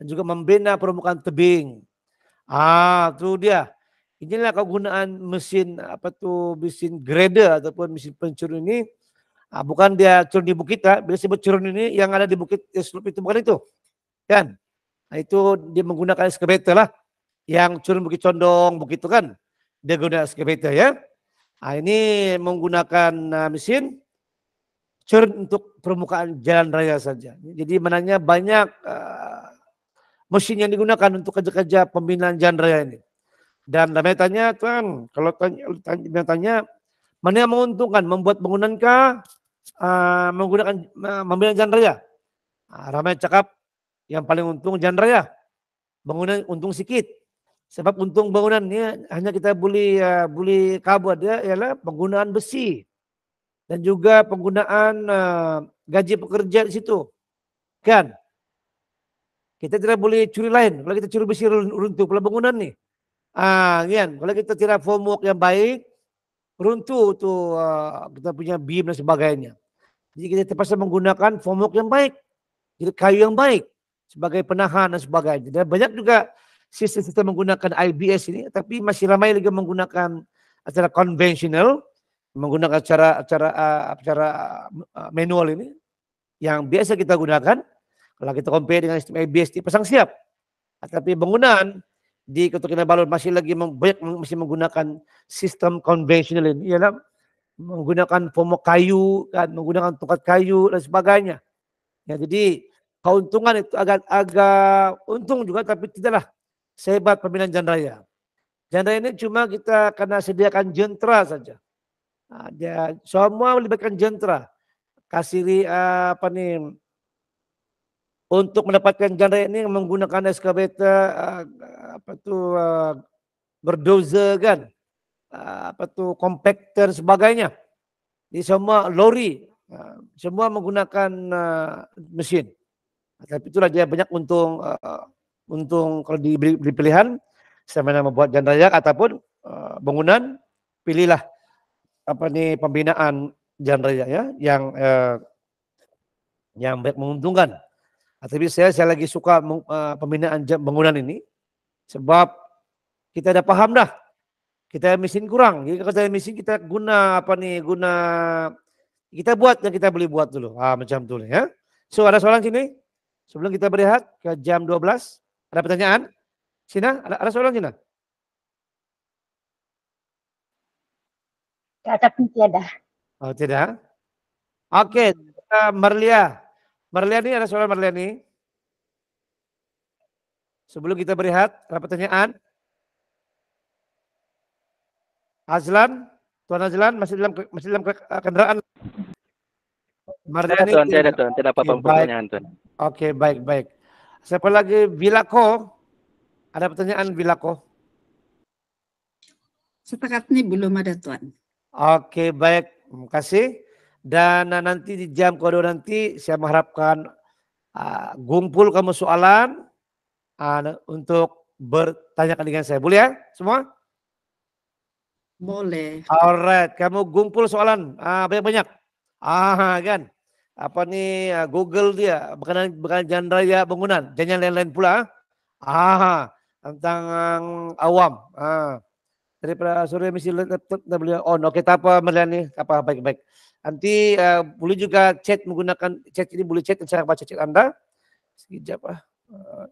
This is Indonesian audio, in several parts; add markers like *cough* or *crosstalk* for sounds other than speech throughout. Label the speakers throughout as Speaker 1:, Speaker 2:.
Speaker 1: dan juga membina permukaan tebing. Ah, itu dia. Inilah kegunaan mesin apa tuh mesin grader ataupun mesin pencurun ini. Ah, bukan dia curun di bukit ya. Bila sebut curun ini yang ada di bukit ya, slope itu bukan itu. Kan? Nah, itu dia menggunakan excavator lah. Yang curun bukit condong begitu kan. Dia guna excavator ya. ah ini menggunakan uh, mesin curun untuk permukaan jalan raya saja. Jadi menanya banyak uh, mesin yang digunakan untuk kerja-kerja pembinaan genre ini. Dan ramai tanya, tuan, kalau tanya, tanya, tanya mana yang menguntungkan, membuat bangunan kah, uh, menggunakan uh, pembinaan genre ya? Nah, ramai cakap, yang paling untung genre ya, bangunan untung sikit. Sebab untung bangunannya hanya kita boleh uh, beli ya, kabur dia ya, ialah penggunaan besi dan juga penggunaan uh, gaji pekerja di situ. Kan? Kita tidak boleh curi lain. Kalau kita curi besi runtuh, kalau bangunan nih. Ah, kan? Kalau kita tidak formwork yang baik, runtuh tuh ah, kita punya beam dan sebagainya. Jadi kita terpaksa menggunakan formwork yang baik. Jadi kayu yang baik sebagai penahan dan sebagainya. Dan banyak juga sistem-sistem menggunakan IBS ini, tapi masih ramai lagi menggunakan acara konvensional, menggunakan acara acara ah, ah, manual ini yang biasa kita gunakan kalau kita compare dengan sistem ABS di siap. Tapi bangunan di Ketukinan Balon masih lagi banyak masih menggunakan sistem konvensional ini. ya kan? menggunakan pomok kayu, kan, menggunakan tongkat kayu dan sebagainya. Ya, jadi keuntungan itu agak agak untung juga tapi tidaklah sehebat pembinaan jalan raya. Jalan raya ini cuma kita karena sediakan jentera saja. Nah, dia semua melibatkan jentera. Kasiri ah, apa nih untuk mendapatkan ganda ini menggunakan excavator eh, apa tuh eh, berdozer kan eh, apa tu compactor sebagainya di semua lori semua menggunakan mesin tapi itulah dia banyak untung untung kalau diberi, pilihan saya membuat ganda raya ataupun bangunan pilihlah apa nih pembinaan genre ya yang yang baik menguntungkan Nah, tapi saya saya lagi suka eh, pembinaan bangunan ini sebab kita ada paham dah. Kita mesin kurang. Jadi kalau kita mesin kita guna apa nih? Guna kita buat yang kita beli buat dulu. Ah macam tuh ya. So ada soalan sini? Sebelum kita berehat ke jam 12, ada pertanyaan? Sina, ada, ada soalan Sina? Tapi tidak? Oh, tidak. Oke, okay. Marlia. Marliani, ada soal Marliani? Sebelum kita berehat, ada pertanyaan? Azlan, Tuan Azlan masih dalam masih dalam kendaraan.
Speaker 2: Marliani. Tidak, tuan, tidak, Tuan. Tidak apa-apa okay, pertanyaan, Tuan. Oke,
Speaker 1: okay, baik, baik. Siapa lagi? Bilako. Ada pertanyaan Bilako? Setakat ini belum ada, Tuan. Oke, okay, baik. Terima kasih. Dan nanti di jam kode nanti saya mengharapkan uh, ah, gumpul kamu soalan uh, untuk bertanya dengan saya. Boleh ya semua? Boleh. Alright, kamu gumpul soalan uh, banyak-banyak. Ah kan, apa nih uh, Google dia berkenaan berkenaan jalan ya bangunan, jangan lain-lain pula. Ah tentang uh, awam. Ah. Daripada sore mesti laptop dah boleh on. Okey, tak apa nih, apa baik-baik. Nanti uh, boleh juga chat menggunakan chat ini boleh chat saya baca chat Anda. Sekejap ah. Uh,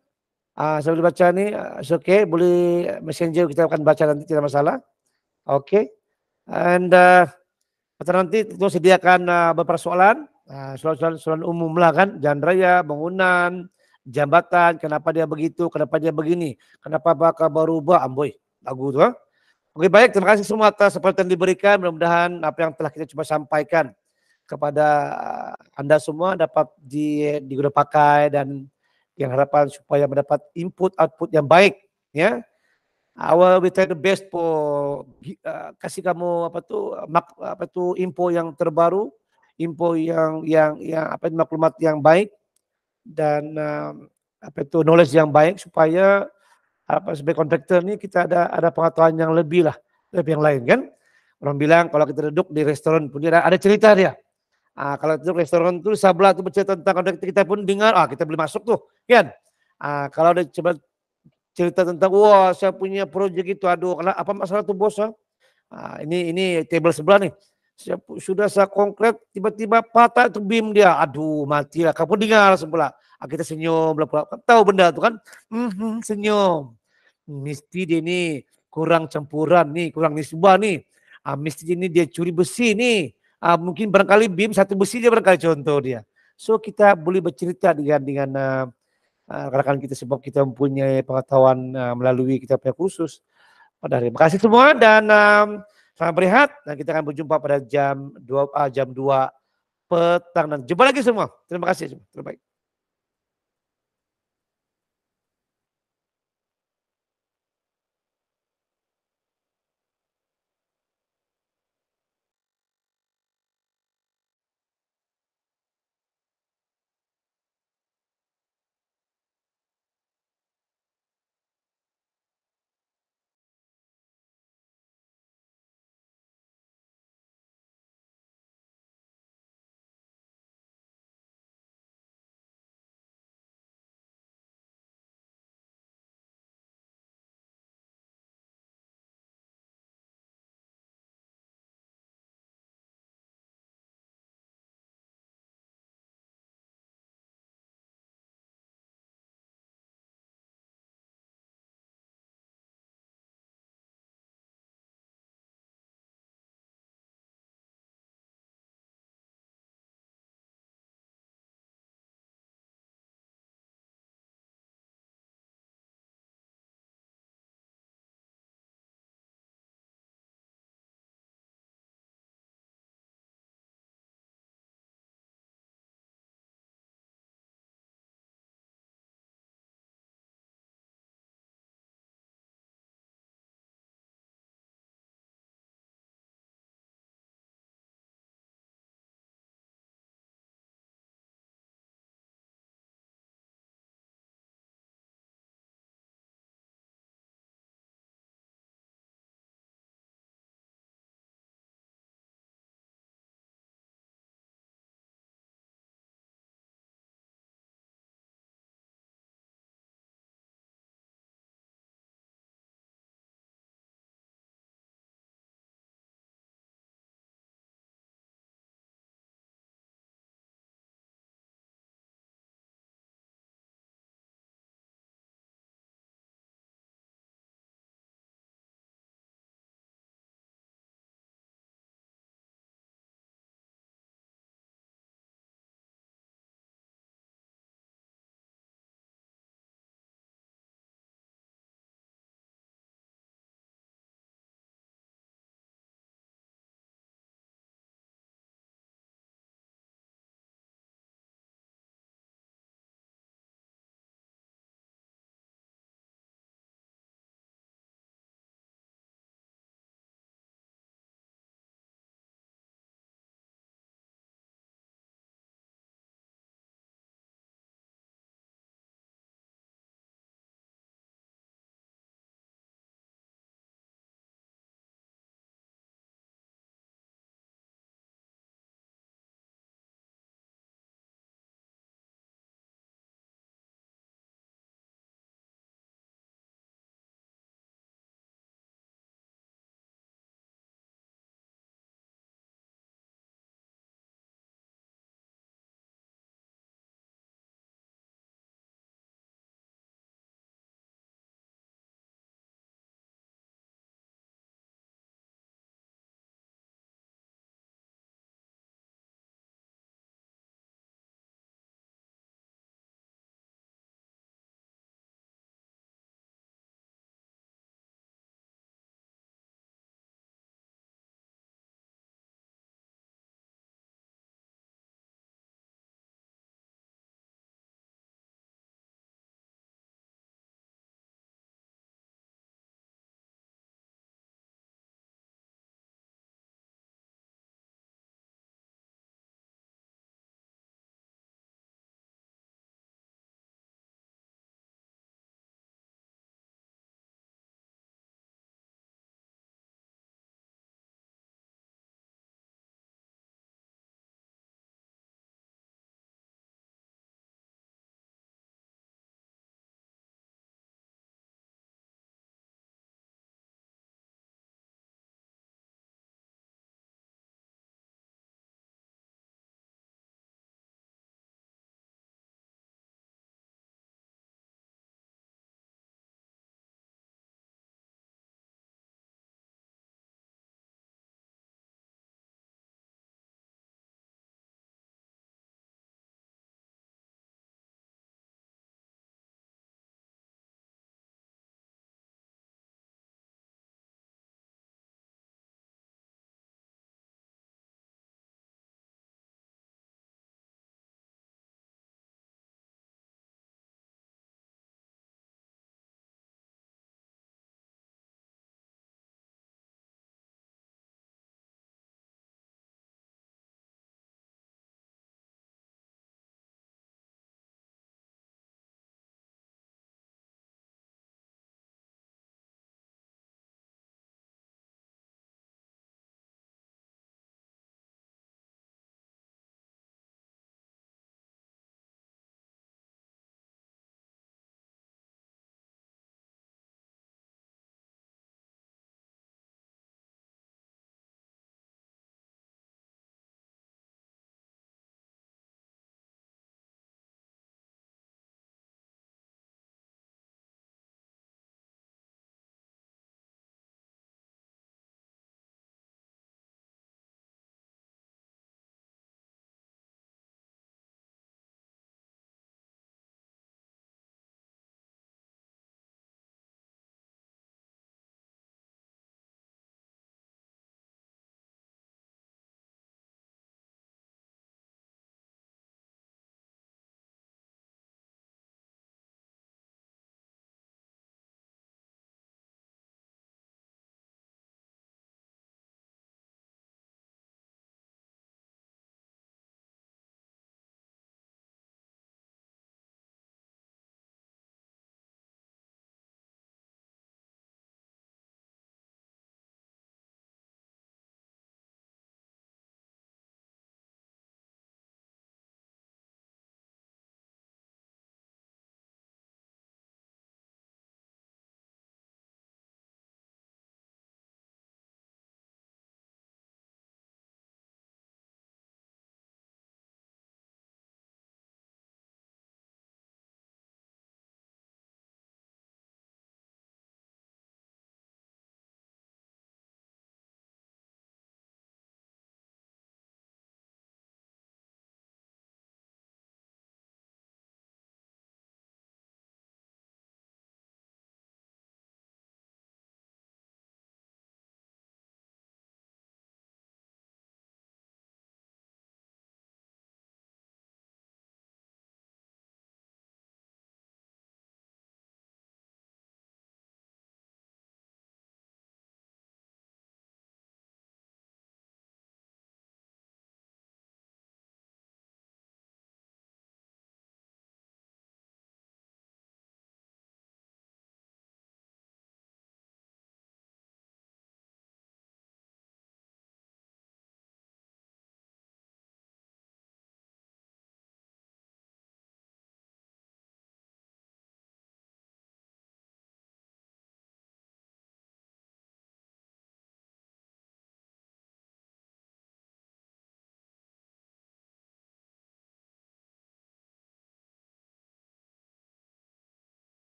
Speaker 1: eh, ah, saya baca nih, uh, oke, okay. boleh messenger kita akan baca nanti tidak masalah. Oke. Okay. And uh, nanti itu sediakan uh, beberapa soalan, uh, ah, soalan, soalan umum lah kan, jalan raya, bangunan, jambatan, kenapa dia begitu, kenapa dia begini, kenapa bakal berubah, amboi, lagu tuh. Ah. Oke baik, terima kasih semua atas support yang diberikan. Mudah-mudahan apa yang telah kita coba sampaikan kepada eh, Anda semua dapat di, pakai dan yang harapan supaya mendapat input output yang baik ya. I will be try the best po uh, eh, kasih kamu apa tuh mak, apa tuh info yang terbaru, info yang yang yang apa maklumat yang baik dan uh, apa itu knowledge yang baik supaya apa sebagai kontraktor ini kita ada ada pengetahuan yang lebih lah lebih yang lain kan orang bilang kalau kita duduk di restoran pun ada ada cerita dia ah, kalau duduk restoran tuh sebelah tuh bercerita tentang kontraktor kita pun dengar ah kita boleh masuk tuh kan ah, kalau ada coba cerita tentang wah saya punya proyek itu aduh karena apa masalah tuh bos ah? ah, ini ini table sebelah nih saya, sudah saya konkret tiba-tiba patah itu bim dia aduh mati lah kamu dengar sebelah ah, kita senyum tahu benda itu kan mm -hmm, senyum mesti dia ni kurang campuran nih, kurang nisbah nih. Ah, misdi ini dia curi besi nih. Ah, mungkin barangkali BIM satu besi dia barangkali contoh dia. So kita boleh bercerita dengan dengan uh, ah, ah, rekan kita sebab kita mempunyai pengetahuan uh, melalui kita punya khusus. Pada hari. Terima kasih semua dan um, selamat berehat dan kita akan berjumpa pada jam 2 uh, jam 2 petang dan jumpa lagi semua. Terima kasih semua. Terbaik.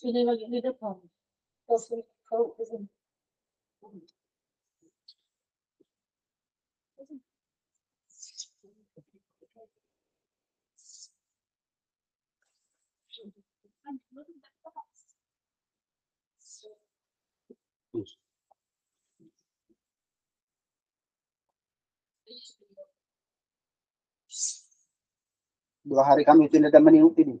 Speaker 3: Şimdi bak bir de terus Nasıl kalıp Dua hari kami tidak ada meniup ini.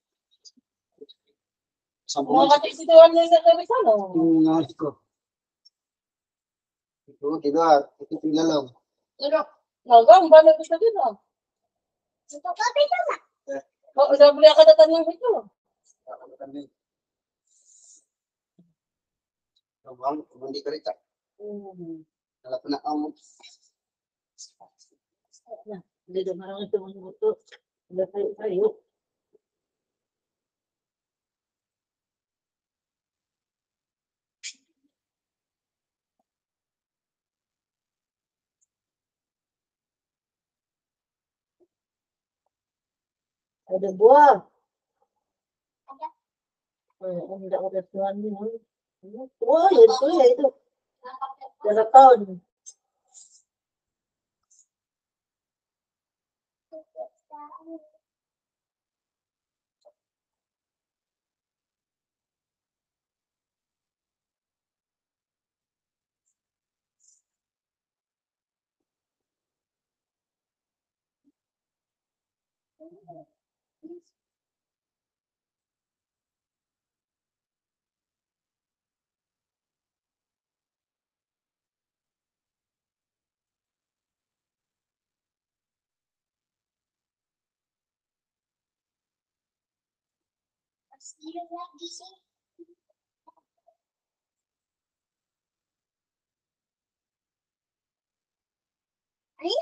Speaker 3: Nakakatid si Tuan na sa tabi sa hmm, no? Yung nangalit ko. Ito, ito, ito pila lang. Ano? Nagang, bala ko sa din ah. Ito ka, ito na. Oo, sabi ka na tanong ito. Nagang, kundi ka rita. Nalap na amo. Hindi na marang Ada ada buah. Ada. Eh, tidak ada tuan ni. Buah ya itu thôi, itu. Jaga tahun. Thank you. Ayo,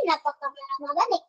Speaker 3: like kamera Ayun,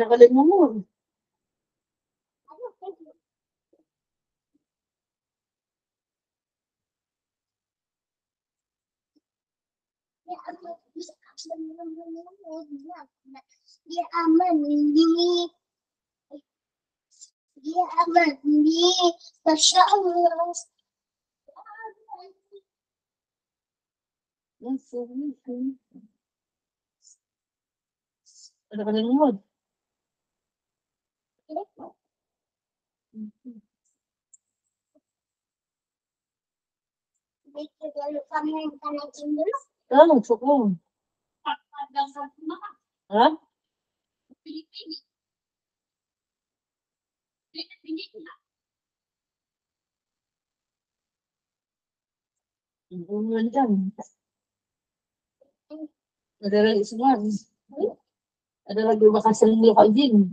Speaker 3: Regalé mon monde. لأمني لأمني تشعر نسيت الغد الموضوع Belum cukup. Hah? Ada lagi semua. Ada lagi bakal sering dihokin.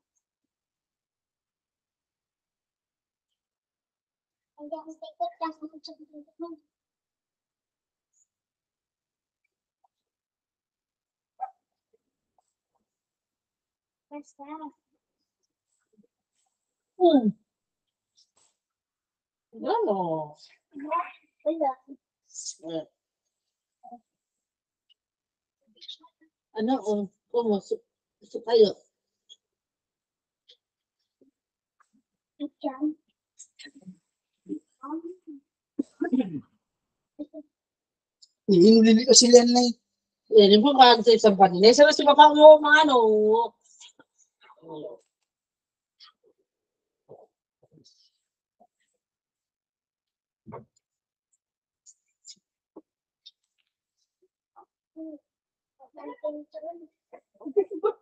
Speaker 3: What's that? Hmm. No. Anak oh, kau masuk masuk kayu. Ikan. Inulili ko sila na eh. Yan eh, ba pagkakagod sa isang kanila. Isa na si Papa mo, mga ano. Thank you.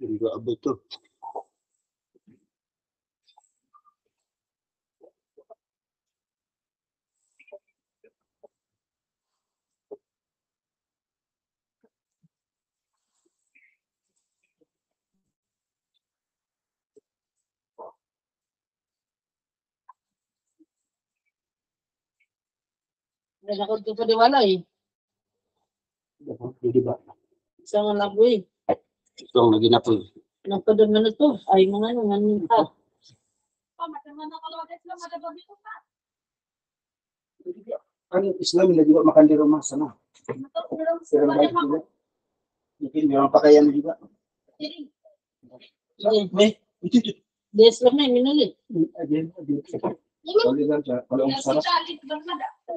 Speaker 3: Enggak betul. Kaya nakunti ko diwala Ini. Hindi ba? Isang anak ko eh. Ito ang naging napoy. Napadam na to. Ay mga nga nga nga. Ang Islam juga makan di rumah sana. Pero baik juga. Mungkin Ini. Ini. juga. ini, itu itu. Ini. ini, Ini. Ini. Ini. Ini. Kalau Ini.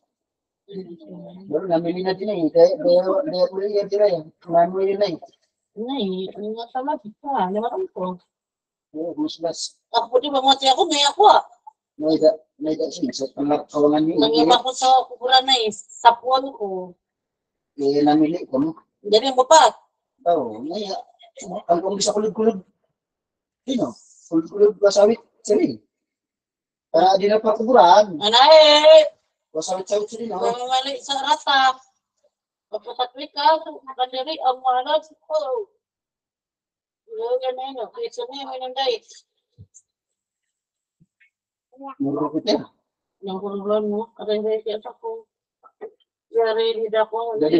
Speaker 3: ನಮ್ಮಿನ ದಿನ ಇದೆ ದೇವರಿಗೆ ದಿನ ನಾನು ಇಲ್ಲ Ingat sama kita, lewat ko. Oh, mas mas. Ako di ba mati ako, may ako ah. May da, may da siya. Sa kawangan niyo. Nang iba ko sa kukuran na eh, sa puwan ko. Eh, namili ko mo. Dari mo pa. Oo, may ang kumis sa kulog-kulog. Sino? Kulog-kulog ba sa awit? Sari. Para di na pa kukuran. Anay! وصلت توترين اهو Dari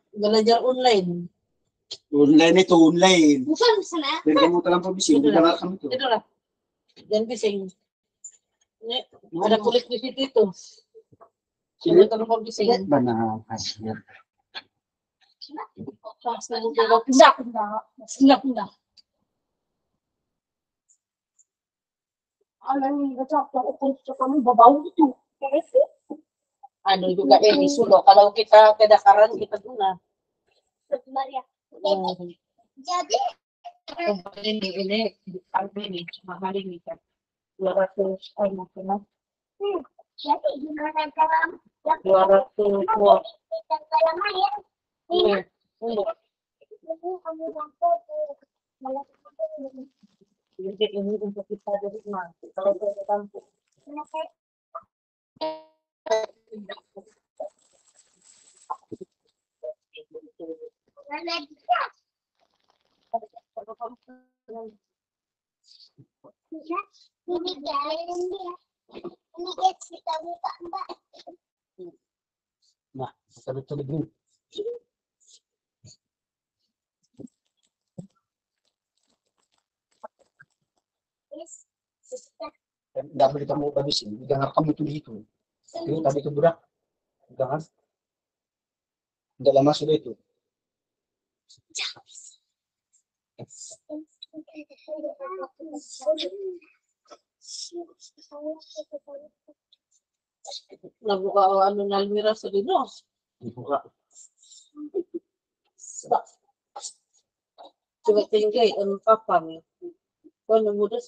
Speaker 3: Belajar online. Online ito, online. Bukan sana. Dari kamu talang pabising, kita nggak kami Ito lah. Dan bising. No, ada kulit di situ itu. Kita talang pabising. Lihat ba na kasya? Tidak, tidak. Tidak, tidak. Alam, nagkakita ko kung sa kami babaw ito. Kaya ada juga eh di Sulo. Kalau kita Dakaran kita guna. Maria. Ya. Hmm. Jadi ini ini albi ini hari ini kan dua ratus eh maksudnya hmm. jadi gimana cara dua ratus dua kalau air ini ini untuk kita jadi nanti kalau kita ini dia. Ini dia kita boleh kamu bagus ini. Jangan kamu tulis itu. Itu tadi itu budak. Jangan. Tidak lama sudah itu. Nabuka o ano na almira sa dino. Nabuka. Tiba-tiba eh, ang papang. Kung namudas.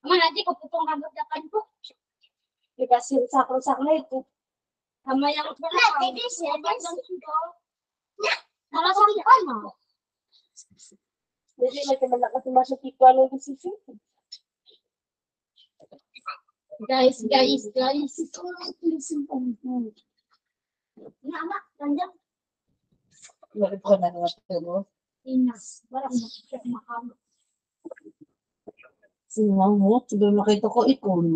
Speaker 3: Sama nanti keputung rambut itu kan, dikasih rusak-rusaknya itu. Sama yang pernah. Nanti di sini dong. Kalau sampai mau. Jadi macam nak kasih masuk tipuan di sih.
Speaker 1: Guys, guys, iya. guys.
Speaker 3: Nah, anak panjang. Ya, bukan waktu anak Inas, barang-barang mahal. Sinamot, sabi makita ko ikon.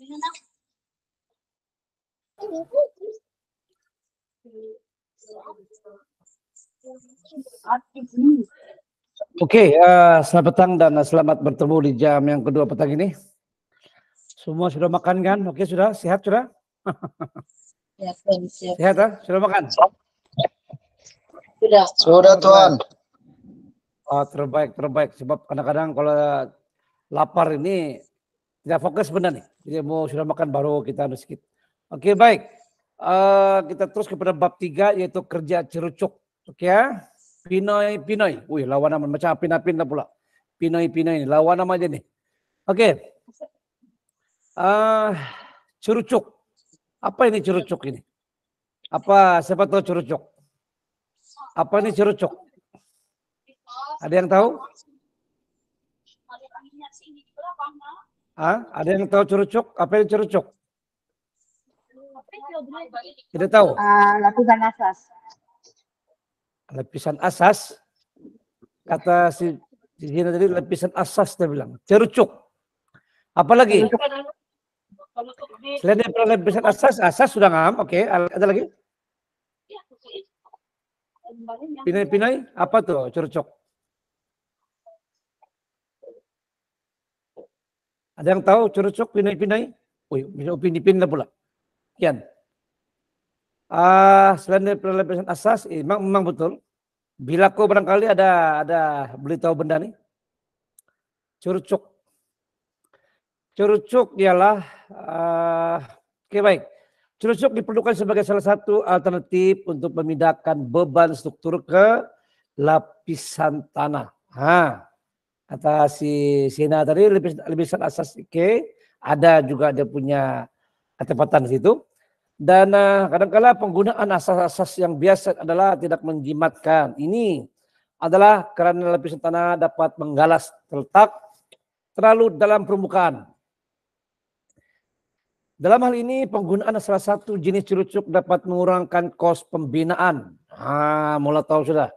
Speaker 3: Oke,
Speaker 1: okay, uh, eh, selamat petang dan selamat bertemu di jam yang kedua petang ini. Semua sudah makan kan? Oke, okay, sudah sehat sudah? *laughs* ya, Sehat, ya? sudah makan?
Speaker 3: Sudah. Sudah, Tuhan.
Speaker 1: Oh, terbaik, terbaik. Sebab kadang-kadang kalau lapar ini tidak fokus benar nih. Jadi mau sudah makan baru kita harus sedikit. Oke baik. Uh, kita terus kepada bab tiga yaitu kerja cerucuk. Oke ya. Pinoy Pinoy. Wih lawan nama macam pina-pina pula. Pinoy Pinoy ini lawan nama aja nih. Oke. Uh, cerucuk. Apa ini cerucuk ini? Apa siapa tahu cerucuk? Apa ini cerucuk? Ada yang tahu? Hah? Ada yang tahu curucuk? Apa yang curucuk? Tidak tahu. Uh,
Speaker 2: lapisan asas.
Speaker 1: Lapisan asas. Kata si Hina tadi lapisan asas dia bilang. Cerucuk. Apalagi?
Speaker 3: Selain dari lapisan asas, asas
Speaker 1: sudah ngam. Oke, okay. ada lagi?
Speaker 3: Pinai-pinai apa tuh
Speaker 1: cerucuk? Ada yang tahu curucuk pinai-pinai? bisa pinai-pinai pula. Kian. Ah, selain dari pelepasan asas, eh, memang, memang betul. Bila kau barangkali ada ada beli tahu benda nih. Curucuk. Curucuk ialah uh, ah, oke okay, baik. Curucuk diperlukan sebagai salah satu alternatif untuk memindahkan beban struktur ke lapisan tanah. Ha kata si Sina tadi lebih lebih asas oke. ada juga dia punya ketepatan di situ dan uh, kadangkala penggunaan asas-asas yang biasa adalah tidak menjimatkan ini adalah karena lebih tanah dapat menggalas terletak terlalu dalam permukaan dalam hal ini penggunaan salah satu jenis curucuk dapat mengurangkan kos pembinaan. Ah, mulai tahu sudah.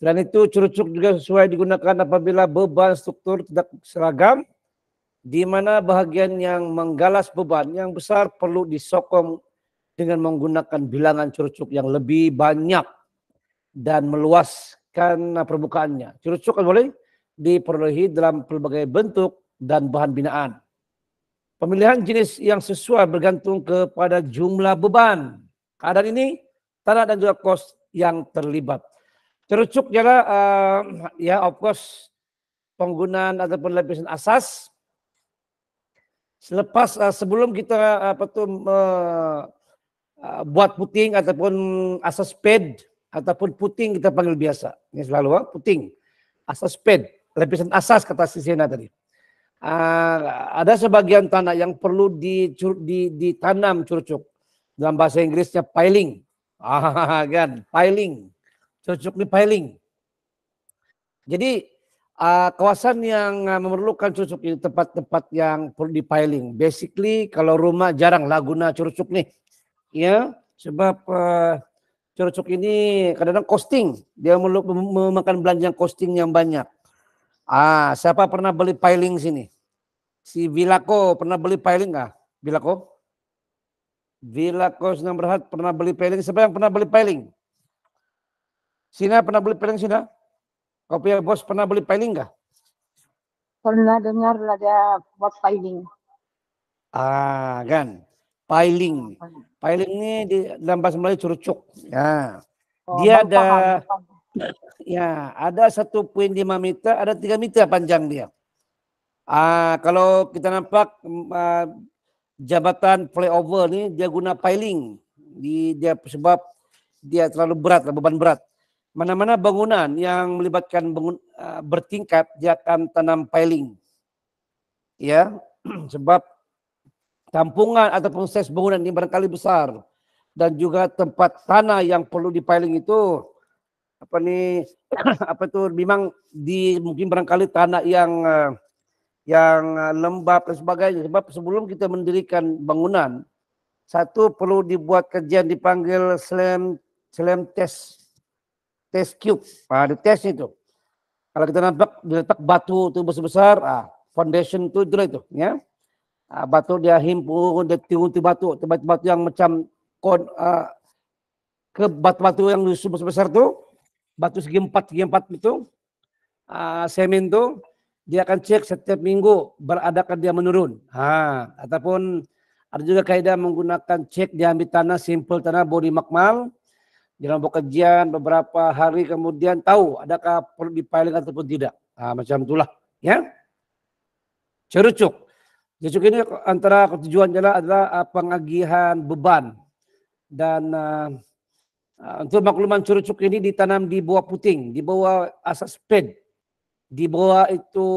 Speaker 1: Selain itu, curucuk juga sesuai digunakan apabila beban struktur tidak seragam, di mana bahagian yang menggalas beban yang besar perlu disokong dengan menggunakan bilangan curucuk yang lebih banyak dan meluaskan permukaannya. Curucuk kan boleh diperolehi dalam berbagai bentuk dan bahan binaan. Pemilihan jenis yang sesuai bergantung kepada jumlah beban, keadaan ini, tanah dan juga kos yang terlibat. Terucuk jala uh, eh, ya of course penggunaan ataupun lapisan asas. Selepas uh, sebelum kita eh, apa tuh uh, uh, buat puting ataupun asas pad ataupun puting kita panggil biasa. Ini selalu uh, puting. Asas pad, lapisan asas kata Sisena tadi. Uh, ada sebagian tanah yang perlu di, di, ditanam curucuk. Dalam bahasa Inggrisnya piling. *laughs* Ah, kan, piling di piling. Jadi uh, kawasan yang eh, memerlukan cucuk itu tempat-tempat yang perlu di piling. Basically kalau rumah jarang Laguna guna nih. Ya, sebab uh, eh, cucuk ini kadang-kadang costing. Dia memakan belanja costing yang banyak. Ah, siapa pernah beli piling sini? Si Bilako pernah beli piling nggak? Bilako? Bilako Senang berhad pernah beli piling. Siapa yang pernah beli piling? Sina pernah beli piring Sina? Kau punya bos pernah beli piling nggak?
Speaker 2: Pernah dengar ada buat piling.
Speaker 1: Ah, kan. Piling. Iya, piling ini di dalam bahasa Melayu curucuk. Ya. Oh, dia ada *laughs* ya, ada satu poin lima meter, ada tiga meter panjang dia. Ah, kalau kita nampak mm, ah, jabatan flyover ini dia guna piling. Di dia sebab dia terlalu berat, beban berat. Mana-mana bangunan yang melibatkan bangun, uh, bertingkat dia akan tanam piling. Ya, *clears throat* sebab tampungan atau proses bangunan ini barangkali besar dan juga tempat tanah yang perlu dipiling itu apa nih *clears throat* apa tuh memang di mungkin barangkali tanah yang uh, yang eh, lembab dan sebagainya. Sebab sebelum kita mendirikan bangunan, satu perlu dibuat kerjaan dipanggil slam slam test test cube. Nah, di tes itu. Kalau kita nampak diletak batu itu besar-besar, ah, foundation itu itu itu ya. Ah, batu dia himpun, dia timbun batu, batu-batu yang macam kon, ah, ke batu-batu yang besar-besar tuh, batu segi empat, segi empat itu, ah, semen tuh, dia akan cek setiap minggu beradakah dia menurun. Ha, ah, ataupun ada juga kaidah menggunakan cek diambil tanah, simpel tanah body makmal, dalam pekerjaan beberapa hari kemudian tahu adakah perlu dipaling ataupun tidak. Nah, macam itulah ya. Cerucuk. Cerucuk ini antara tujuannya adalah ah, pengagihan beban dan uh, untuk makluman cerucuk ini ditanam di bawah puting, di bawah asas ped, di bawah itu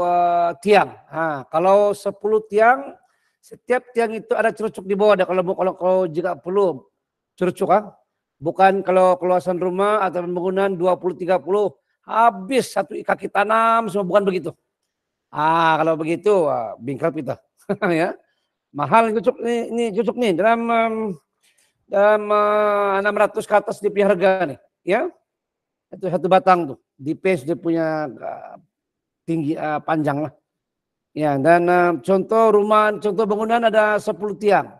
Speaker 1: uh, tiang. Ha, kalau 10 tiang, setiap tiang itu ada cerucuk di bawah. Ada kalau kalau, kalau jika perlu cerucuk ah. Bukan kalau keluasan rumah atau pembangunan 20-30 habis satu kaki tanam semua bukan begitu. Ah kalau begitu ah, kita *laughs* ya. Mahal cocok nih, ini cocok nih dalam dalam 600 eh, ke atas di harga nih ya. Itu satu batang tuh di pace dia punya uh, tinggi uh, panjang lah. Ya, dan uh, contoh rumah, contoh bangunan ada 10 tiang.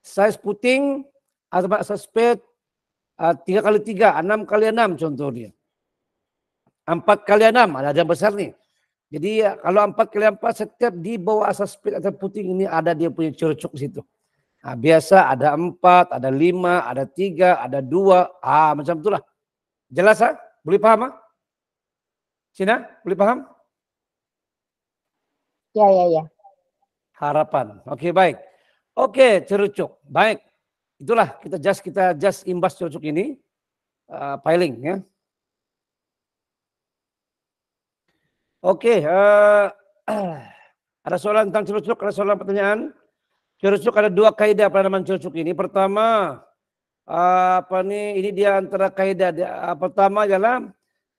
Speaker 1: Size puting, atau size spade, Ah, tiga kali tiga, enam kali enam contohnya. Empat kali enam, ada yang besar nih. Jadi ya, kalau empat kali empat setiap di bawah asas pink atau putih ini ada dia punya curcuk di situ. Nah, biasa ada empat, ada lima, ada tiga, ada dua, ah macam itulah. Jelas ah? Boleh paham ah? Cina, boleh paham? Ya, ya, ya. Harapan. Oke, baik. Oke, cerucuk. Baik itulah kita just kita just imbas cocok ini uh, eh, piling ya. Oke, okay, uh, eh, *clears throat* ada soalan tentang cerucuk ada soalan pertanyaan. cerucuk ada dua kaidah pada nama ini. Pertama, uh, apa nih? Ini dia antara kaidah uh, pertama adalah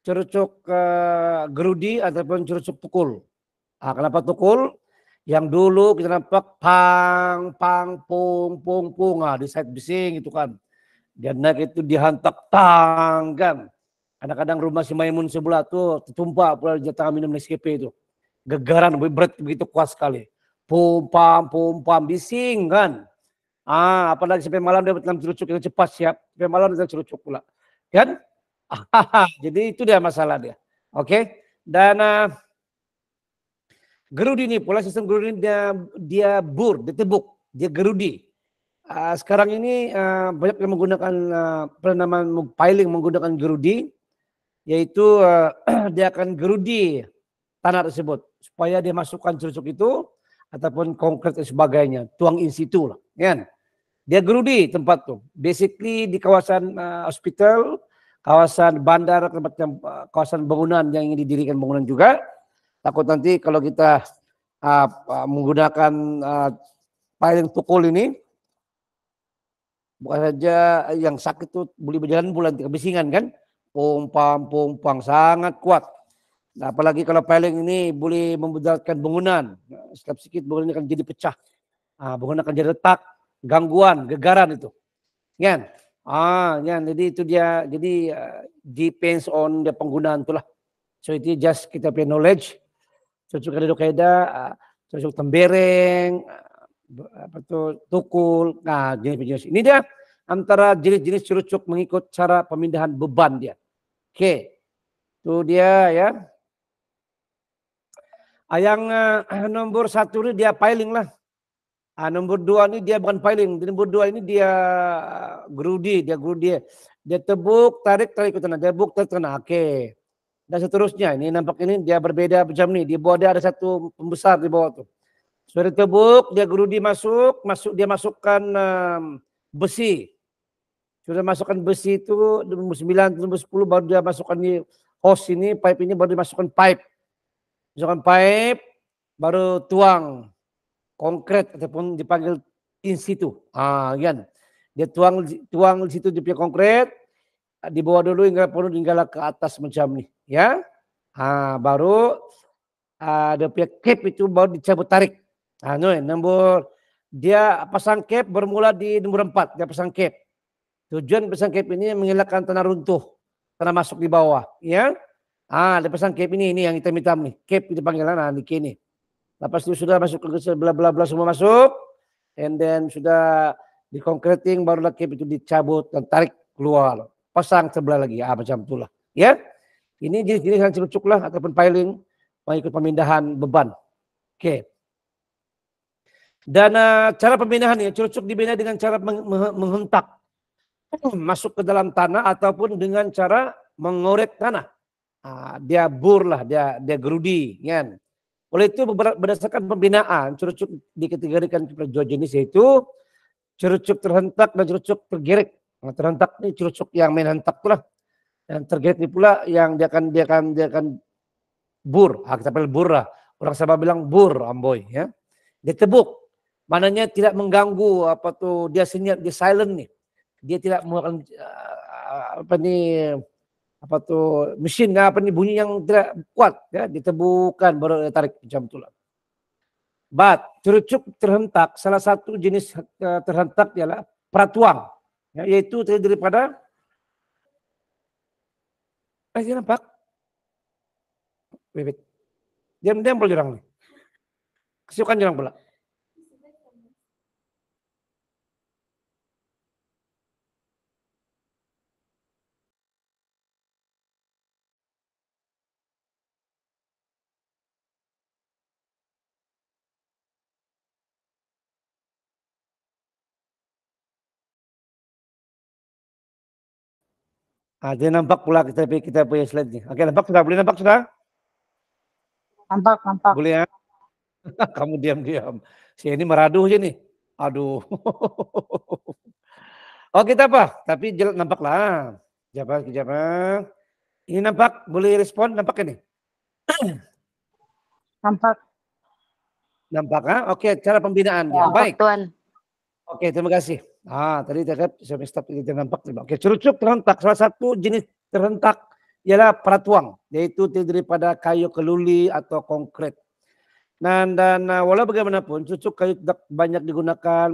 Speaker 1: cerucuk uh, gerudi ataupun cerucuk pukul Nah, kenapa pukul yang dulu kita nampak pang, pang, pung, pung, pung. ah, di side bising itu kan. Dia naik itu dihantak kan Kadang-kadang rumah si Maimun sebelah tuh tertumpah pula jatah minum Nescafe itu. Gegaran berat begitu kuat sekali. Pum, pam, pum, pam, bising kan. Ah, apalagi sampai malam dia dalam cerucuk itu cepat siap. Sampai malam dia cerucuk pula. Kan? *laughs* jadi itu dia masalah dia. Oke. Okay? Dan uh, Gerudi ini pola sistem gerudi dia dia bur, dia tebuk, dia gerudi. Uh, sekarang ini uh, banyak yang menggunakan uh, ah, penamaan piling menggunakan gerudi, yaitu uh, *clears throat* dia akan gerudi tanah tersebut supaya dia masukkan cerucuk itu ataupun konkret dan sebagainya, tuang in situ lah, ya. Kan? Dia gerudi tempat tuh. Basically di kawasan uh, hospital, kawasan bandar, tempat kawasan bangunan yang ingin didirikan bangunan juga Takut nanti kalau kita uh, menggunakan uh, ah, paling tukul ini, bukan saja yang sakit tuh boleh berjalan bulan kebisingan kan, pompang pompang sangat kuat. Nah, apalagi kalau paling ini boleh membedakan bangunan, Setiap sedikit bangunan akan jadi pecah, ah, bangunan akan jadi retak, gangguan, gegaran itu. Kan? Ah, kan? Jadi itu dia, jadi uh, depends on the penggunaan itulah. So itu just kita punya knowledge, cucuk dari Dokeda, eh, cocok tembereng, eh, apa tuh tukul, nah jenis-jenis. Ini dia antara jenis-jenis cerucuk mengikut cara pemindahan beban dia. Oke, itu dia ya. Yang uh, *clears throat* nomor satu ini dia piling lah. Uh, nomor dua ini dia bukan piling. Nomor dua ini dia grudi gerudi, dia gerudi. Dia tebuk, tarik, tarik ke tanah. Dia tebuk, tarik ke tanah. Oke dan seterusnya. Ini nampak ini dia berbeda macam ini. Di bawah dia ada satu pembesar di bawah tuh. Sudah tebuk, dia gerudi masuk, masuk dia masukkan um, besi. Sudah masukkan besi itu 9 10 baru dia masukkan di hose ini, pipe ini baru dimasukkan pipe. Masukkan pipe, baru tuang konkret ataupun dipanggil in situ. Ah, kan. Dia tuang tuang di situ di konkret, dibawa dulu hingga perlu tinggallah ke atas macam ini ya ha, ah, baru uh, ah, pihak cap itu baru dicabut tarik ha, ah, no, nombor dia pasang cap bermula di nomor 4 dia pasang cap tujuan pasang cap ini menghilangkan tanah runtuh tanah masuk di bawah ya ah dia pasang cap ini ini yang hitam-hitam nih cap itu panggilan nah, di kini lepas itu sudah masuk ke bla bla bla semua masuk and then sudah di concreting barulah cap itu dicabut dan tarik keluar pasang sebelah lagi ah macam itulah ya ini jenis-jenis yang celucuklah ataupun piling mengikut pemindahan beban. Oke. Okay. Dan uh, cara pemindahan ini celucuk dibina dengan cara menghentak hmm, masuk ke dalam tanah ataupun dengan cara mengorek tanah. Nah, dia bur lah, dia dia gerudi, kan. Oleh itu berdasarkan pembinaan cerucuk dikategorikan kepada dua jenis yaitu cerucuk terhentak dan cerucuk tergerek. Nah, terhentak ini cerucuk yang main hentak itulah yang ini pula yang dia akan dia akan dia akan bur, ah, kita panggil bur lah. Orang Sabah bilang bur amboi ya. Dia tebuk. Mananya tidak mengganggu apa tuh dia senyap, dia silent nih. Dia tidak mengeluarkan eh, apa nih apa tuh mesin ah, apa nih bunyi yang tidak kuat ya ditebukan baru dia tarik jam tulang. Bat, cerucuk terhentak, salah satu jenis eh, terhentak ialah peratuang, ya, yaitu terdiri daripada lagi nampak, bibit. Diam-diam bola jurang nih. Kesiukan jurang pula. Ah, nampak pula kita kita punya slide ni. Okey nampak sudah? Boleh nampak sudah? Nampak, nampak. Boleh ya? *laughs* Kamu diam-diam. Si ini meraduh je nih. Aduh. *laughs* oh, kita apa? Tapi jelas nampak lah. Jabat, jawab Ini nampak, boleh respon nampak ini? *clears throat* nampak. Nampak, ha? Oke, cara pembinaan. Ya, Baik. Tuan. Oke, terima kasih. Ah, tadi saya dekat semester terhentak. Oke, cerucuk terhentak. Salah satu jenis terhentak ialah peratuang, yaitu terdiri pada kayu keluli atau konkret. Nah dan ah, walau bagaimanapun, cucuk kayu banyak digunakan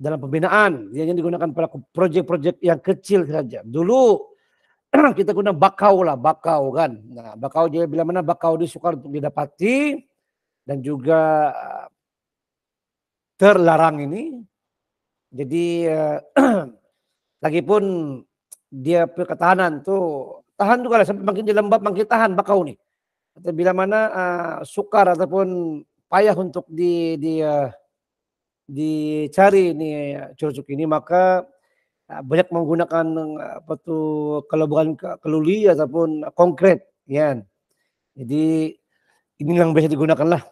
Speaker 1: dalam pembinaan. Dia hanya digunakan pada projek-projek yang kecil saja. Dulu *clears throat* kita guna bakau lah, bakau kan. Nah, bakau dia bila mana bakau disukar untuk didapati dan juga ah, terlarang ini jadi eh, *clears throat* lagi pun dia perketahanan tuh tahan juga lah sampai makin dilembab makin tahan bakau nih. Atau bila mana uh, sukar ataupun payah untuk di di uh, dicari ini curcuk ini maka uh, banyak menggunakan apa tuh kelobokan keluli ataupun konkret ya. Jadi ini yang biasa digunakan lah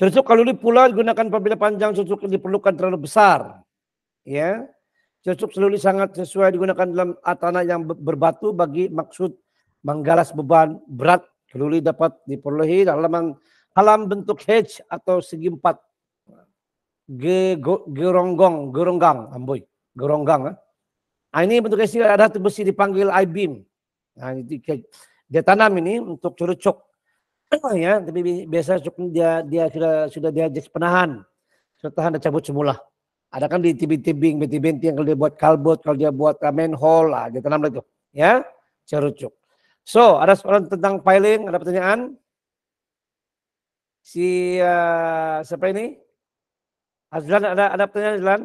Speaker 1: kalau di pulau digunakan apabila panjang yang diperlukan terlalu besar. Ya. Cucuk seluli sangat sesuai digunakan dalam tanah yang berbatu bagi maksud menggalas beban berat. Keluli dapat diperoleh dalam halam bentuk hedge atau segi empat. Ge, go, geronggong, geronggang, amboi, geronggang. Eh. Nah, ini bentuknya sih ada besi dipanggil I-beam. Nah, dia tanam ini untuk curucuk ya, tapi biasa dia dia sudah sudah diajak penahan. Sudah tahan cabut semula. Ada kan di tibing-tibing, benti-benti yang kalau dia buat kalbot kalau dia buat hall lah, dia tanam itu, ya, cerucuk. So, ada soalan tentang piling, ada pertanyaan? Si uh, siapa ini? Azlan ada ada pertanyaan Azlan?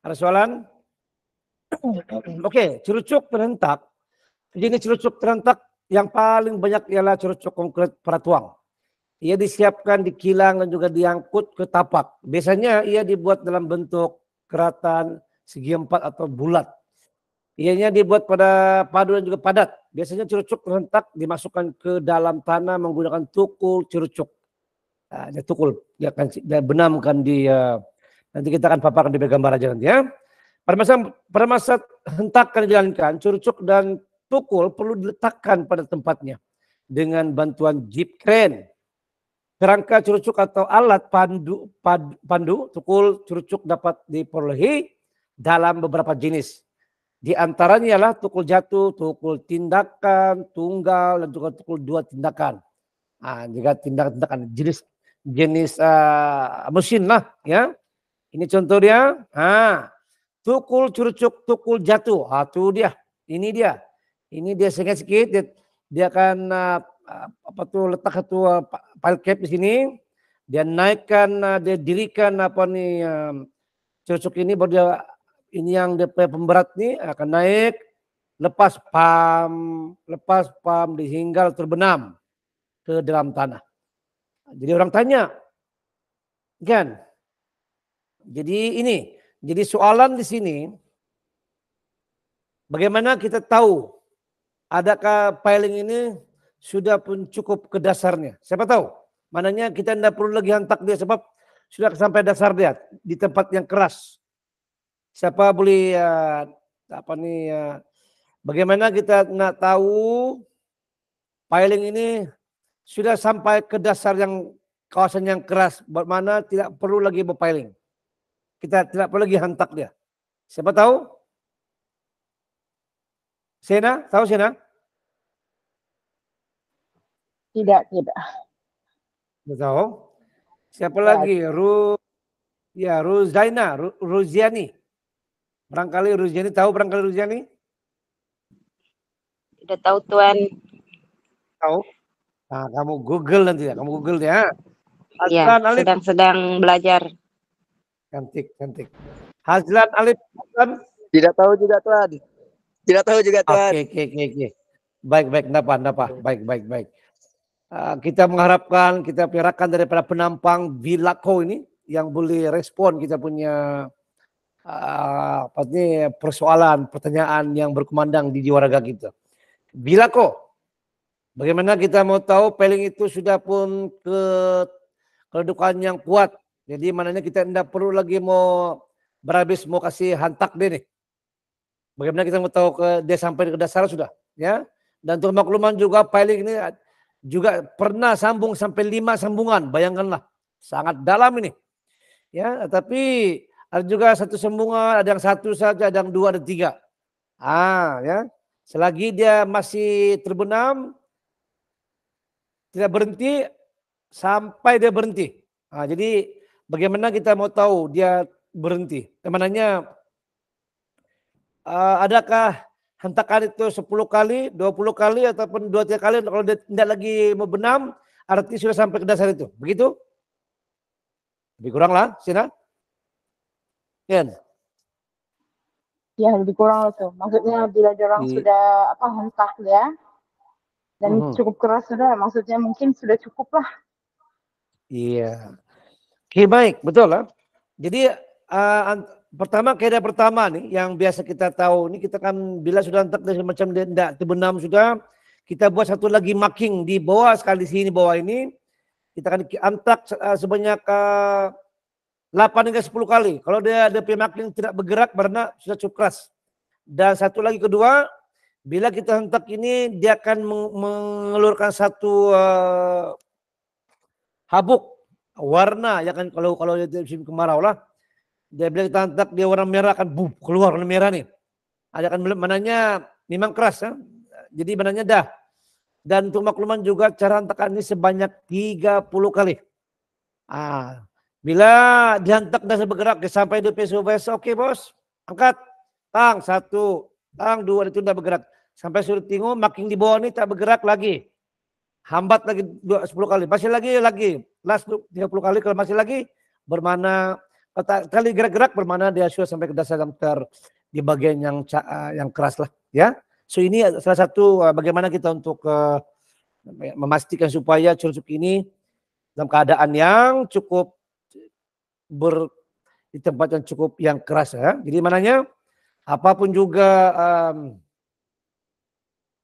Speaker 1: Ada soalan? *clears throat* Oke, okay, cerucuk terhentak. ini cerucuk terhentak yang paling banyak ialah curucuk konkret peratuang. Ia disiapkan di kilang dan juga diangkut ke tapak. Biasanya ia dibuat dalam bentuk keratan segi empat atau bulat. Ianya dibuat pada padu dan juga padat. Biasanya curucuk rentak dimasukkan ke dalam tanah menggunakan tukul curucuk. Nah, dia tukul, dia akan dia benamkan di nanti kita akan paparkan di gambar aja nanti ya. Pada masa pada masa hentakan dijalankan curucuk dan Tukul perlu diletakkan pada tempatnya dengan bantuan jeep crane. Kerangka curucuk atau alat pandu, pandu, pandu tukul curucuk dapat diperolehi dalam beberapa jenis. Di antaranya adalah tukul jatuh, tukul tindakan, tunggal, dan juga tukul dua tindakan. Nah, juga tindakan-tindakan jenis jenis uh, mesin lah ya. Ini contohnya, ah, tukul curucuk, tukul jatuh. Ah, itu dia, ini dia. Ini dia sengit sedikit, dia, dia akan uh, apa tuh letak satu uh, ah, file cap di sini. Dia naikkan, uh, dia dirikan apa nih um, cocok ini baru dia ini yang DP pemberat nih akan naik lepas pam lepas pam dihinggal terbenam ke dalam tanah. Jadi orang tanya, kan? Jadi ini, jadi soalan di sini bagaimana kita tahu Adakah piling ini sudah pun cukup ke dasarnya? Siapa tahu? Mananya kita tidak perlu lagi hantak dia sebab sudah sampai dasar dia di tempat yang keras. Siapa boleh uh, apa nih? Uh, bagaimana kita nak tahu piling ini sudah sampai ke dasar yang kawasan yang keras, mana tidak perlu lagi berpiling. Kita tidak perlu lagi hantak dia. Siapa tahu? Sena, tahu Sena? Tidak, tidak. Tidak tahu. Siapa tidak. lagi? Ru ya Ruzaina, Ru, Ruziani. Barangkali Ruziani tahu barangkali Ruziani?
Speaker 3: Tidak tahu Tuan. Tahu?
Speaker 1: Nah, kamu Google nanti ya, kamu Google ya. Iya, sedang-sedang belajar. Cantik, cantik. Hazlan Alif, Hazlan. Tidak tahu juga Tuan. Tidak tahu juga Tuan. Oke, oke, oke. Baik, baik. kenapa kenapa Baik, baik, baik. Ah, kita mengharapkan kita perakan daripada penampang Vilako ini yang boleh respon kita punya ah, apa ini persoalan pertanyaan yang berkumandang di jiwa raga kita. Vilako, bagaimana kita mau tahu peling itu sudah pun ke kedudukan yang kuat. Jadi mananya kita tidak perlu lagi mau berhabis mau kasih hantak dia nih. Bagaimana kita mau tahu ke dia sampai ke dasar sudah, ya? Dan untuk makluman juga peling ini juga pernah sambung sampai lima sambungan, bayangkanlah. Sangat dalam ini. Ya, tapi ada juga satu sambungan, ada yang satu saja, ada yang dua, ada tiga. Ah, ya. Selagi dia masih terbenam, tidak berhenti sampai dia berhenti. Nah, jadi bagaimana kita mau tahu dia berhenti? kemananya uh, ah, adakah hentakan itu 10 kali, 20 kali ataupun 2 3 kali kalau dia tidak lagi mau benam, artinya sudah sampai ke dasar itu. Begitu? Lebih kurang lah, Sina. iya.
Speaker 2: Ya, lebih kurang itu. Maksudnya bila orang hmm. sudah apa hentak ya dan hmm. cukup keras sudah, maksudnya mungkin sudah cukup lah.
Speaker 1: Iya. Oke, okay, baik, betul lah. Jadi uh, Pertama kaidah pertama nih yang biasa kita tahu ini kita kan bila sudah entak dari macam denda terbenam sudah kita buat satu lagi marking di bawah sekali di sini bawah ini kita akan antak eh, sebanyak 8 eh, hingga 10 kali. Kalau dia ada marking tidak bergerak karena sudah cukup keras. Dan satu lagi kedua bila kita hentak ini dia akan mengeluarkan satu uh, habuk warna ya kan kalau kalau dia musim kemarau lah dia bilang tantak dia warna merah akan buh, keluar warna merah nih. Ada kan mananya memang keras ya. Jadi mananya dah. Dan untuk makluman juga cara tekan ini sebanyak 30 kali. Ah, bila dihantak dan bergerak sampai di peso oke okay, bos, angkat. Tang satu, tang dua itu tidak bergerak. Sampai surut tinggu, makin di bawah ini tak bergerak lagi. Hambat lagi 10 kali, masih lagi, lagi. Last 30 kali kalau masih lagi bermana Kali oh, gerak-gerak bermana dia sudah sampai ke dasar ter di bagian yang eh, yang keras lah ya. So ini salah satu eh, bagaimana kita untuk eh, memastikan supaya curcuk ini dalam keadaan yang cukup ber di tempat yang cukup yang keras ya. Jadi mananya apapun juga um,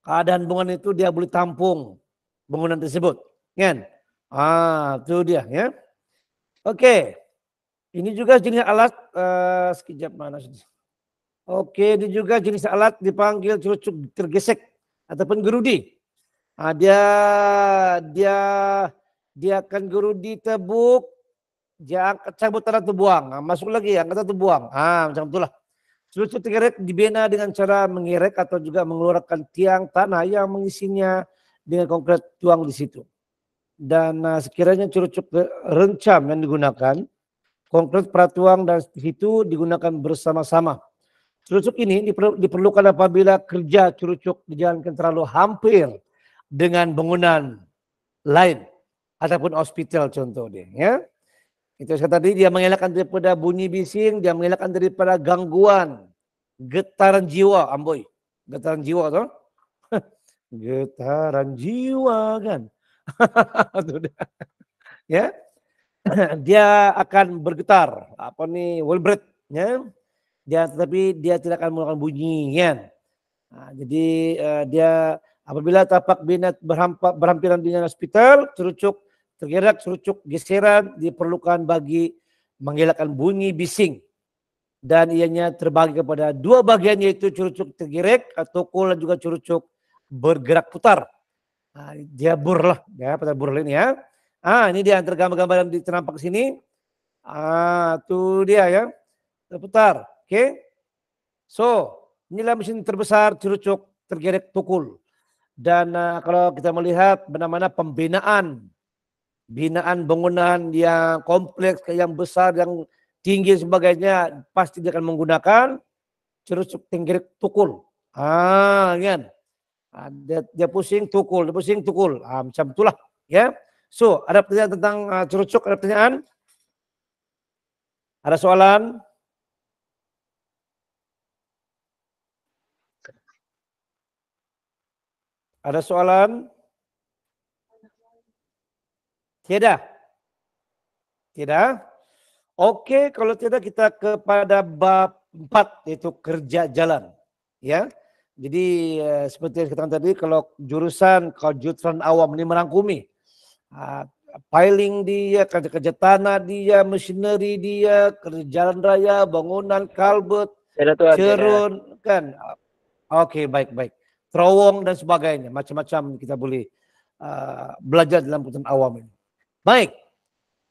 Speaker 1: keadaan bangunan itu dia boleh tampung bangunan tersebut. Kan? Ah, itu dia ya. Oke. Okay. Ini juga jenis alat uh, sekejap mana sudah. Oke, ini juga jenis alat dipanggil cucuk tergesek ataupun gerudi. Nah, dia dia dia akan gerudi tebuk, dia cabut tanah terbuang. Nah, masuk lagi angkat terbuang. Ah, macam itulah. Celucuk tergerek dibina dengan cara mengirek atau juga mengeluarkan tiang tanah yang mengisinya dengan konkret tuang di situ. Dan nah, sekiranya curucuk rencam yang digunakan, konkret peraturan dan situ digunakan bersama-sama. Curucuk ini diperlukan apabila kerja curucuk dijalankan terlalu hampir dengan bangunan lain ataupun hospital contohnya. Ya. Itu saya tadi dia mengelakkan daripada bunyi bising, dia mengelakkan daripada gangguan, getaran jiwa, amboi. Getaran jiwa tuh. *laughs* getaran jiwa kan. *laughs* ya. *laughs* dia akan bergetar apa nih Wilbert ya dia tetapi dia tidak akan melakukan ya nah, jadi uh, dia apabila tapak binat berhampiran dengan hospital cerucuk tergerak cerucuk geseran diperlukan bagi menghilangkan bunyi bising dan ianya terbagi kepada dua bagian yaitu curucuk tergerak atau dan juga curucuk bergerak putar. Nah, dia burlah ya, putar burlah ini ya. Ah, ini dia gambar-gambar yang ditampak di sini. Ah, tuh dia ya. Terputar. Oke. Okay. So, inilah mesin terbesar cerucuk tergerek tukul. Dan uh, kalau kita melihat benar-benar pembinaan binaan bangunan yang kompleks, yang besar, yang tinggi sebagainya pasti dia akan menggunakan cerucuk tergerek tukul. Ah, ingat. Ah, dia, pusing tukul, dia pusing tukul. Ah, macam itulah, ya. So, ada pertanyaan tentang uh, curucuk, ada pertanyaan? Ada soalan? Ada soalan? Tidak? Tidak? Oke, kalau tidak kita kepada bab 4 yaitu kerja jalan. Ya. Jadi eh, seperti yang kita katakan tadi kalau jurusan kalau jurusan awam ini merangkumi Ah, piling dia, kerja-kerja tanah dia, machinery dia, kerja jalan raya, bangunan, kalbut, cerun, kan. Oke, baik-baik. Terowong dan sebagainya, macam-macam kita boleh uh, belajar dalam putusan awam ini. Baik,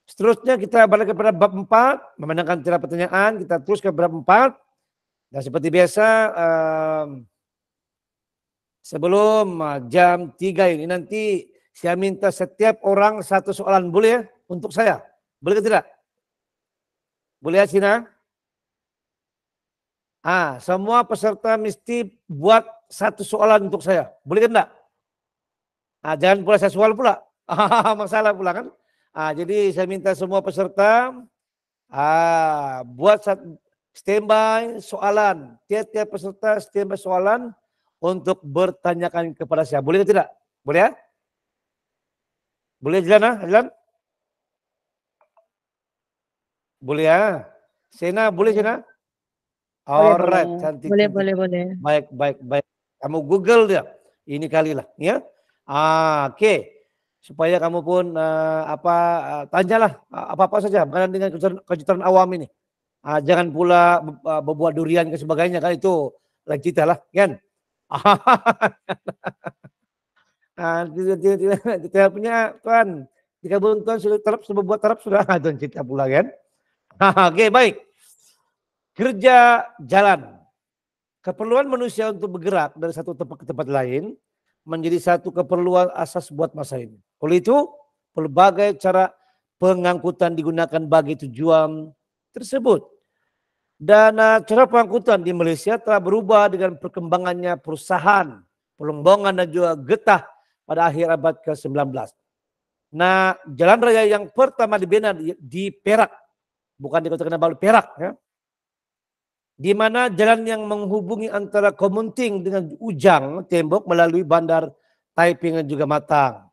Speaker 1: seterusnya kita balik kepada bab empat, memandangkan cara pertanyaan, kita terus ke bab empat. Dan seperti biasa, uh, sebelum jam tiga ini nanti saya minta setiap orang satu soalan boleh ya? untuk saya. Boleh tidak? Boleh ya Cina? Ah, semua peserta mesti buat satu soalan untuk saya. Boleh tidak? Ah, jangan pula saya soal pula. *laughs* Ah, masalah pula kan? Ah, jadi saya minta semua peserta ah, buat satu, standby soalan. Tiap-tiap peserta standby soalan untuk bertanyakan kepada saya. Boleh tidak? Boleh ya? Boleh jalan ah, jalan? Boleh ya, Sena, boleh Sena? Alright, cantik. Boleh, boleh, boleh. Baik, baik, baik. Kamu Google dia. Ini kalilah, ya. Ah, oke. Supaya kamu pun uh, apa uh, tanyalah eh, apa-apa saja bukan dengan kejutan, kejutan awam ini. Uh, jangan pula uh, berbuat durian dan sebagainya kan itu lah lah, kan? *laughs* Ah, tidak punya kan jika belum Tuhan sudah terap sudah buat terap sudah ada *laughs* cerita pula kan *laughs* oke baik kerja jalan keperluan manusia untuk bergerak dari satu tempat ke tempat lain menjadi satu keperluan asas buat masa ini oleh itu pelbagai cara pengangkutan digunakan bagi tujuan tersebut dan cara pengangkutan di Malaysia telah berubah dengan perkembangannya perusahaan, pelombongan dan juga getah pada akhir abad ke-19. Nah, jalan raya yang pertama dibina di, Perak, bukan di Kota Kinabalu, Perak ya. Di mana jalan yang menghubungi antara Komunting dengan Ujang Tembok melalui Bandar Taiping dan juga Matang.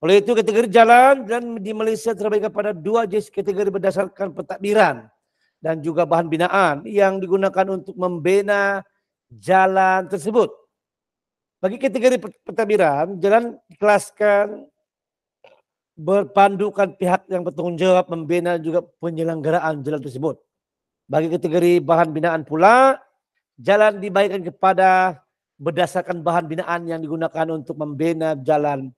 Speaker 1: Oleh itu kategori jalan dan di Malaysia terbagi kepada dua jenis kategori berdasarkan pentadbiran dan juga bahan binaan yang digunakan untuk membina jalan tersebut. Bagi kategori pentadbiran, jalan jelaskan berpandukan pihak yang bertanggung jawab membina juga penyelenggaraan jalan tersebut. Bagi kategori bahan binaan pula, jalan dibaikan kepada berdasarkan bahan binaan yang digunakan untuk membina jalan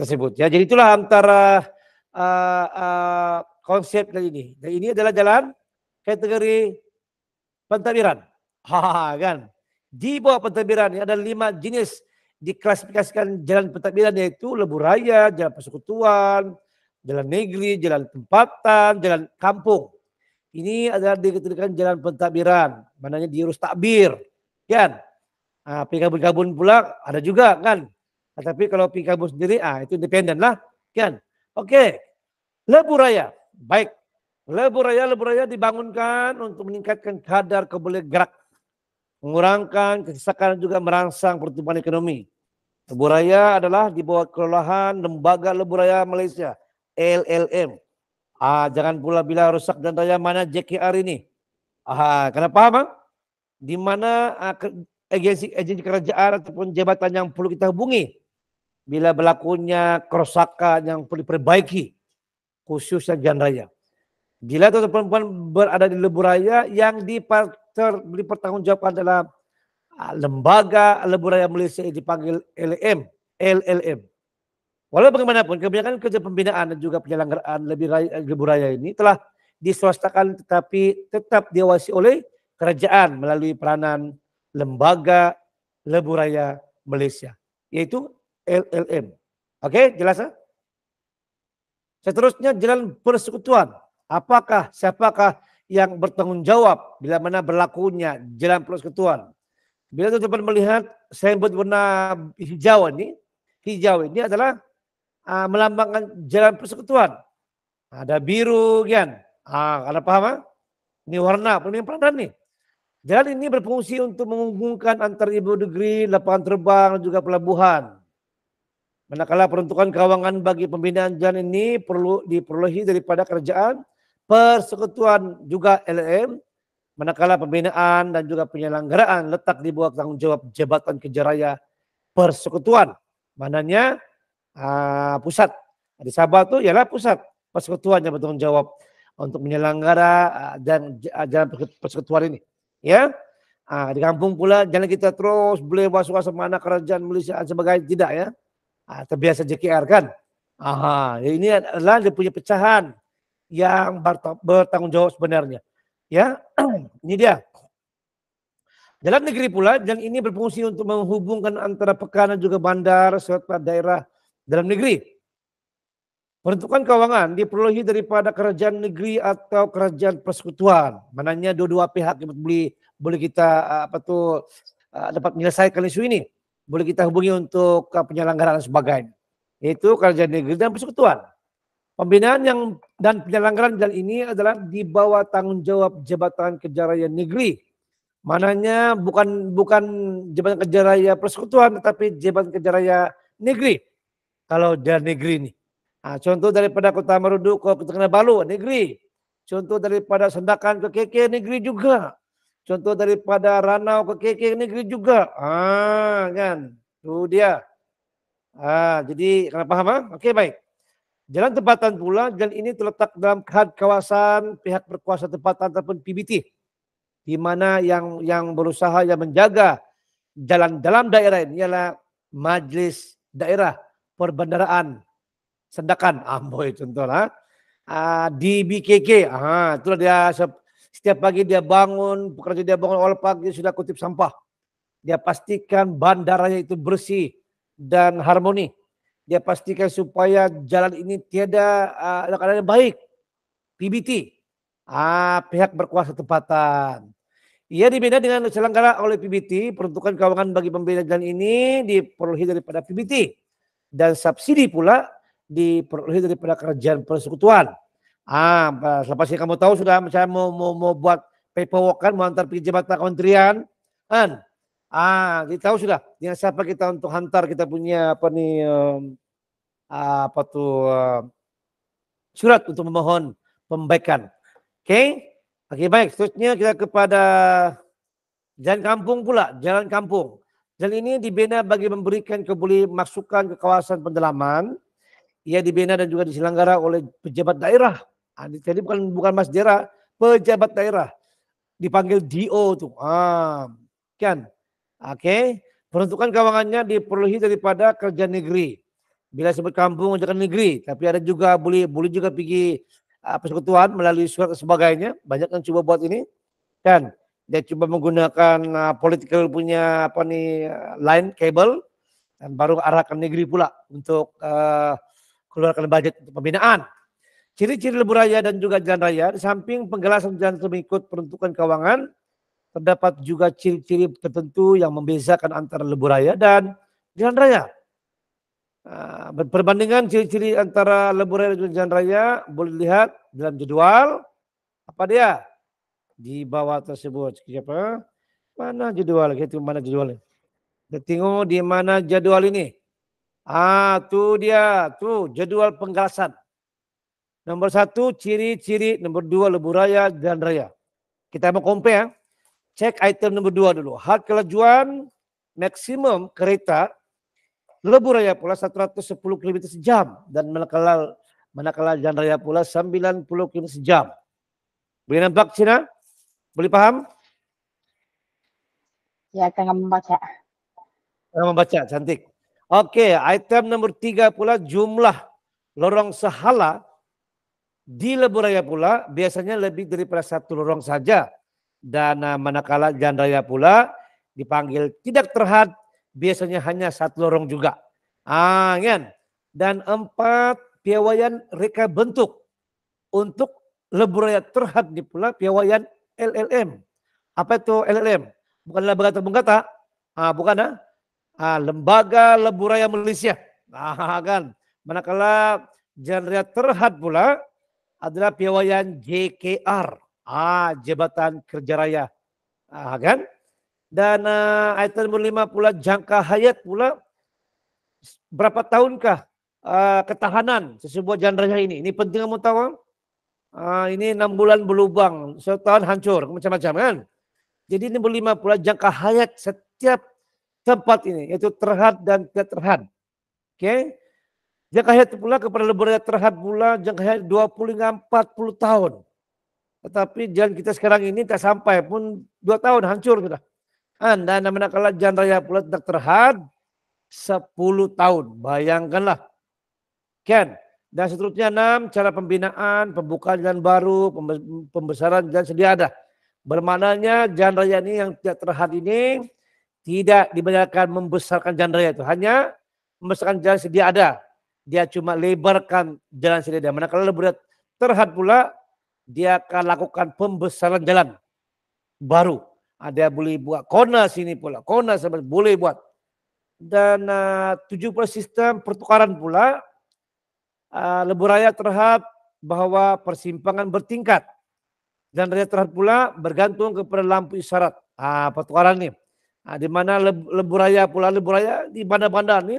Speaker 1: tersebut. Ya, jadi itulah antara uh, uh, konsep kali ini. Dan ini adalah jalan kategori pentadbiran. *laughs* Ha, kan? Di bawah pentadbiran ada lima jenis diklasifikasikan jalan pentadbiran yaitu lebu raya, jalan persekutuan, jalan negeri, jalan tempatan, jalan kampung. Ini adalah diketirikan jalan pentadbiran, mananya diurus takbir. Kan? Nah, pikabun-kabun pula ada juga kan. Nah, tapi kalau pikabun sendiri ah itu independen lah. Kan? Oke. Okay. Lebu raya. Baik. Lebu raya, lebu raya dibangunkan untuk meningkatkan kadar keboleh gerak mengurangkan kesesakan juga merangsang pertumbuhan ekonomi. Lebuh Raya adalah di bawah kelolaan Lembaga Lebuh Raya Malaysia, LLM. Ah, jangan pula bila rusak dan daya mana JKR ini. Ah, karena paham bang? Di mana ah, agensi agensi kerajaan ataupun jabatan yang perlu kita hubungi bila berlakunya kerusakan yang perlu diperbaiki khususnya jalan raya. Bila atau perempuan berada di lebu raya yang diper, dipertanggungjawabkan dalam ah, lembaga lebu raya Malaysia dipanggil LLM. LLM. Walau bagaimanapun, kebanyakan kerja pembinaan dan juga penyelenggaraan lebih raya, lebu raya ini telah diswastakan tetapi tetap diawasi oleh kerajaan melalui peranan lembaga lebu raya Malaysia, yaitu LLM. Oke, jelasnya. jelas? Seterusnya jalan persekutuan Apakah siapakah yang bertanggung jawab bila mana berlakunya jalan ketuan? Bila teman-teman melihat buat warna hijau ini, hijau ini adalah uh, melambangkan jalan persekutuan. Ada biru kan. Ah, ada paham? Ah? Ini warna pemilihan peranan nih. Jalan ini berfungsi untuk menghubungkan antar ibu negeri, lapangan terbang, dan juga pelabuhan. Manakala peruntukan keuangan bagi pembinaan jalan ini perlu diperolehi daripada kerjaan persekutuan juga LM, manakala pembinaan dan juga penyelenggaraan letak di bawah tanggung jawab Jabatan Kejaraya Persekutuan. Mananya uh, pusat. Di Sabah itu ialah pusat persekutuan yang bertanggung jawab untuk menyelenggara ah, dan ah, jalan persekutuan ini. Ya. Uh, di kampung pula jangan kita terus boleh was-was mana kerajaan Malaysia dan sebagainya tidak ya. Uh, terbiasa JKR kan. Aha, ini adalah dia punya pecahan yang bertanggung jawab sebenarnya. Ya, *clears throat* ini dia. Jalan negeri pula, dan ini berfungsi untuk menghubungkan antara pekanan juga bandar serta daerah dalam negeri. Peruntukan keuangan diperoleh daripada kerajaan negeri atau kerajaan persekutuan. Mananya dua-dua pihak yang beli, boleh kita ah, apa tuh ah, dapat menyelesaikan isu ini. Boleh kita hubungi untuk ah, penyelenggaraan sebagainya. Itu kerajaan negeri dan persekutuan. Pembinaan yang dan penyelenggaraan jalan ini adalah di bawah tanggung jawab Jabatan Kejaraya Negeri. Mananya bukan bukan Jabatan Kejaraya Persekutuan tetapi Jabatan Kejaraya Negeri. Kalau jalan negeri ini. Nah, contoh daripada Kota Merudu ke Kota Balu, negeri. Contoh daripada Sendakan ke KK negeri juga. Contoh daripada Ranau ke KK negeri juga. Ah, kan. Itu dia. Ah, jadi kena paham ah? Okey, baik. Jalan tempatan pula, jalan ini terletak dalam kawasan pihak berkuasa tempatan ataupun PBT. Di mana yang yang berusaha yang menjaga jalan dalam daerah ini ialah Majlis Daerah Perbendaraan Sendakan Amboi ah, contohlah. Uh, ah, di BKK, ah, itulah dia setiap pagi dia bangun, pekerja dia bangun awal pagi sudah kutip sampah. Dia pastikan bandaranya itu bersih dan harmoni dia pastikan supaya jalan ini tiada uh, keadaan baik. PBT. Ah, pihak berkuasa tempatan. Ia dibina dengan selenggara oleh PBT, peruntukan keuangan bagi pembina jalan ini diperoleh daripada PBT. Dan subsidi pula diperoleh daripada kerajaan persekutuan. Ah, selepas ini kamu tahu sudah saya mau, mau, mau buat paperwork kan, mau antar pejabat kementerian, kan, Ah, kita tahu sudah. Dengan siapa kita untuk hantar kita punya apa nih um, apa tuh uh, surat untuk memohon pembaikan. Oke. Okay? Oke, okay, baik. Seterusnya kita kepada jalan kampung pula, jalan kampung. Jalan ini dibina bagi memberikan keboleh masukan ke kawasan pendalaman. Ia dibina dan juga diselenggara oleh pejabat daerah. Ah, jadi bukan bukan mas pejabat daerah dipanggil DO tuh. Ah, kan? Oke, peruntukan kawangannya diperoleh daripada kerja negeri. Bila sebut kampung kerja negeri, tapi ada juga boleh boleh juga pergi uh, persekutuan melalui surat dan sebagainya. Banyak yang coba buat ini dan dia coba menggunakan uh, political punya apa nih ah, line cable dan baru arahkan negeri pula untuk uh, keluarkan budget untuk pembinaan. Ciri-ciri leburaya raya dan juga jalan raya, di samping penggelasan jalan pengikut peruntukan keuangan, terdapat juga ciri-ciri tertentu yang membezakan antara lebu raya dan jalan raya. Perbandingan ah, ciri-ciri antara lebu raya dan jalan raya boleh dilihat dalam jadwal apa dia di bawah tersebut. Siapa? Mana jadwal? Kita mana jadwalnya? Kita tengok di mana jadwal ini. Ah, tu dia, tu jadwal penggalasan. Nomor satu ciri-ciri, nomor dua lebu raya dan raya. Kita mau compare. Ah. Cek item nomor dua dulu. Hak kelajuan maksimum kereta lebur raya pula 110 km sejam dan manakala manakala jalan raya pula 90 km sejam. Boleh nampak Cina? Boleh paham? Ya, tengah membaca. Tengah membaca, cantik. Oke, okay, item nomor tiga pula jumlah lorong sehala di Leburaya pula biasanya lebih daripada satu lorong saja dan manakala raya pula dipanggil tidak terhad biasanya hanya satu lorong juga. Angin. Dan empat piawaian reka bentuk untuk leburaya terhad di pula piawaian LLM. Apa itu LLM? Bukan lembaga terbenggata. Ah? ah, bukan ah? ah lembaga leburaya Malaysia. Ah, kan. Manakala raya terhad pula adalah piawaian JKR. Ah, jabatan kerja raya. Ah, kan? Dan uh, ayat pula jangka hayat pula berapa tahunkah uh, eh, ketahanan sesebuah jalan ini? Ini penting kamu tahu. Uh, ini enam bulan berlubang, setahun tahun hancur, macam-macam kan? Jadi ini berlima pula jangka hayat setiap tempat ini, yaitu terhad dan tidak terhad. Oke? Okay? Jangka hayat pula kepada lebaran terhad pula jangka hayat 20 hingga 40 tahun. Tetapi jalan kita sekarang ini tak sampai pun dua tahun hancur sudah. Anda namanya kalau jalan raya pula tidak terhad sepuluh tahun. Bayangkanlah. Ken. Dan seterusnya enam cara pembinaan, pembukaan jalan baru, pembesaran jalan sedia ada. Bermaknanya jalan raya ini yang tidak terhad ini tidak dibenarkan membesarkan jalan raya itu. Hanya membesarkan jalan sedia ada. Dia cuma lebarkan jalan sedia ada. Manakala berat terhad pula dia akan lakukan pembesaran jalan baru. Ada boleh buat kona sini pula, kona sampai boleh buat. Dan ah, uh, 70 sistem pertukaran pula uh, raya terhad bahwa persimpangan bertingkat dan raya terhad pula bergantung kepada lampu isyarat. Ah, pertukaran ini. Uh, ah, di mana lebu raya pula lebu raya di bandar-bandar ini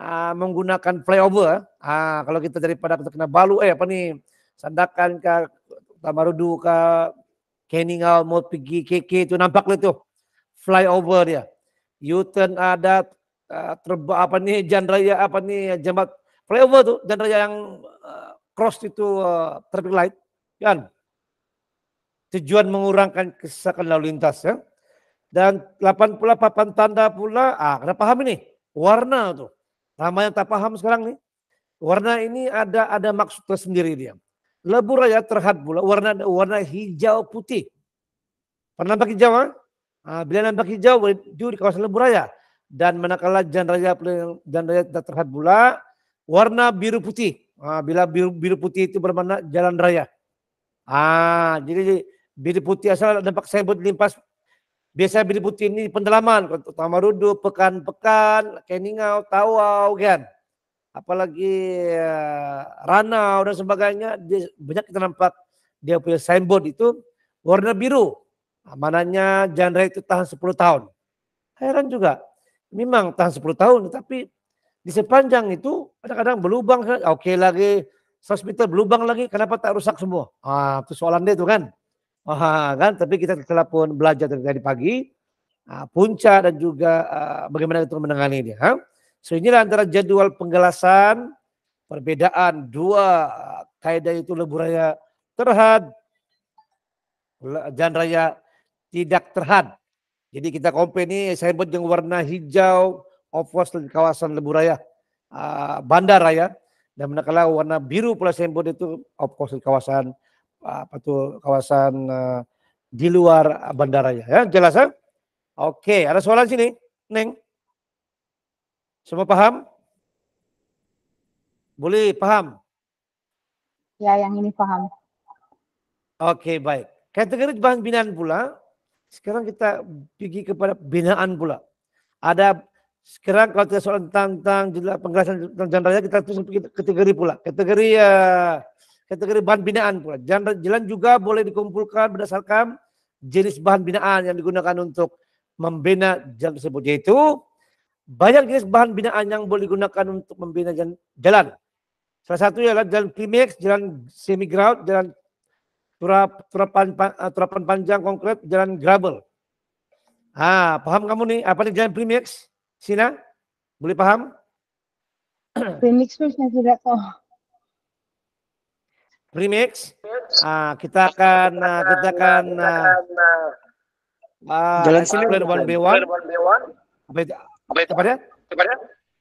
Speaker 1: uh, menggunakan flyover. Uh, kalau kita daripada kita kena balu eh apa nih sandakan ke Tamarudu ah, ka out mau pergi KK itu nampak lah tuh flyover ya. U-turn ada ah, terba apa nih jalan apa nih jembat flyover tuh jalan yang uh, cross itu uh, traffic light kan. Tujuan mengurangkan kesesakan lalu lintas ya. Dan 80 papan tanda pula, ah kenapa paham ini, warna tuh. Ramai yang tak paham sekarang nih. Warna ini ada ada maksud tersendiri dia leburaya pula warna warna hijau putih. Pernah nampak hijau? Ah? Ha, ah, bila nampak hijau juri di kawasan leburaya dan manakala jalan raya jalan raya terhad pula warna biru putih. Ha, ah, bila biru, biru putih itu bermakna jalan raya. Ah, jadi biru putih asal nampak sebut limpas biasa biru putih ini pendalaman Tamaruddu, Pekan-Pekan, Keningau, Tawau, kan apalagi ya, ranau dan sebagainya dia, banyak kita nampak dia punya signboard itu warna biru amanannya genre itu tahan 10 tahun heran juga memang tahan 10 tahun tapi di sepanjang itu kadang-kadang berlubang oke okay lagi 100 meter berlubang lagi kenapa tak rusak semua ah itu soalan dia itu kan ah kan tapi kita telah pun belajar dari pagi ah, puncak dan juga ah, bagaimana itu menangani dia ha? Sehingga antara jadwal penggelasan, perbedaan dua uh, kaidah itu lebur raya terhad, dan raya tidak terhad. Jadi kita compare saya buat yang warna hijau, of di kawasan lebur raya, uh, bandar raya. Dan manakala warna biru pula saya buat itu of di kawasan uh, apa tuh kawasan di luar bandar ya. ya jelas Oke, ada soalan sini, Neng? Semua paham? Boleh paham?
Speaker 2: Ya, yang ini paham.
Speaker 1: Oke, okay, baik. Kategori bahan binaan pula, sekarang kita pergi kepada binaan pula. Ada sekarang kalau kita soal tentang, tentang penggerasan tentang jandranya, kita terus pergi kategori pula. Kategori ya kategori bahan binaan pula. Jandra, jalan juga boleh dikumpulkan berdasarkan jenis bahan binaan yang digunakan untuk membina jalan tersebut yaitu banyak jenis bahan binaan yang boleh digunakan untuk membina jalan. Salah satu adalah jalan primex, jalan semi grout, jalan turap, turapan, eh, turapan panjang konkret, jalan gravel. Ah, paham kamu nih? Apa nih jalan primex? Sina, boleh paham? Primex *clears throat* pun saya tidak tahu. Primex, ah, ah, kita akan ah, kita akan ah, jalan sini one by one. Apa itu? Kepada? Kepada?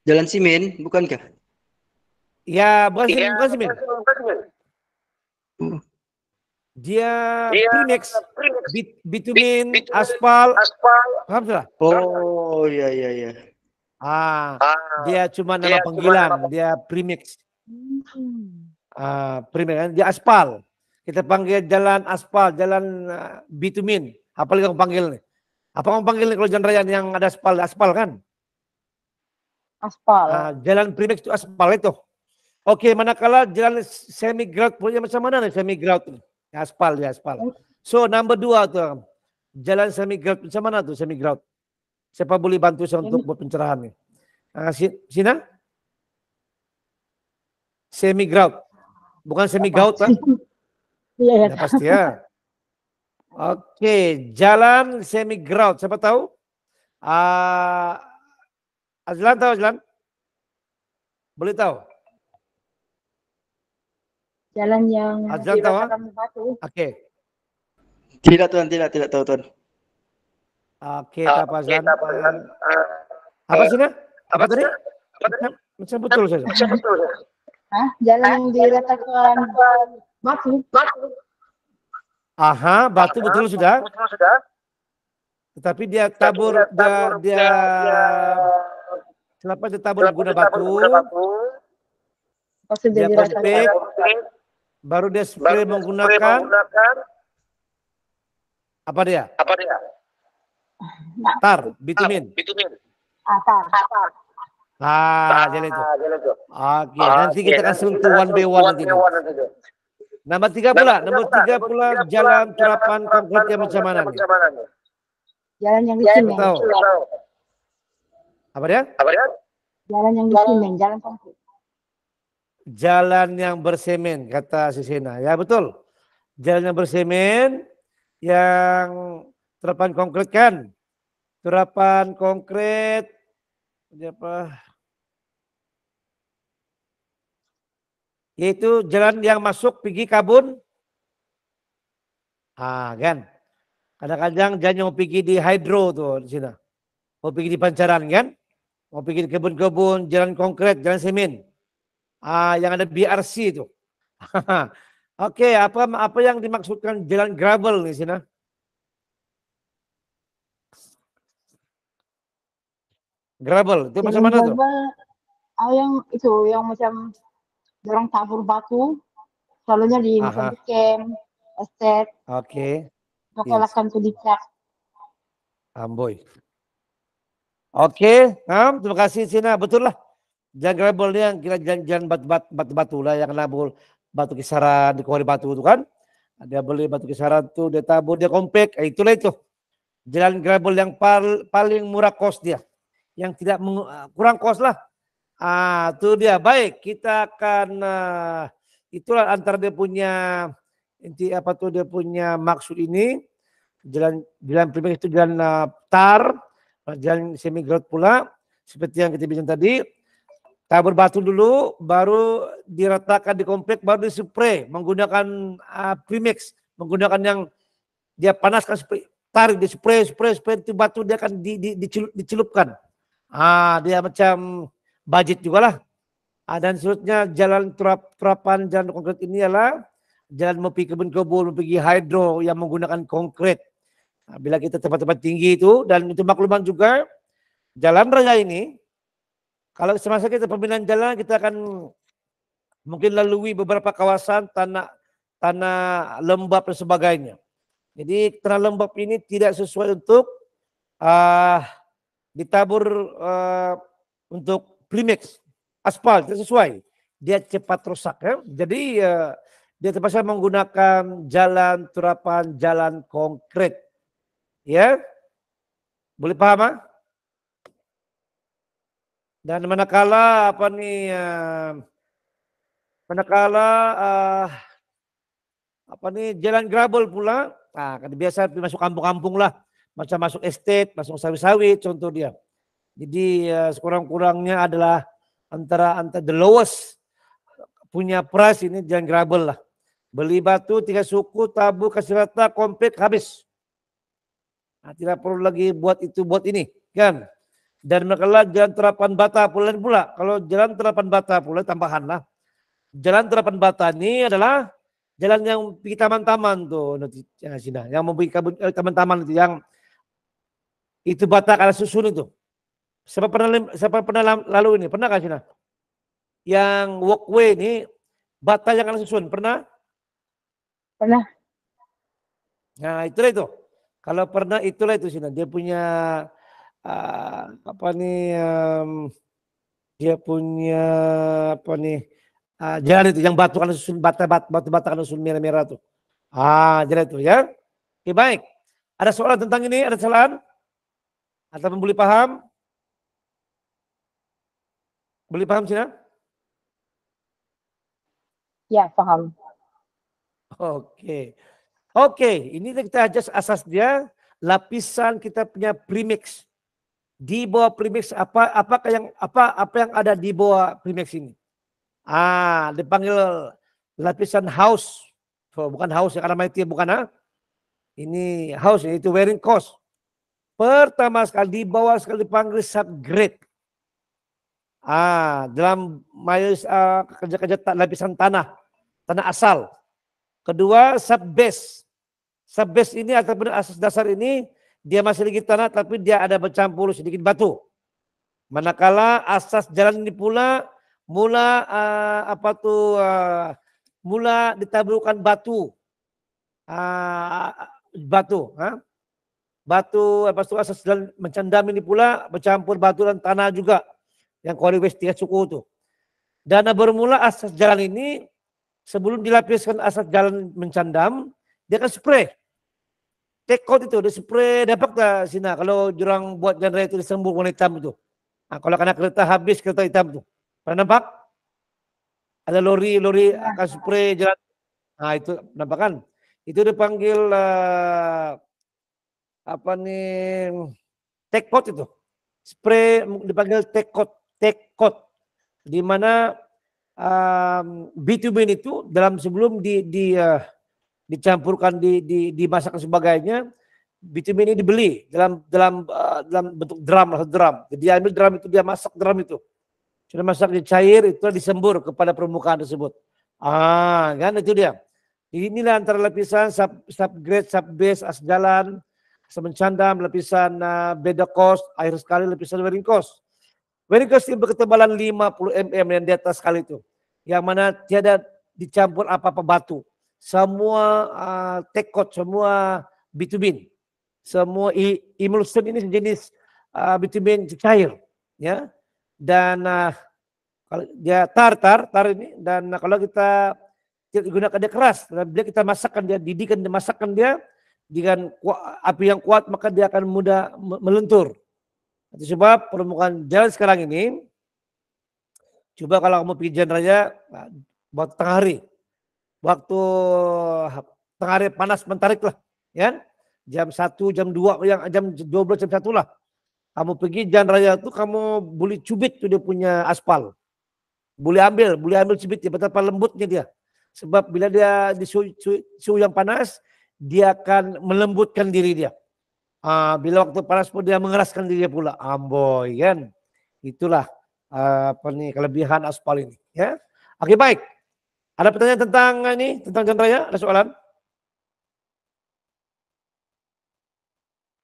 Speaker 1: Jalan Simin, bukankah? Ya, bukan Simin, ya, bukan Simin. Dia, iya, Primex, bit, bitumin, aspal, aspal. paham sudah? Oh, iya, iya, iya. Ah, ah, dia cuma nama dia panggilan, cuma dia primex ah, primex Ah, kan? premix dia aspal. Kita panggil jalan aspal, jalan ah, bitumen bitumin. Apa lagi kamu panggil nih? Apa kamu panggil kalau jalan raya yang ada aspal, aspal kan? aspal. Uh, jalan primer itu aspal itu. Oke, okay, manakala jalan semi grout punya macam mana nih semi grout? Aspal ya aspal. Hmm. So number dua tuh jalan semi grout macam mana tuh semi grout? Siapa boleh bantu saya untuk buat pencerahan nih? Ah, Sina? Semi grout. Bukan semi grout kan? *laughs*
Speaker 3: Iya ya. Pasti ya. Oke,
Speaker 1: okay, jalan semi grout. Siapa tahu? Ah, uh, Azlan tahu Azlan? Boleh tahu?
Speaker 2: Jalan yang Azlan tahu? Ah? Oke.
Speaker 1: Okay. Tidak Tuan, tidak, tidak tahu Tuan. Oke, ah, okay, uh, ah, apa Azlan? Okay, uh, apa sih, Nak? Apa tadi? Macam betul saja. Macam betul.
Speaker 2: Hah? Jalan yang diratakan batu. Batu.
Speaker 1: Aha, batu betul sudah. Betul sudah. Tetapi dia tabur, dia, dia, dia, dia Selepas ditabur guna batu,
Speaker 3: dia petik,
Speaker 1: baru dia spray menggunakan apa dia?
Speaker 2: Apa dia? Nah. Tar, bitumin. Bitumin. Ah, tar.
Speaker 1: Ah, ah, ah jalan itu. Oke, nanti kita akan sentuh one by one nanti. Nama tiga pula, nomor tiga pula jalan terapan konkret yang macam mana? Jalan yang licin ya. Apa dia? Apa
Speaker 2: dia? Jalan yang bersemen, jalan konkret.
Speaker 1: Jalan yang bersemen, kata Sisina. Ya betul. Jalan yang bersemen, yang terapan konkret kan? Terapan konkret, apa? Yaitu jalan yang masuk pergi kabun. Ah, kan? Kadang-kadang jalan yang mau pergi di hydro tuh di sini. Mau pergi di pancaran kan? mau bikin kebun-kebun, jalan konkret, jalan semen. Ah, yang ada BRC itu. *laughs* Oke, okay, apa apa yang dimaksudkan jalan gravel di sini? Gravel itu macam mana tuh?
Speaker 2: Ah, yang itu yang macam dorong tabur batu, selalunya di Aha. camp, estate.
Speaker 1: Oke. Okay. Pokoknya yes.
Speaker 2: tuh
Speaker 1: Amboy. Oke, nah, terima kasih Sina. Betul lah. Jangan kira yang kira jangan, batu, batu, batu, batu lah yang nabul batu kisaran di kuali batu itu kan. Dia beli batu kisaran tuh dia tabur dia kompek, eh, itulah itu. Jalan gravel yang pal, paling murah kos dia. Yang tidak eh, kurang kos lah. Ah, itu dia baik. Kita akan uh, itulah antara dia punya inti apa tuh dia punya maksud ini. Jalan jalan primer itu jalan uh, tar Jalan semi grout pula seperti yang kita bilang tadi. Tabur batu dulu, baru diratakan di komplek, baru disupray menggunakan uh, premix, menggunakan yang dia panaskan tarik di spray, spray, spray itu batu dia akan di, di, dicelup, dicelupkan. Ah, dia macam budget juga lah. Ah, dan selanjutnya jalan terap, terapan jalan konkret ini adalah jalan mau pergi kebun-kebun, mau pergi hydro yang menggunakan konkret. Nah, bila kita tempat-tempat tinggi itu dan untuk makluman juga jalan raya ini kalau semasa kita pembinaan jalan kita akan mungkin lalui beberapa kawasan tanah tanah lembab dan sebagainya. Jadi tanah lembab ini tidak sesuai untuk uh, ditabur uh, untuk premix aspal tidak sesuai. Dia cepat rusak ya. Jadi uh, dia terpaksa menggunakan jalan turapan, jalan konkret. Ya. Boleh paham? Ah? Dan manakala apa nih uh, manakala uh, apa nih jalan gravel pula, nah kan biasa masuk kampung-kampung lah, macam masuk estate, masuk sawit-sawit contoh dia. Jadi uh, sekurang-kurangnya adalah antara antara the lowest punya price ini jalan grabel lah. Beli batu tiga suku, tabu, kasih rata, komplit, habis. Nah, tidak perlu lagi buat itu buat ini, kan? Dan mereka jalan terapan bata pula pula. Kalau jalan terapan bata pula tambahan lah. Jalan terapan bata ini adalah jalan yang pergi taman-taman tuh nanti yang Cina, yang mau pergi eh, taman-taman itu yang itu bata karena susun itu. Siapa pernah siapa pernah lalu ini? Pernah kan Cina? Yang walkway ini bata yang akan susun pernah? Pernah. Nah, itu itu. Kalau pernah itulah itu sih, Dia punya uh, apa nih? Um, dia punya apa nih? Uh, jalan itu yang batu kan susun bata bata batu bata kan susun merah merah tuh. Ah jalan itu ya. Oke baik. Ada soalan tentang ini? Ada kesalahan? Atau membeli paham? Beli paham sih Ya, paham. Oke. Okay. Oke, ini kita adjust asas dia, lapisan kita punya premix. Di bawah premix apa apakah yang apa apa yang ada di bawah premix ini? Ah, dipanggil lapisan house. So, bukan house yang karena itu bukan ah. Ini house itu wearing cost. Pertama sekali di bawah sekali dipanggil subgrade. Ah, dalam mayus uh, ah, kerja-kerja lapisan tanah, tanah asal. Kedua sub base Subbase ini ataupun asas dasar ini dia masih lagi tanah tapi dia ada bercampur sedikit batu. Manakala asas jalan ini pula mula uh, apa tuh uh, mula ditaburkan batu uh, batu huh? batu apa tuh asas jalan mencendam ini pula bercampur batu dan tanah juga yang kualitas tiga suku itu. Dan bermula asas jalan ini sebelum dilapiskan asas jalan mencandam, dia akan spray take out itu, dia spray, dapat tak sini? Kalau jurang buat itu disembur warna hitam itu. Nah, kalau kena kereta habis kereta hitam itu, Pernah nampak? Ada lori, lori iya. akan spray jalan. Nah itu nampak kan? Itu dipanggil uh, eh, apa nih? Tekot itu. Spray dipanggil tekot, tekot. Di mana um, bitumen itu dalam sebelum di di uh, dicampurkan di, di dimasak dan sebagainya bitumen ini dibeli dalam dalam uh, dalam bentuk drum atau drum dia ambil drum itu dia masak drum itu sudah masak cair itu disembur kepada permukaan tersebut ah kan itu dia inilah antara lapisan sub, subgrade subbase as jalan semencanda lapisan uh, beda cost air sekali lapisan wearing cost wearing ini berketebalan 50 mm yang di atas sekali itu yang mana tiada dicampur apa-apa batu semua uh, ah, tekot, semua bitumen, semua emulsion ini sejenis uh, ah, bitumen cair, ya. Dan uh, kalau dia tar tar tar ini dan uh, kalau kita tidak digunakan dia keras, dan bila kita masakkan dia, didikan masakkan dia dengan api yang kuat maka dia akan mudah melentur. Itu sebab permukaan jalan sekarang ini, coba kalau kamu pergi jalan raya, buat tengah hari, waktu tengah hari panas mentarik lah, ya. Kan? Jam satu, jam dua, yang jam 12, jam satu lah. Kamu pergi jalan raya itu kamu boleh cubit tuh dia punya aspal. Boleh ambil, boleh ambil cubit ya betapa lembutnya dia. Sebab bila dia di suhu, yang panas, dia akan melembutkan diri dia. Uh, bila waktu panas pun dia mengeraskan diri dia pula. Amboi, kan. Itulah ah, apa nih, kelebihan aspal ini. Ya. Oke okay, baik. Ada pertanyaan tentang ini, tentang raya? Ada soalan?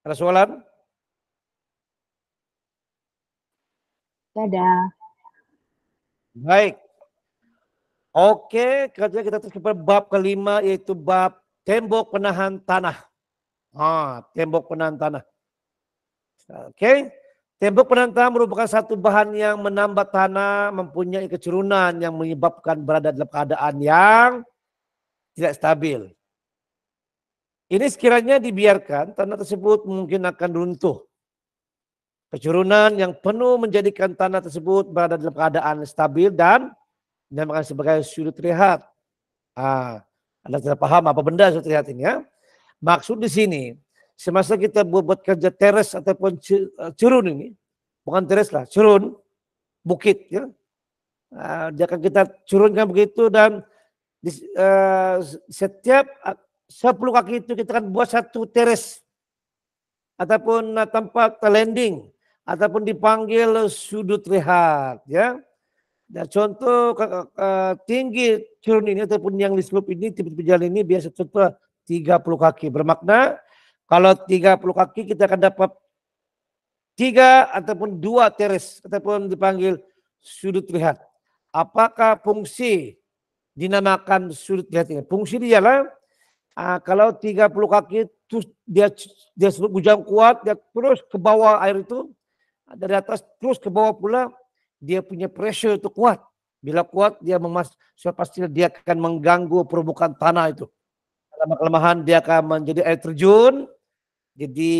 Speaker 1: Ada soalan? Ada. Baik. Oke, kerja kita terus kepada bab kelima yaitu bab tembok penahan tanah. Ah, tembok penahan tanah. Oke. Okay. Tembok penantang merupakan satu bahan yang menambah tanah, mempunyai kecerunan yang menyebabkan berada dalam keadaan yang tidak stabil. Ini sekiranya dibiarkan, tanah tersebut mungkin akan runtuh. Kecurunan yang penuh menjadikan tanah tersebut berada dalam keadaan stabil dan dinamakan sebagai sudut rehat. Ah, Anda tidak paham apa benda sudut rehat ini ya? Maksud di sini, semasa kita buat kerja teres ataupun eh, curun ini, bukan teres lah, curun, bukit ya. Ah, dia jangan kita curunkan begitu dan di, uh, setiap ah, sepuluh kaki itu kita akan buat satu teres ataupun ah, tempat landing ataupun dipanggil sudut rehat ya. Nah, contoh uh, tinggi curun ini ataupun yang di slope ini tipe-tipe jalan ini biasa contoh 30 kaki bermakna kalau 30 kaki kita akan dapat tiga ataupun dua teres ataupun dipanggil sudut lihat. Apakah fungsi dinamakan sudut lihat ini? Fungsi dia lah uh, ah, kalau 30 kaki terus dia dia hujan kuat dia terus ke bawah air itu ah, dari atas terus ke bawah pula dia punya pressure itu kuat. Bila kuat dia memas pasti dia akan mengganggu permukaan tanah itu. Dalam kelemahan dia akan menjadi air terjun jadi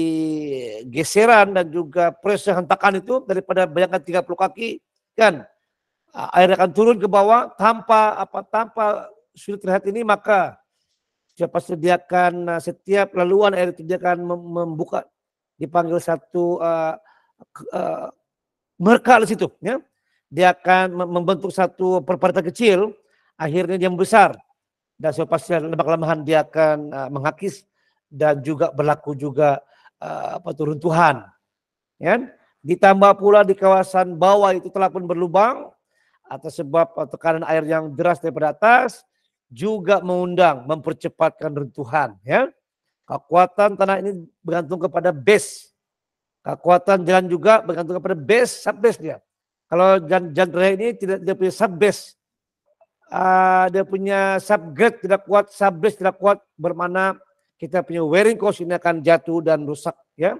Speaker 1: geseran dan juga proses hentakan itu daripada bayangkan 30 kaki kan air akan turun ke bawah tanpa apa tanpa sulit terlihat ini maka siapa sediakan e, setiap laluan air itu dia akan membuka dipanggil satu uh, e, uh, e, merka di situ ya dia akan membentuk satu perparta kecil akhirnya dia membesar dan siapa lebak lemahan dia akan uh, menghakis dan juga berlaku juga eh, apa turun tuhan, Ya. Kan? Ditambah pula di kawasan bawah itu telah pun berlubang atas sebab eh, tekanan air yang deras daripada atas juga mengundang mempercepatkan runtuhan ya. Kan? Kekuatan tanah ini bergantung kepada base. Kekuatan jalan juga bergantung kepada base sub base dia. Kalau jalan, jalan raya ini tidak dia punya base. Uh, ah, dia punya subgrade tidak kuat, sub base tidak kuat bermana kita punya wearing cost ini akan jatuh dan rusak ya.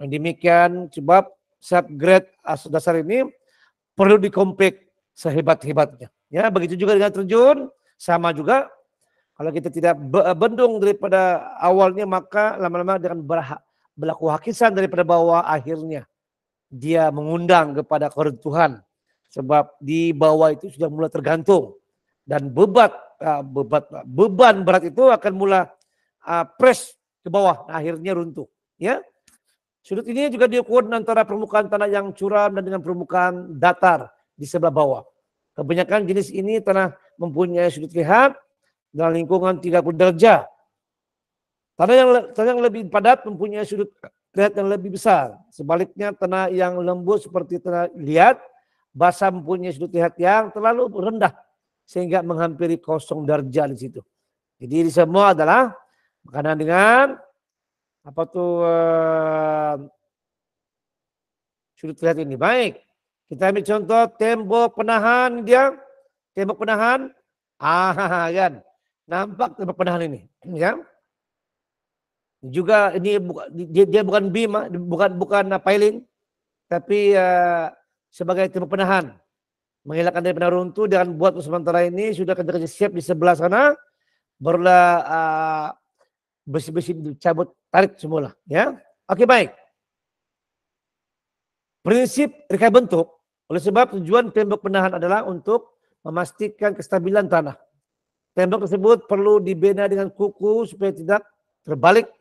Speaker 1: Dan demikian sebab subgrade asas dasar ini perlu dikompak sehebat-hebatnya. Ya, begitu juga dengan terjun sama juga kalau kita tidak bendung daripada awalnya maka lama-lama dengan berhak, berlaku hakisan daripada bawah akhirnya dia mengundang kepada keruntuhan sebab di bawah itu sudah mulai tergantung dan bebat ah, bebat beban berat itu akan mulai uh, press ke bawah, nah, akhirnya runtuh. Ya, Sudut ini juga diukur antara permukaan tanah yang curam dan dengan permukaan datar di sebelah bawah. Kebanyakan jenis ini tanah mempunyai sudut lihat dalam lingkungan 30 derajat. Tanah yang, tanah yang lebih padat mempunyai sudut lihat yang lebih besar. Sebaliknya tanah yang lembut seperti tanah liat, basah mempunyai sudut lihat yang terlalu rendah sehingga menghampiri kosong derajat di situ. Jadi ini semua adalah Makanan dengan apa tuh sudut lihat ini. Baik. Kita ambil contoh tembok penahan dia. Tembok penahan. Ah, kan. Nampak tembok penahan ini. Ya. Juga ini dia, dia bukan bima, ah, bukan bukan ah, piling, tapi uh, sebagai tembok penahan. Menghilangkan dari penahan runtuh dan buat sementara ini sudah kerja siap di sebelah sana. berlah uh, besi-besi dicabut tarik semula ya oke baik prinsip reka bentuk oleh sebab tujuan tembok penahan adalah untuk memastikan kestabilan tanah tembok tersebut perlu dibina dengan kuku supaya tidak terbalik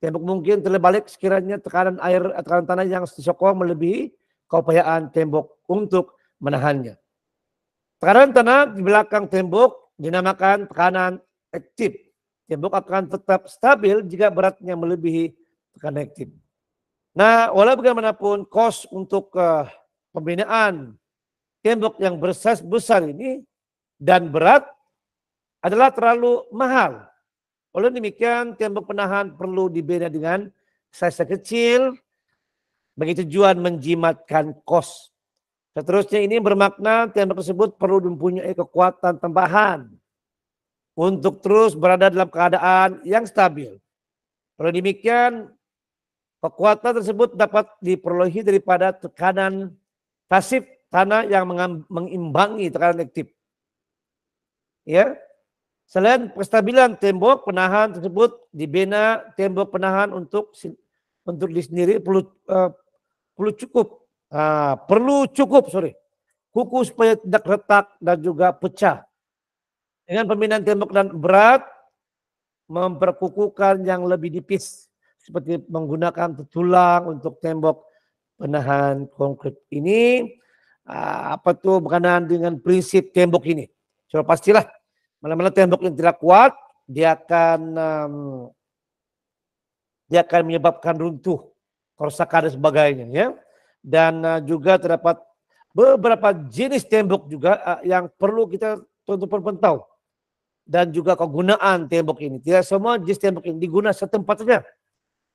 Speaker 1: tembok mungkin terbalik sekiranya tekanan air atau tekanan tanah yang disokong melebihi keupayaan tembok untuk menahannya tekanan tanah di belakang tembok dinamakan tekanan aktif cebok akan tetap stabil jika beratnya melebihi tekanan aktif. Nah, walau bagaimanapun kos untuk uh, pembinaan tembok yang berses besar ini dan berat adalah terlalu mahal. Oleh demikian, tembok penahan perlu dibeda dengan size kecil bagi tujuan menjimatkan kos. Seterusnya ini bermakna tembok tersebut perlu mempunyai kekuatan tambahan untuk terus berada dalam keadaan yang stabil. Kalau demikian, kekuatan tersebut dapat diperolehi daripada tekanan pasif tanah yang mengimbangi tekanan aktif. Ya, Selain kestabilan tembok penahan tersebut dibina tembok penahan untuk untuk di sendiri perlu uh, perlu cukup uh, perlu cukup sorry kuku supaya tidak retak dan juga pecah dengan pembinaan tembok dan berat, memperkukuhkan yang lebih tipis seperti menggunakan tulang untuk tembok penahan konkret ini ah, apa tuh berkenaan dengan prinsip tembok ini sudah pastilah mana-mana tembok yang tidak kuat dia akan um, dia akan menyebabkan runtuh kerusakan dan sebagainya ya dan uh, juga terdapat beberapa jenis tembok juga uh, yang perlu kita tentu tahu dan juga kegunaan tembok ini. Tidak semua jenis tembok ini diguna setempatnya.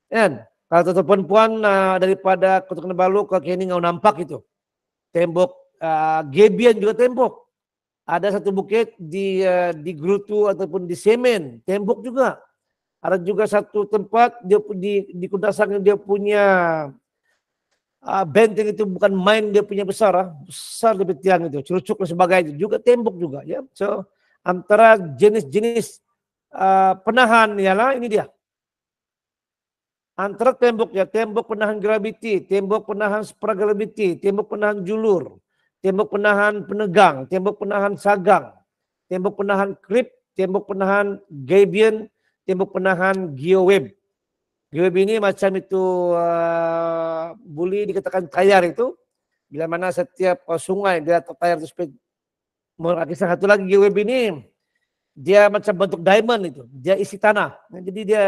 Speaker 1: Eh, dan kalau tutup perempuan nah, daripada Kota Kinabalu ke kini nggak nampak itu. Tembok uh, gebian juga tembok. Ada satu bukit di uh, di Grutu ataupun di semen, tembok juga. Ada juga satu tempat dia di di kudasan dia punya uh, benteng itu bukan main dia punya besar, uh, besar lebih tiang itu, cerucuk dan sebagainya, juga tembok juga ya. So antara jenis-jenis uh, penahan ialah ini dia. Antara tembok ya, tembok penahan graviti, tembok penahan spragravity, tembok penahan julur, tembok penahan penegang, tembok penahan sagang, tembok penahan krip, tembok penahan gabion, tembok penahan geoweb. Geoweb ini macam itu uh, dikatakan tayar itu bila mana setiap eh, sungai dia tayar itu lagi satu lagi GWB ini dia macam bentuk diamond itu, dia isi tanah. Nah, jadi dia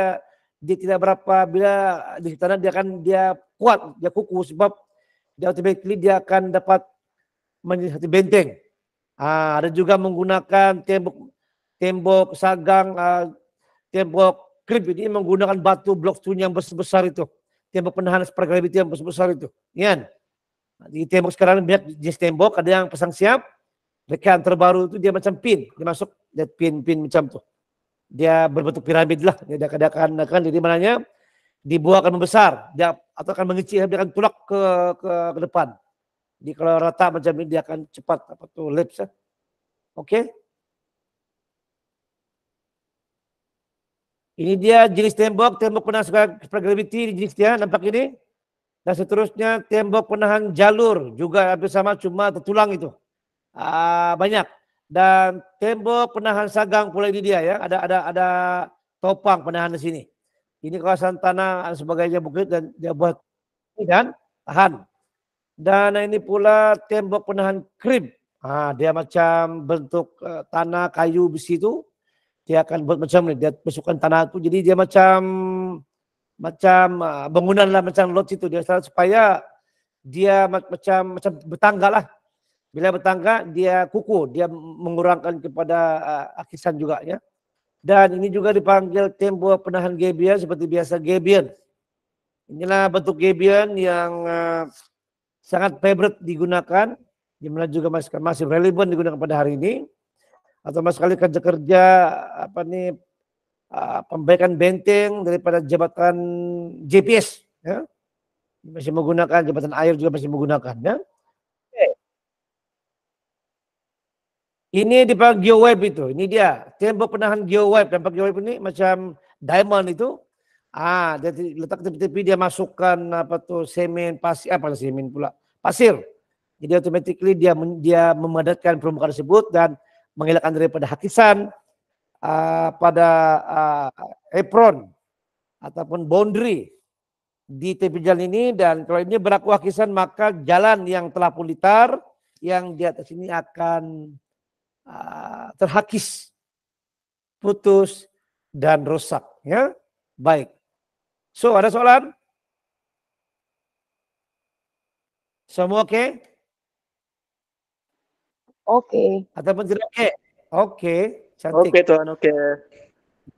Speaker 1: dia tidak berapa bila di tanah dia akan dia kuat, dia kuku sebab dia automatically dia akan dapat menjadi satu benteng. Ah, ada juga menggunakan tembok tembok sagang, ah, tembok krip ini menggunakan batu blok stone yang besar-besar itu. Tembok penahan spark gravity yang besar-besar itu. Nian. Di tembok sekarang banyak jenis tembok, ada yang pasang siap, rekaan terbaru itu dia macam pin, dia masuk dia pin-pin macam tuh. Dia berbentuk piramid lah, dia kadang akan akan jadi mananya di akan membesar, dia atau akan mengecil, dia akan tulak ke ke, ke depan. Jadi kalau rata macam ini dia akan cepat apa tuh lips ya. Oke. Ini dia jenis tembok, tembok penahan supergravity jenis dia nampak ini. Dan seterusnya tembok penahan jalur juga hampir sama cuma tertulang itu uh, banyak dan tembok penahan sagang pula ini dia ya ada ada ada topang penahan di sini ini kawasan tanah dan sebagainya bukit dan dia buat ini dan tahan dan ini pula tembok penahan krim ah dia macam bentuk uh, tanah kayu besi itu dia akan buat macam ini dia masukkan tanah itu jadi dia macam macam uh, bangunan lah macam lot itu dia supaya dia macam macam bertangga lah Bila bertangga dia kuku, dia mengurangkan kepada uh, akisan juga ya. Dan ini juga dipanggil tembok penahan gebian seperti biasa gebian. Inilah bentuk gebian yang uh, sangat favorite digunakan, dimana juga masih, masih relevan digunakan pada hari ini. Atau mas kali kerja-kerja apa nih uh, pembaikan benteng daripada jabatan JPS ya. Masih menggunakan jabatan air juga masih menggunakan ya. Ini dipanggil geoweb itu. Ini dia. Tembok penahan geoweb. Tembok geoweb ini macam diamond itu. Ah, dia letak tepi-tepi dia masukkan apa tuh semen pasir apa semen pula pasir. Jadi automatically dia dia memadatkan permukaan tersebut dan mengelakkan daripada hakisan uh, pada uh, apron ataupun boundary di tepi jalan ini dan kalau ini berlaku hakisan maka jalan yang telah pulitar yang di atas ini akan Ah, terhakis, putus, dan rusak. Ya, baik. So, ada soalan? Semua oke? Okay? Oke. Okay. Ataupun tidak oke? Okay? Oke, okay, cantik. Oke, okay, Tuhan, oke. Okay.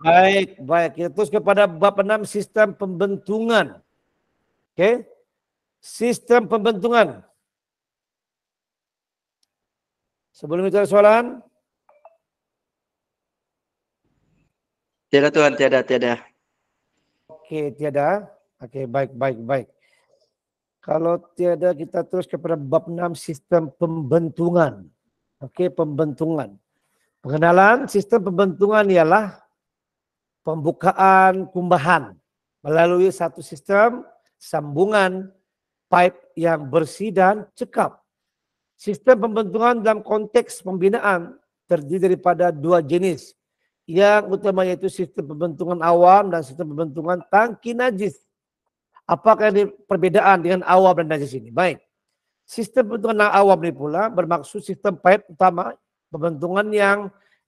Speaker 1: Baik, baik. Kita terus kepada bab 6 sistem pembentungan. Oke. Okay? Sistem pembentungan. Sebelum itu ada soalan?
Speaker 3: Tiada Tuhan, tiada, tiada.
Speaker 1: Oke, tiada. Oke, baik, baik, baik. Kalau tiada kita terus kepada bab 6 sistem pembentungan. Oke, pembentungan. Pengenalan sistem pembentungan ialah pembukaan kumbahan melalui satu sistem sambungan pipe yang bersih dan cekap. Sistem pembentukan dalam konteks pembinaan terdiri daripada dua jenis. Yang utama yaitu sistem pembentukan awam dan sistem pembentukan tangki najis. Apakah ini perbedaan dengan awam dan najis ini? Baik. Sistem pembentukan awam ini pula bermaksud sistem pahit utama pembentukan yang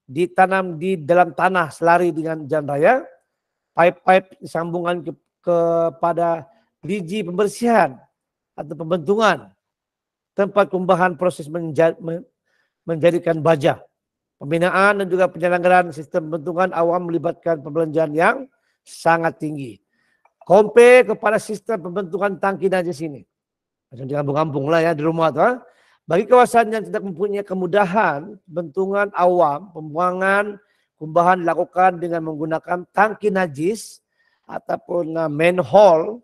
Speaker 1: ditanam di dalam tanah selari dengan jalan raya. Pipe-pipe sambungan ke, kepada biji pembersihan atau pembentukan tempat kumbahan proses menjadikan baja. Pembinaan dan juga penyelenggaraan sistem bentukan awam melibatkan perbelanjaan yang sangat tinggi. Kompe kepada sistem pembentukan tangki najis ini. Macam di kampung-kampung lah ya, di rumah tuh. Bagi kawasan yang tidak mempunyai kemudahan, bentungan awam, pembuangan, kumbahan dilakukan dengan menggunakan tangki najis ataupun hall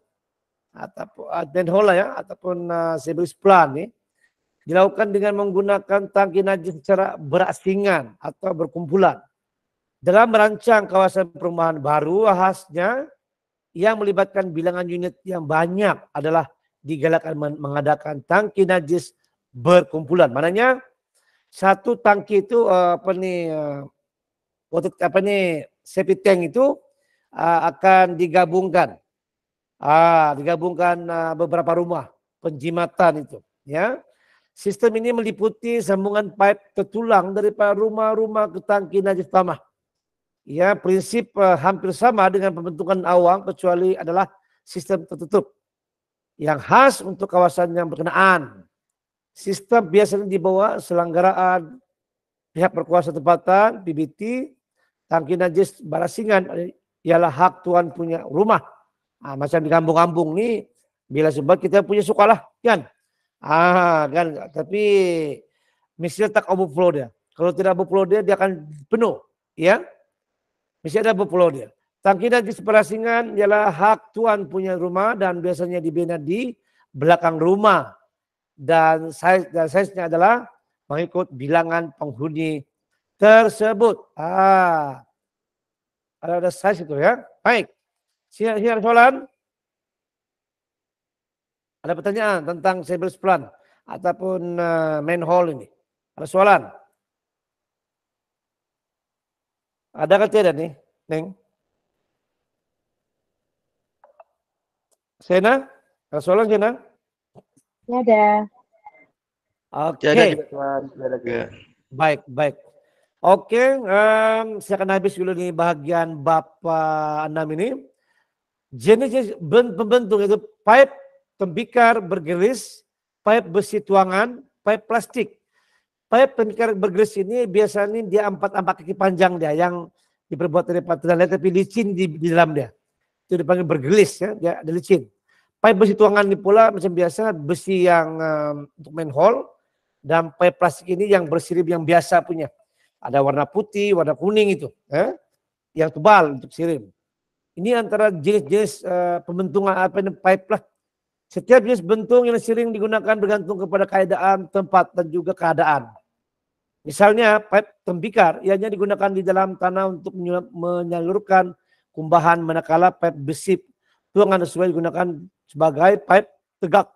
Speaker 1: uh, ataupun uh, manhole lah ya ataupun uh, plan nih dilakukan dengan menggunakan tangki najis secara berasingan atau berkumpulan. Dalam merancang kawasan perumahan baru, khasnya yang melibatkan bilangan unit yang banyak adalah digalakkan mengadakan tangki najis berkumpulan. Maknanya satu tangki itu eh, apa nih eh, water apa nih septic tank itu eh, akan digabungkan. Ah, digabungkan beberapa rumah penjimatan itu, ya Sistem ini meliputi sambungan pipe ke tulang daripada rumah-rumah ke tangki najis tamah. Ya, prinsip uh, hampir sama dengan pembentukan awang kecuali adalah sistem tertutup. Yang khas untuk kawasan yang berkenaan. Sistem biasanya dibawa selenggaraan pihak berkuasa tempatan, PBT, tangki najis barasingan eh, ialah hak tuan punya rumah. Nah, macam di kampung-kampung nih, bila sebab kita punya sukalah, kan? Ah, kan? Tapi misal tak overflow dia. Kalau tidak overflow dia, dia akan penuh. Ya, misal ada overflow dia. Tangki di seperasingan ialah hak tuan punya rumah dan biasanya dibina di belakang rumah. Dan size dan size-nya adalah mengikut bilangan penghuni tersebut. Ah, ada ada size itu ya. Baik. siap siap, soalan. Ada pertanyaan tentang Sebel's Plan ataupun uh, eh, hall ini? Ada soalan? Ada kan tidak nih, Neng? Sena? Ada soalan Sena? Tidak ada. Oke. Okay. Ya. Baik, baik. Oke, okay, um, saya akan habis dulu di bagian Bapak enam ini. Jenis-jenis pembentuk itu pipe tembikar bergelis, pipe besi tuangan, pipe plastik. Pipe tembikar bergelis ini biasanya dia empat-empat kaki panjang dia yang diperbuat dari material tapi licin di, di dalam dia. Itu dipanggil bergelis ya, dia ada licin. Pipe besi tuangan ini pula macam biasa besi yang um, untuk hall dan pipe plastik ini yang bersirip yang biasa punya. Ada warna putih, warna kuning itu. Eh? Yang tebal untuk sirip. Ini antara jenis-jenis uh, eh, pembentukan apa ini pipe lah setiap jenis bentuk yang sering digunakan bergantung kepada keadaan, tempat, dan juga keadaan. Misalnya pipe tembikar, ianya digunakan di dalam tanah untuk menyalurkan kumbahan manakala pipe besi tuangan sesuai digunakan sebagai pipe tegak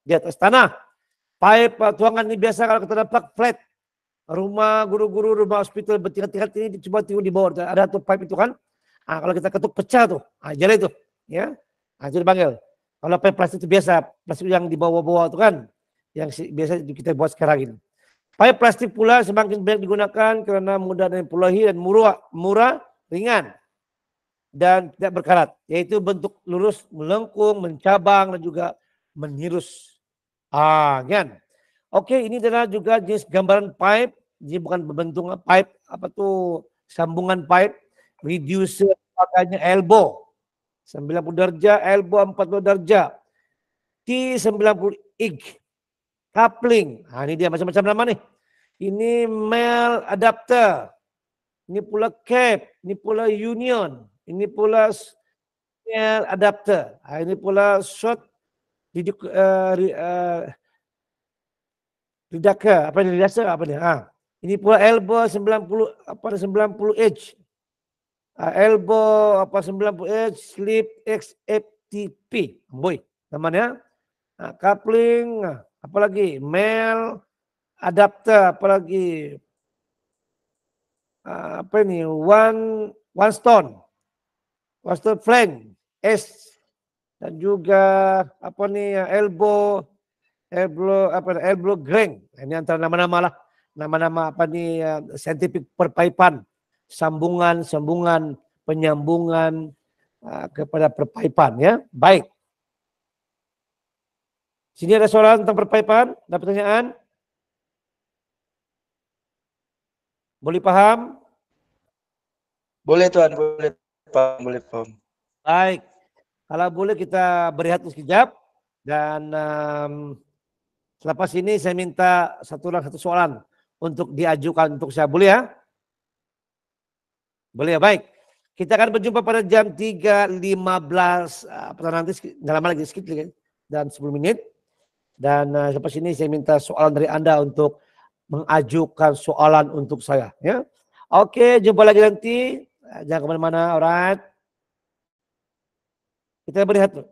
Speaker 1: di atas tanah. Pipe eh, tuangan ini biasa kalau kita dapat flat. Rumah guru-guru, rumah hospital bertingkat-tingkat ini dicoba tiup di bawah. Ada tuh pipe itu kan. Nah, kalau kita ketuk pecah tuh, nah, itu. Ya, nah, itu dipanggil. Kalau plastik itu biasa, plastik yang dibawa-bawa itu kan, yang biasa kita buat sekarang ini. Payung plastik pula semakin banyak digunakan karena mudah dan pulahi dan murah, murah, ringan dan tidak berkarat, yaitu bentuk lurus, melengkung, mencabang dan juga menirus. Ah, kan? Oke, ini adalah juga jenis gambaran pipe. Jadi bukan bentuk pipe, apa tuh sambungan pipe, reducer pakainya elbow. 90 darjah, elbow 40 darjah. T90 IG. Coupling. Ha, ini dia macam-macam nama ni. Ini male adapter. Ini pula cap. Ini pula union. Ini pula male adapter. Ha, ini pula short reduk, uh, eh, uh, eh, reducer. Apa ni? Reducer apa ni? Ha. Ini pula elbow 90 apa 90 edge. Ah, elbow apa 90 eh, slip XFTP boy namanya nah, coupling ah, apalagi mail adapter apalagi uh, ah, apa ini one one stone one stone flank S dan juga apa nih ya, elbow elbow apa elbow grain ini antara nama-nama lah nama-nama apa nih ya, scientific perpaipan sambungan, sambungan, penyambungan uh, kepada perpaipan ya. Baik. Sini ada soalan tentang perpaipan, ada pertanyaan? Boleh paham? Boleh Tuhan,
Speaker 3: boleh paham, boleh paham.
Speaker 1: Baik. Kalau boleh kita berehat sekejap dan um, selepas ini saya minta satu satu soalan untuk diajukan untuk saya boleh ya? Boleh ya, baik. Kita akan berjumpa pada jam 3.15, eh, apa nanti dalam lagi sedikit, dan 10 menit. Dan uh, lepas ini saya minta soalan dari Anda untuk mengajukan soalan untuk saya. ya. Oke, jumpa lagi nanti. Eh, jangan kemana-mana, alright. Kita tuh.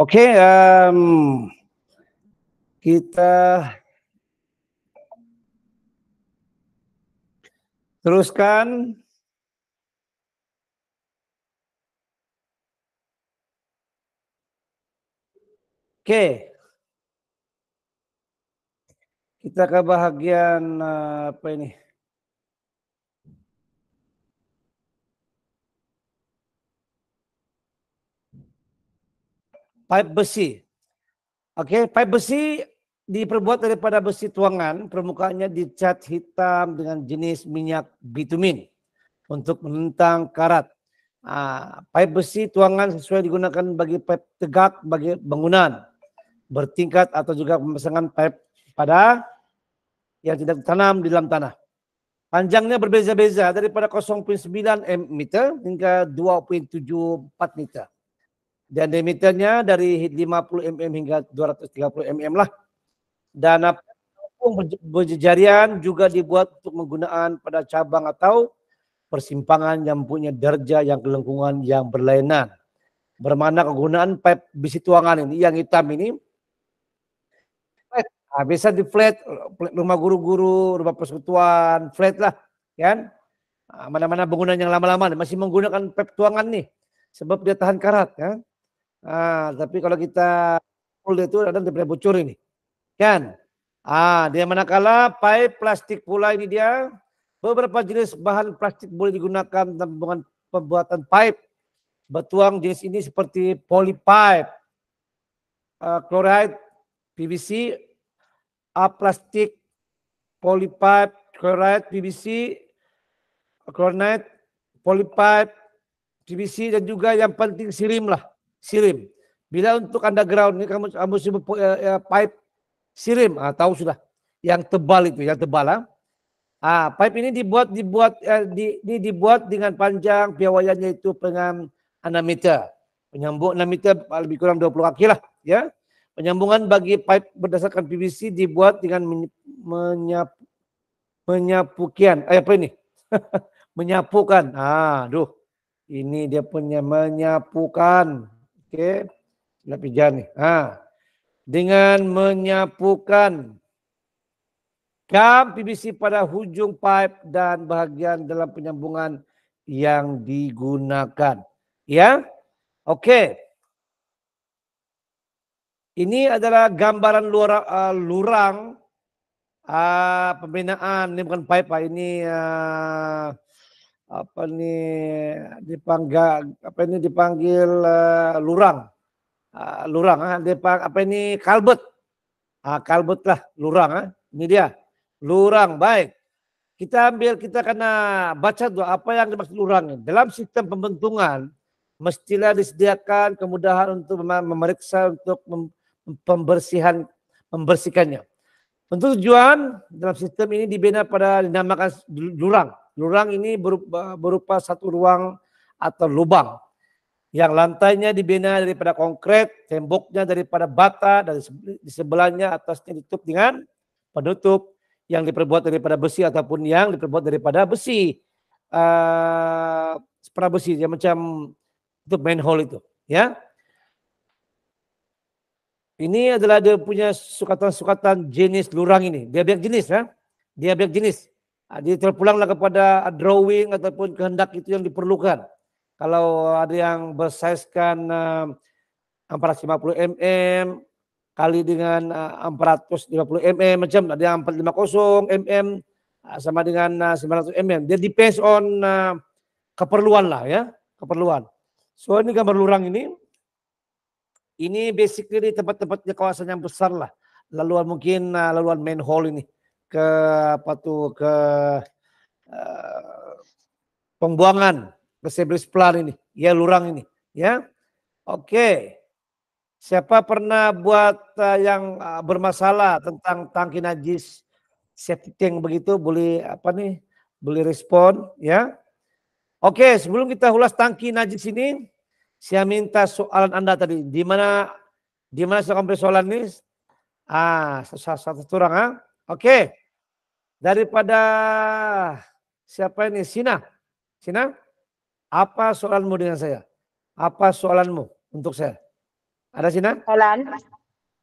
Speaker 1: Oke, okay, um, kita teruskan. Oke, okay. kita ke bahagian eh, apa ini? pipe besi. Oke, okay, pipe besi diperbuat daripada besi tuangan, permukaannya dicat hitam dengan jenis minyak bitumin untuk menentang karat. Uh, pipe besi tuangan sesuai digunakan bagi pipe tegak bagi bangunan bertingkat atau juga pemasangan pipe pada yang tidak ditanam di dalam tanah. Panjangnya berbeza-beza daripada 0.9 meter hingga 2.74 meter. Dan diameternya dari 50 mm hingga 230 mm lah. Dana berjejarian juga dibuat untuk penggunaan pada cabang atau persimpangan yang punya derja yang kelengkungan yang berlainan. Bermana kegunaan pipe besi tuangan ini yang hitam ini Nah, bisa di flat, rumah guru-guru, rumah persekutuan, flat lah, kan? Ah, mana-mana bangunan yang lama-lama masih menggunakan pep tuangan nih, sebab dia tahan karat, kan? Ah, tapi kalau kita full itu ada daripada bocor ini. Kan? Ah, dia manakala pipe plastik pula ini dia beberapa jenis bahan plastik boleh digunakan dalam pembuatan pipe. Batuang jenis ini seperti polypipe, uh, chloride, PVC, aplastik, ah, polypipe, chloride, PVC, chloride, polypipe, PVC dan juga yang penting sirim lah sirim. Bila untuk underground ini kamu, kamu uh, pipe sirim, ah, tahu sudah. Yang tebal itu, yang tebal. Ah. Ah, pipe ini dibuat dibuat eh, di, ini dibuat dengan panjang piawaiannya itu dengan 6 meter. Penyambung 6 meter ah, lebih kurang 20 kaki lah, ya. Penyambungan bagi pipe berdasarkan PVC dibuat dengan menyap, menyapukian. Eh, apa ini? *laughs* menyapukan. Ah, aduh. Ini dia punya menyapukan. Oke. pijar ni. Ah. Dengan menyapukan kam PVC pada hujung pipe dan bahagian dalam penyambungan yang digunakan. Ya. Oke. Ini adalah gambaran luar uh, eh, lurang uh, pembinaan ini bukan pipe, ah, ini uh, apa ini dipanggil apa ini dipanggil uh, eh, lurang uh, lurang ah dipang apa ini kalbet ah kalbet lah lurang ah ini dia lurang baik kita ambil kita kena baca doa apa yang dimaksud lurang dalam sistem pembentungan mestilah disediakan kemudahan untuk memeriksa untuk mem pembersihan membersihkannya untuk tujuan dalam sistem ini dibina pada dinamakan lurang Lurang ini berupa, berupa satu ruang atau lubang yang lantainya dibina daripada konkret, temboknya daripada bata, dan di sebelahnya atasnya ditutup dengan penutup yang diperbuat daripada besi ataupun yang diperbuat daripada besi. Uh, besi yang macam itu manhole itu ya. Ini adalah dia punya sukatan-sukatan jenis lurang ini. Dia banyak jenis ya. Dia banyak jenis. Jadi ah, terpulanglah kepada drawing ataupun kehendak itu yang diperlukan. Kalau ada yang bersaizkan 450 eh, mm kali dengan 450 eh, mm macam ada yang 450 mm sama dengan 900 eh, mm. Dia depends on keperluan lah ya, keperluan. So ini gambar lurang ini. Ini basically tempat tempatnya kawasan yang besar lah. Laluan mungkin laluan main hall ini ke apa tuh ke uh, pembuangan ke sebris Plan ini, ya Lurang ini, ya. Oke. Siapa pernah buat uh, yang uh, bermasalah tentang tangki najis septic tank begitu boleh apa nih? Boleh respon ya. Oke, sebelum kita ulas tangki najis ini, saya minta soalan Anda tadi. Di mana di mana saya persoalan ini? Ah, satu, satu orang ah. Oke. Daripada siapa ini? Sina. Sina, apa soalanmu dengan saya? Apa soalanmu untuk saya? Ada Sina?
Speaker 2: Soalan.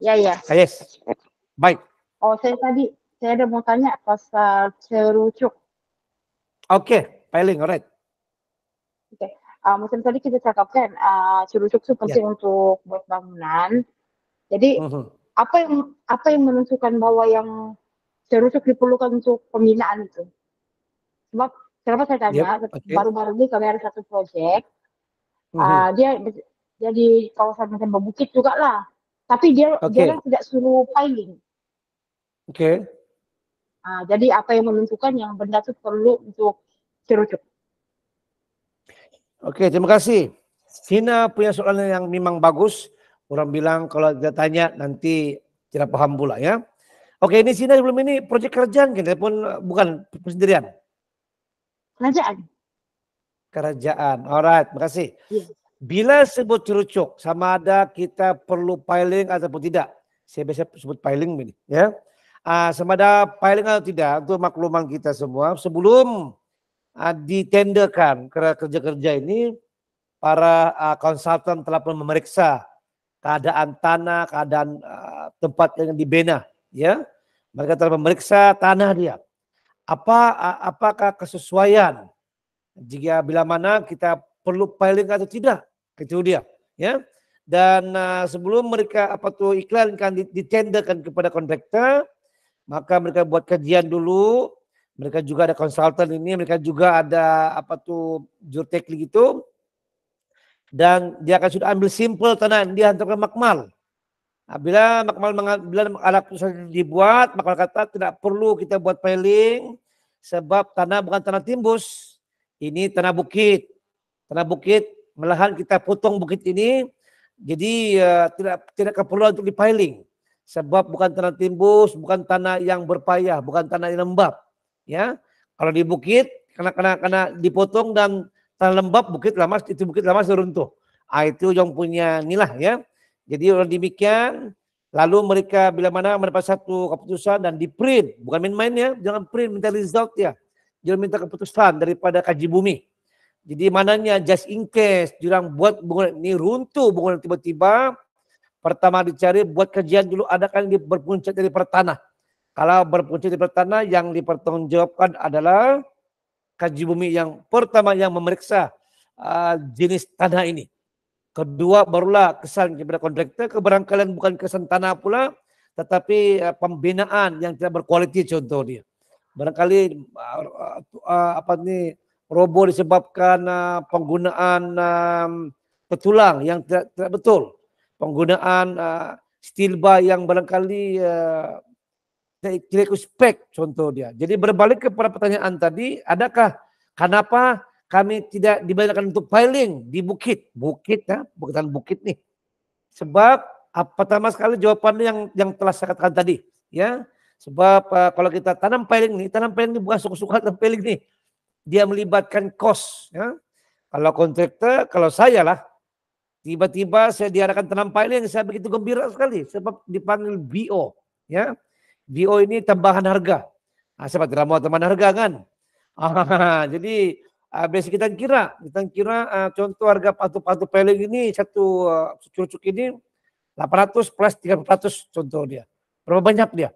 Speaker 2: Ya, ya.
Speaker 1: Ah, yes. Baik.
Speaker 2: Oh, saya tadi saya ada mau tanya pasal cerucuk.
Speaker 1: Oke, okay, paling alright.
Speaker 2: Oke, okay. uh, macam tadi kita cakapkan uh, cerucuk itu penting yeah. untuk buat bangunan. Jadi uh mhm. -huh. apa yang apa yang menunjukkan bahwa yang terus diperlukan untuk pembinaan itu. Sebab kenapa saya tanya yep, okay. baru-baru ini kami ada satu proyek
Speaker 1: mm-hmm. uh, ah, dia
Speaker 2: dia di kawasan macam berbukit juga lah, tapi dia okay. dia kan tidak suruh piling. Oke. Okay. Uh, jadi apa yang menentukan yang benda itu perlu untuk
Speaker 1: cerucuk. Oke, okay, terima kasih. Sina punya soalan yang memang bagus. Orang bilang kalau dia tanya nanti tidak paham pula ya. Oke, ini sini sebelum ini proyek kerjaan kan, pun bukan sendirian. Kerajaan. Kerajaan. Alright, makasih. Ya. Bila sebut curucuk sama ada kita perlu piling ataupun tidak. Saya biasa sebut piling ini, ya. Uh, sama ada piling atau tidak, untuk makluman kita semua. Sebelum uh, ah, ditenderkan kerja-kerja ini, para uh, konsultan telah memeriksa keadaan tanah, keadaan uh, tempat yang dibina ya mereka telah memeriksa tanah dia apa apakah kesesuaian jika bila mana kita perlu piling atau tidak itu dia ya dan uh, sebelum mereka apa tuh iklankan ditenderkan kepada kontraktor maka mereka buat kajian dulu mereka juga ada konsultan ini mereka juga ada apa tuh jurtekli gitu dan dia akan sudah ambil simpel tanah dia hantarkan makmal Ah, bila makmal bila alat perusahaan dibuat, makmal kata tidak perlu kita buat piling sebab tanah bukan tanah timbus. Ini tanah bukit. Tanah bukit melahan kita potong bukit ini jadi uh, tidak tidak keperluan untuk dipiling sebab bukan tanah timbus, bukan tanah yang berpayah, bukan tanah yang lembab. Ya. Kalau di bukit karena karena karena dipotong dan tanah lembab bukit lama itu bukit lama seruntuh. Ah itu yang punya nilah ya jadi orang demikian, lalu mereka bila mana mendapat satu keputusan dan di print, bukan main-main ya, jangan print minta result ya, jangan minta keputusan daripada kaji bumi. Jadi mananya just in case, jurang buat bangunan ini runtuh bangunan tiba-tiba, pertama dicari buat kajian dulu adakah di berpuncak dari pertanah. Kalau berpuncak dari pertanah yang dipertanggungjawabkan adalah kaji bumi yang pertama yang memeriksa uh, jenis tanah ini. Kedua barulah kesan kepada kontraktor keberangkalan bukan kesan tanah pula tetapi uh, pembinaan yang tidak berkualiti dia Barangkali uh, uh, apa ni roboh disebabkan uh, penggunaan um, petulang yang tidak, tidak betul. Penggunaan uh, steel bar yang barangkali uh, tidak spek contoh dia. Jadi berbalik kepada pertanyaan tadi, adakah kenapa kami tidak dibayarkan untuk piling di bukit. Bukit ya, bukitan bukit nih. Sebab apa? pertama sekali jawabannya yang yang telah saya katakan tadi ya. Sebab uh, kalau kita tanam piling nih, tanam piling nih bukan suka-suka tanam piling nih. Dia melibatkan kos ya. Kalau kontraktor, kalau saya lah, tiba-tiba saya diarahkan tanam piling, saya begitu gembira sekali sebab dipanggil BO ya. BO ini tambahan harga. Ah, sebab tidak mau tambahan harga kan? Ah, *laughs* jadi Biasa kita kira, kita kira uh, contoh harga patu-patu peling ini satu uh, eh, cucuk ini 800 plus 300 contoh dia. Berapa banyak dia?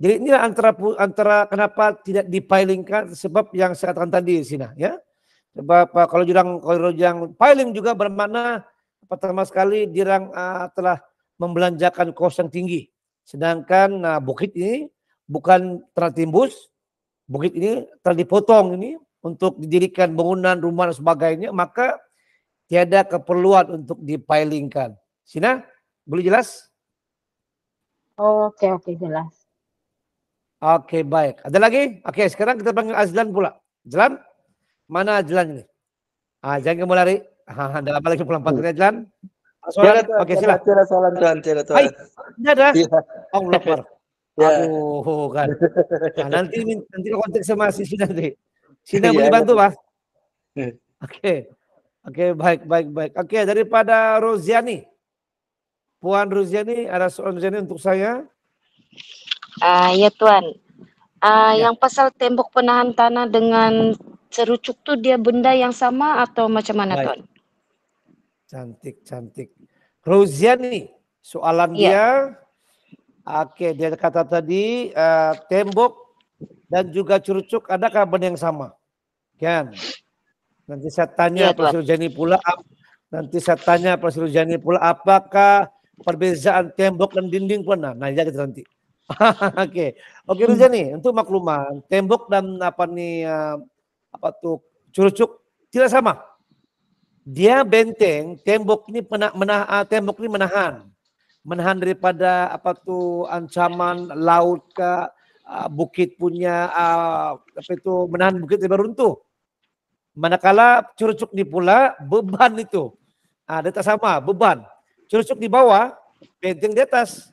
Speaker 1: Jadi ini antara antara kenapa tidak dipilingkan sebab yang saya katakan tadi sini, ya. Sebab uh, kalau jurang kalau jurang piling juga bermakna pertama sekali dirang uh, telah membelanjakan kos yang tinggi. Sedangkan uh, bukit ini bukan tertimbus, bukit ini telah dipotong ini untuk didirikan bangunan, rumah dan sebagainya, maka tiada keperluan untuk dipilingkan. Sina, boleh jelas? Oke, okay, oke okay, jelas. Oke, okay, baik. Ada lagi? Oke, sekarang kita panggil Azlan pula. Azlan? Mana Azlan ini? Ah, jangan kamu lari. Ah, ada apa lagi pulang panggilnya Azlan? oke sila. Soalan, soalan, tuan, soalan, tuan. Hai, ada. Ya. Allah Akbar. *laughs* Ya. Aduh, kan. Nah, nanti nanti konteks sama Sina nanti. Sini iya, boleh bantu, pak. Eh. Oke. Oke, baik, baik, baik. Oke, okay, daripada Roziani. Puan Ruziani, ada soal Ruziani untuk saya?
Speaker 2: Uh, ya Tuan. Uh, ya. Yang pasal tembok penahan tanah dengan cerucuk tuh dia benda yang sama atau macam mana
Speaker 1: baik. Tuan? Cantik, cantik. Ruziani, soalan ya. dia. Oke, dia kata tadi uh, tembok dan juga curucuk adakah benda yang sama? Kan? Nanti saya tanya ya, Pak Surjani pula nanti saya tanya Pak Surjani pula apakah perbezaan tembok dan dinding pernah? Nah, ya kita gitu nanti. *laughs* Oke. Oke Ruzani, untuk makluman, tembok dan apa nih eh, apa tuh curucuk tidak sama. Dia benteng, tembok ini pena, menah, eh, tembok ini menahan. Menahan daripada apa tuh ancaman laut ke uh, eh, bukit punya uh, apa itu menahan bukit yang runtuh Manakala curucuk di pula beban itu. Ah, di atas sama, beban. Curucuk di bawah, benteng di atas.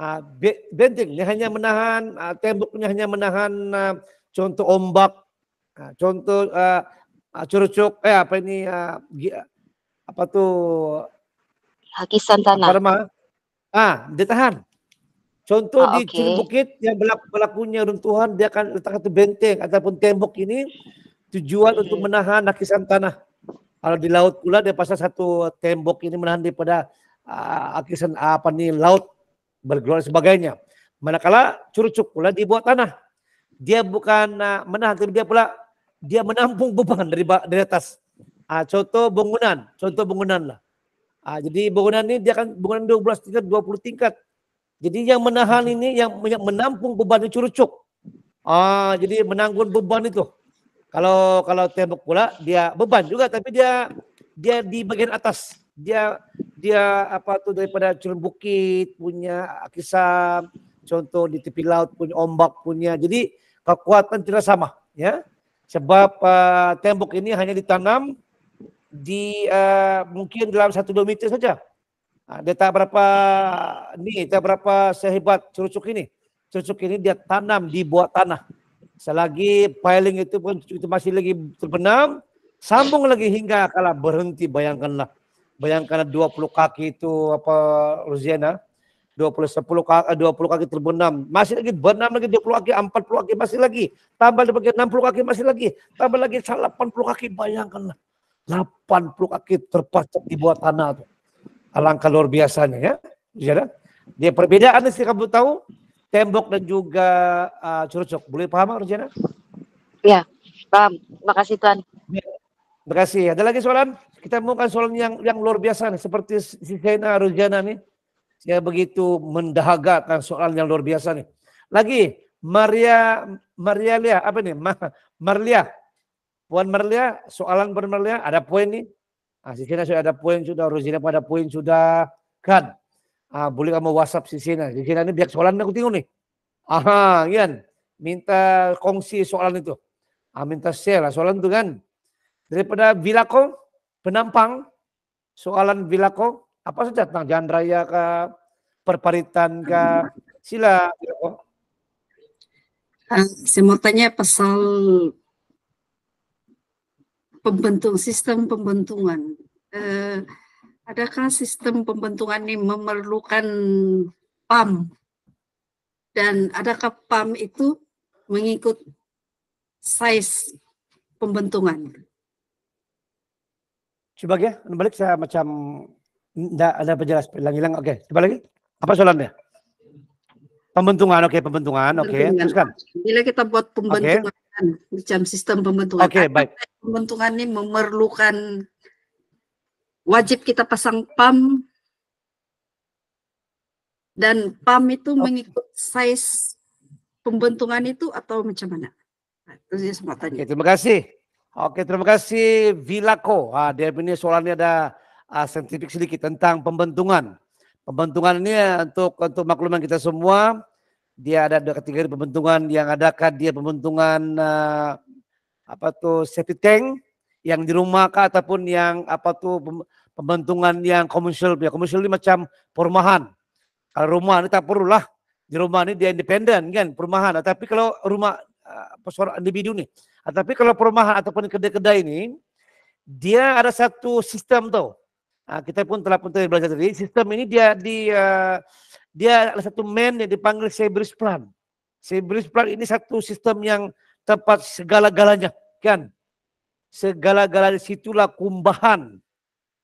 Speaker 1: Ah, benteng ini hanya menahan, ah, temboknya hanya menahan ah, contoh ombak, ah, contoh ah, ah curucuk, eh apa ini, ah, apa tuh? Hakisan tanah. Apa ah, ditahan. Contoh oh, di okay. Bukit yang berlakunya runtuhan, dia akan letakkan satu benteng ataupun tembok ini Tujuan untuk iya. menahan akisan tanah. Kalau di laut pula dia pasang satu tembok ini menahan daripada uh, akisan uh, apa nih laut bergelombang sebagainya. Manakala curucuk pula dibuat tanah. Dia bukan uh, menahan tapi dia pula dia menampung beban dari dari atas. Uh, contoh bangunan, contoh bangunan lah. Uh, jadi bangunan ini dia kan bangunan 12 tingkat, 20 tingkat. Jadi yang menahan hmm. ini yang, menampung beban curucuk. Ah, jadi menanggung beban itu. Kalau kalau tembok pula dia beban juga tapi dia dia di bagian atas. Dia dia apa tuh daripada curun bukit punya kisah contoh di tepi laut punya ombak punya. Jadi kekuatan tidak sama ya. Sebab uh, tembok ini hanya ditanam di uh, mungkin dalam satu dua meter saja. Nah, dia tak berapa ini, tak berapa sehebat curucuk ini. Curucuk ini dia tanam dibuat tanah Selagi piling itu pun itu masih lagi terbenam, sambung lagi hingga kala berhenti. Bayangkanlah, bayangkanlah 20 kaki itu apa Luziana, 20 10 kaki 20 kaki terbenam, masih lagi benam lagi 20 kaki, 40 kaki masih lagi, tambah lagi 60 kaki masih lagi, tambah lagi 80 kaki bayangkanlah. 80 kaki terpacak di bawah tanah. itu, Alangkah luar biasanya ya. Luziana. Dia perbedaan sih kamu tahu tembok dan juga uh, eh, curucuk. Boleh paham, Rujana? Iya, paham. Makasih Tuhan. Makasih. Ya. Terima kasih. Ada lagi soalan? Kita menemukan soalan yang yang luar biasa nih, seperti si Sena Rujana nih. Saya begitu mendahagakan soalan yang luar biasa nih. Lagi, Maria Maria Lia, apa nih? Ma, Marlia. Puan Marlia, soalan Puan Marlia ada poin nih. Ah, si Sena sudah ada poin sudah, Rujana pada poin sudah. Kan, Ah, boleh kamu WhatsApp si Sina. Si Sina ini biar soalan aku tengok nih. Aha, kan. Minta kongsi soalan itu. Ah, minta share soalan itu kan. Daripada Vilako, penampang, soalan Vilako, apa saja tentang jalan raya ke perparitan ke sila Vilako.
Speaker 2: Uh, tanya pasal pembentuk sistem pembentungan. Uh, adakah sistem pembentukan ini memerlukan PAM? Dan adakah PAM itu mengikut size
Speaker 1: pembentukan? Coba ya, anu balik saya macam tidak ada penjelas hilang-hilang. Oke, coba lagi. Apa soalannya? Pembentukan, oke, okay, oke. Okay. Teruskan. Bila kita buat pembentukan okay. macam sistem pembentukan, Oke, okay, baik.
Speaker 2: Pembentukan ini memerlukan wajib kita pasang pam dan pam itu mengikut
Speaker 1: size
Speaker 2: pembentungan itu atau macam mana?
Speaker 1: Nah, terima kasih. Oke, terima kasih Vilako. Ah, dia ini soalnya ada ah, saintifik sedikit tentang pembentungan. Pembentungan ini eh, untuk untuk makluman kita semua, dia ada dua kategori pembentungan yang adakah dia pembentungan uh, apa tuh septic tank yang di rumah kah ataupun yang apa tuh pembentungan yang komersial ya komersial ini macam perumahan kalau rumah ini tak perlu lah di rumah ini dia independen kan perumahan nah, tapi kalau rumah uh, individu nih ah, tapi kalau perumahan ataupun kedai-kedai ini dia ada satu sistem tuh nah, kita pun telah pun telah belajar tadi sistem ini dia di uh, dia ada satu man yang dipanggil Sebris Plan Sebris Plan ini satu sistem yang tempat segala-galanya kan segala-gala situlah kumbahan.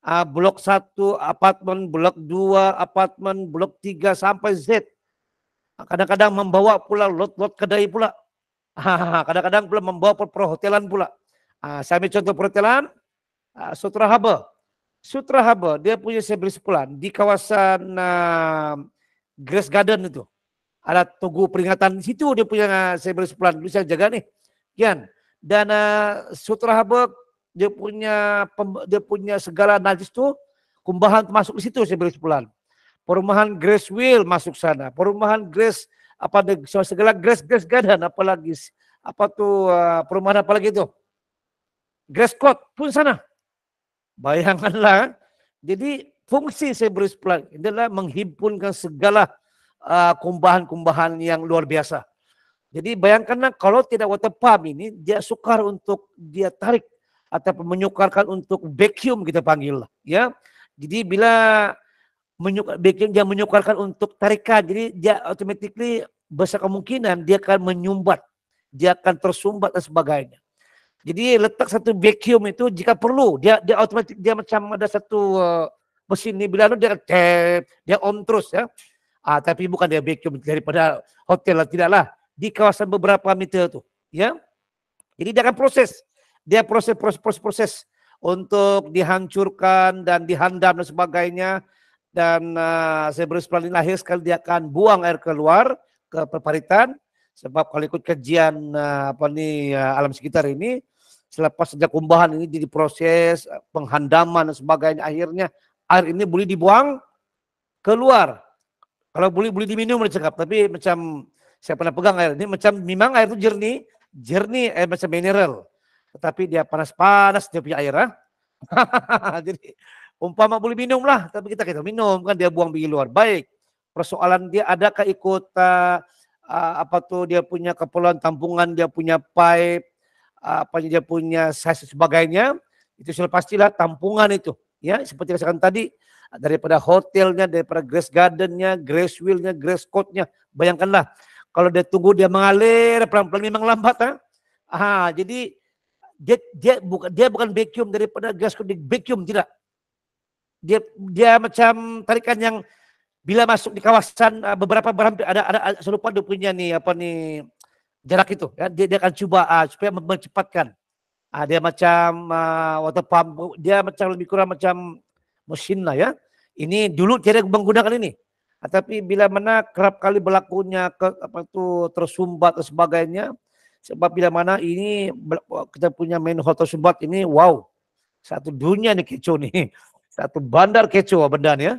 Speaker 1: Uh, blok satu apartemen, blok dua apartemen, blok tiga sampai Z. Kadang-kadang membawa pula lot-lot kedai pula. *laughs* Kadang-kadang pula membawa perhotelan pula. Uh, saya ambil contoh perhotelan, uh, Sutra Haba. Sutra Haba, dia punya sebelah sepulan di kawasan uh, Grace Garden itu. Ada tugu peringatan di situ dia punya sebelah sepulan. Bisa jaga nih. Kian, dan uh, eh, sutra habak dia punya dia punya segala najis tuh kumbahan masuk di situ sebelum sebulan. Perumahan Grace Will masuk sana. Perumahan Grace apa segala Grace Grace Garden apalagi apa tuh eh, uh, perumahan apalagi itu. Grace Court pun sana. Bayangkanlah. Eh. Jadi fungsi sebelum sebulan adalah menghimpunkan segala kumbahan-kumbahan uh, -kumbahan yang luar biasa. Jadi bayangkanlah kalau tidak water pump ini dia sukar untuk dia tarik atau menyukarkan untuk vacuum kita panggil lah ya. Jadi bila menyuk, vacuum dia menyukarkan untuk tarikan jadi dia automatically besar kemungkinan dia akan menyumbat, dia akan tersumbat dan sebagainya. Jadi letak satu vacuum itu jika perlu dia dia otomatis dia macam ada satu uh, mesin ini bila dia tap, dia on terus ya. Ah tapi bukan dia vacuum daripada hotel lah tidaklah di kawasan beberapa meter itu, ya. Jadi dia akan proses, dia proses proses proses, proses untuk dihancurkan dan dihandam dan sebagainya dan uh, beri Planin lahir sekali dia akan buang air keluar ke perparitan sebab kalau ikut kajian uh, apa nih ah, uh, alam sekitar ini selepas sejak umbahan ini jadi proses penghandaman dan sebagainya akhirnya air ini boleh dibuang keluar kalau boleh boleh diminum boleh cakap tapi macam saya pernah pegang air ini macam memang air itu jernih, jernih air macam mineral. Tetapi dia panas-panas dia punya air. ah *laughs* Jadi umpama boleh minum lah, tapi kita kita minum kan dia buang begini luar. Baik. Persoalan dia adakah ikut uh, apa tuh dia punya keperluan tampungan, dia punya pipe, uh, apa dia punya size sebagainya, itu sudah pastilah tampungan itu. Ya, seperti saya katakan tadi, daripada hotelnya, daripada grace gardennya, grace wheelnya, grace coatnya. Bayangkanlah kalau dia tunggu dia mengalir pelan-pelan memang lambat. Ah, jadi dia dia bukan dia bukan vacuum daripada gas kuning vacuum tidak. Dia dia macam tarikan yang bila masuk di kawasan ah, beberapa berhampir ada ada, ada dia punya nih apa nih jarak itu ya dia, dia akan coba uh, ah, supaya mempercepatkan. uh, ah, dia macam uh, water pump dia macam lebih kurang macam mesin lah ya ini dulu tidak menggunakan ini Ah, tapi bila mana kerap kali berlakunya ke, apa itu tersumbat dan sebagainya, sebab bila mana ini oh, kita punya main hotel tersumbat ini wow. Satu dunia nih kecoh nih. *laughs* Satu bandar kecoh benda ya.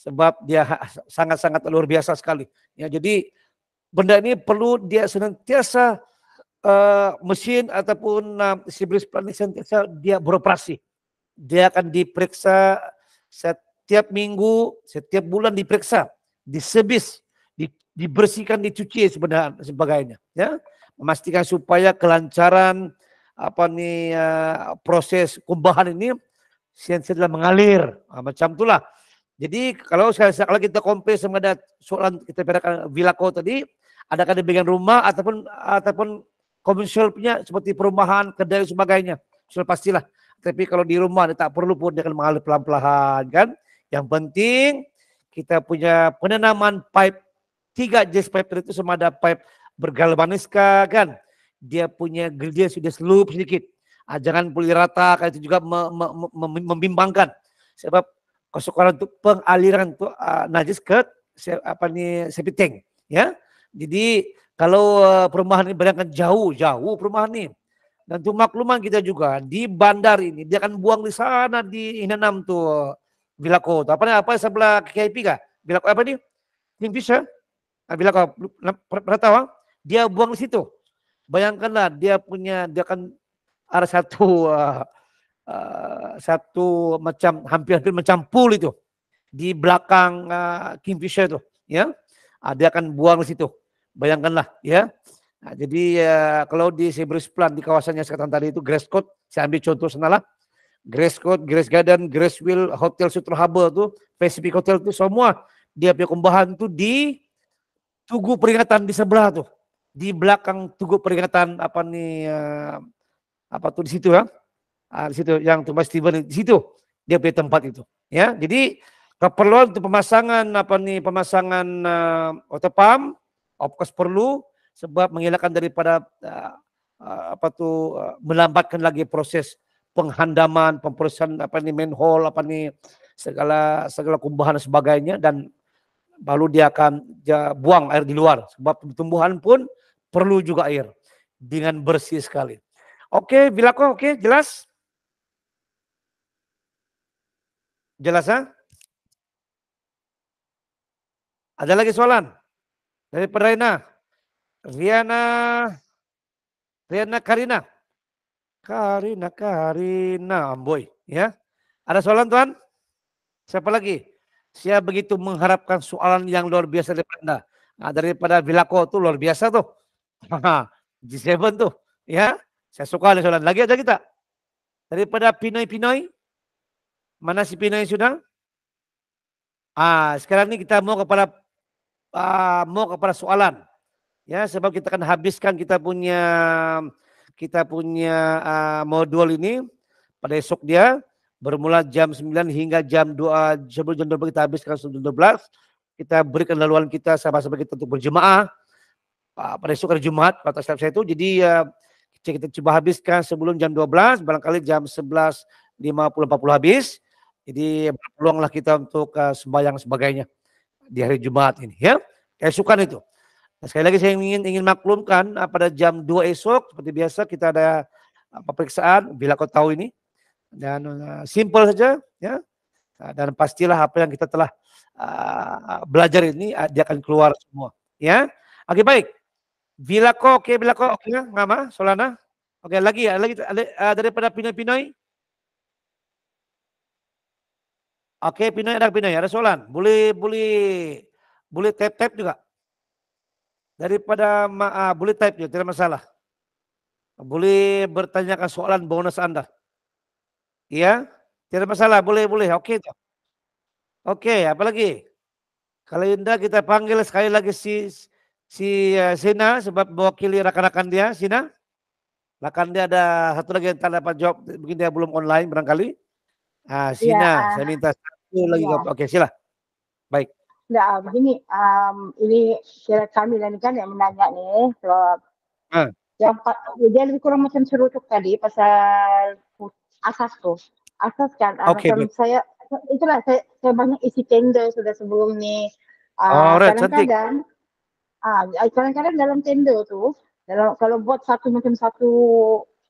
Speaker 1: Sebab dia sangat-sangat luar biasa sekali. Ya jadi benda ini perlu dia senantiasa uh, eh, mesin ataupun uh, eh, sibris planet senantiasa dia beroperasi. Dia akan diperiksa setiap minggu, setiap bulan diperiksa disebis, dibersihkan, dicuci sebenarnya, sebagainya, ya. Memastikan supaya kelancaran apa nih eh, proses kumbahan ini sinsir dalam mengalir. Ah, macam itulah. Jadi kalau kalau kita compare sama ada soalan kita bicarakan Vilako tadi, adakah di bagian rumah ataupun ataupun komersial punya seperti perumahan, kedai sebagainya. Sudah pastilah. Tapi kalau di rumah dia tak perlu pun dia akan mengalir pelan-pelan kan. Yang penting kita punya penanaman pipe, tiga jenis pipe itu sama ada pipe bergalvaniska kan. Dia punya dia sudah slope sedikit. Ah, jangan pulih rata, kan itu juga me, me, me, membimbangkan. Sebab kesukaran untuk pengaliran itu uh, ah, najis ke se, apa nih sepiting ya. Jadi kalau eh, perumahan ini berangkat jauh, jauh perumahan ini. Dan itu makluman kita juga di bandar ini dia akan buang di sana di Inanam tuh bila kau oh, apa apa sebelah KIP kah? Bila apa ni? Kingfisher. Fisher. Ah, bila kau oh, pernah tahu ah? dia buang di situ. Bayangkanlah dia punya dia akan ada satu uh, uh, satu macam hampir-hampir macam pool itu di belakang uh, Kingfisher itu ya. Uh, dia akan buang di situ. Bayangkanlah ya. Nah, jadi uh, kalau di Sebrus Plan di kawasannya sekarang tadi itu grass coat, saya ambil contoh senalah Grace Court, Grace Garden, Grace Will, Hotel Sutra Harbor tuh, Pacific Hotel tuh semua dia punya kumbahan tuh di tugu peringatan di sebelah tuh. Di belakang tugu peringatan apa nih eh, uh, apa tuh di situ ya? Uh, di situ yang Thomas Stephen di situ dia punya tempat itu ya. Jadi keperluan untuk pemasangan apa nih pemasangan uh, water pump of course perlu sebab mengelakkan daripada uh, uh, apa tuh uh, melambatkan lagi proses penghandaman, pemprosesan apa nih manhole apa nih segala segala kumbahan dan sebagainya dan baru dia akan dia buang air di luar sebab pertumbuhan pun perlu juga air dengan bersih sekali. Oke, bila kok oke jelas? Jelas ya? Ada lagi soalan? Dari Perena? Riana? Riana Karina? Karina, Karina, amboy, Ya. Ada soalan tuan? Siapa lagi? Saya begitu mengharapkan soalan yang luar biasa daripada Anda. Nah, daripada Vilako tuh luar biasa tuh. G7 *laughs* tuh. Ya. Saya suka ada soalan. Lagi aja kita. Daripada Pinoy-Pinoy. Mana si Pinoy sudah? Ah, sekarang ini kita mau kepada uh, mau kepada soalan. Ya, sebab kita akan habiskan kita punya kita punya uh, modul ini pada esok dia bermula jam 9 hingga jam 2 sebelum jam 12 kita habiskan sebelum 12 kita berikan laluan kita sama-sama kita untuk berjemaah uh, pada esok hari Jumat kata saya itu jadi uh, kita coba habiskan sebelum jam 12 barangkali jam 11 50 40 habis jadi peluanglah kita untuk uh, sembahyang sebagainya di hari Jumat ini ya esokan itu Nah, sekali lagi saya ingin ingin maklumkan ah, pada jam 2 esok seperti biasa kita ada ah, pemeriksaan bila kau tahu ini dan ah, simple saja ya dan pastilah apa yang kita telah belajar ini dia akan keluar semua ya oke baik bila kau oke okay, bila kau oke okay, ya, ngama Solana oke okay, lagi lagi uh, daripada Pinoy-Pinoy oke okay, Pinoy ada Pinoy ada Solan boleh boleh boleh tap tap juga daripada uh, boleh type ya, tidak masalah. Boleh bertanyakan soalan bonus Anda. Iya, tidak masalah, boleh boleh. Oke okay. Oke, okay, apalagi? Kalau Indah kita panggil sekali lagi si si uh, Sina sebab mewakili rekan-rekan dia, Sina. Rekan dia ada satu lagi yang tak dapat jawab, mungkin dia belum online barangkali. Ah, Sina, ya. saya minta satu lagi. Ya. Oke, okay, sila. Baik.
Speaker 2: Tak, nah, ah, begini. Um, ini kira kami dan lah kan yang menanya ni. So, ha. yang, dia lebih kurang macam cerutuk tadi pasal asas tu. Asas kan. Ah, okay, macam saya, itulah saya, saya banyak isi tender sudah sebelum ni. Uh, oh, right, kadang-kadang, cantik. Uh, kadang-kadang dalam tender tu, dalam, kalau buat satu macam satu,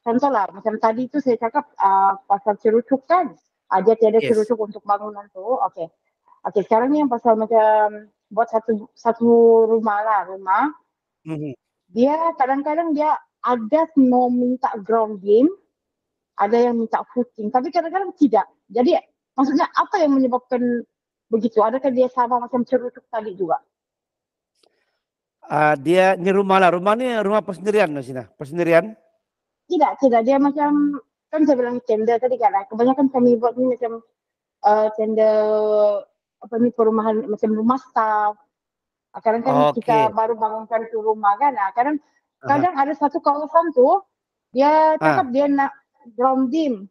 Speaker 2: contohlah macam tadi tu saya cakap uh, pasal cerucuk kan. Uh, dia tiada yes. cerucuk untuk bangunan tu. Okay. oke sekarang ni yang pasal macam um, buat satu satu rumah lah rumah mm-hmm. dia kadang-kadang dia ada mau minta ground game ada yang minta footing tapi kadang-kadang tidak jadi maksudnya apa yang menyebabkan begitu adakah dia sama macam cerutuk tadi juga
Speaker 1: uh, dia ni rumah lah rumah ni rumah persendirian Nasina persendirian
Speaker 2: tidak tidak dia macam kan saya bilang tender tadi kan kebanyakan kami buat ini macam uh, tenda apa ni perumahan macam rumah staff. Ah, kadang kan okay. Oh, kita baru bangunkan tu rumah kan. Nah, kadang
Speaker 1: uh-huh. kadang
Speaker 2: ada satu kawasan tu dia cakap uh. Ah. dia nak ground dim.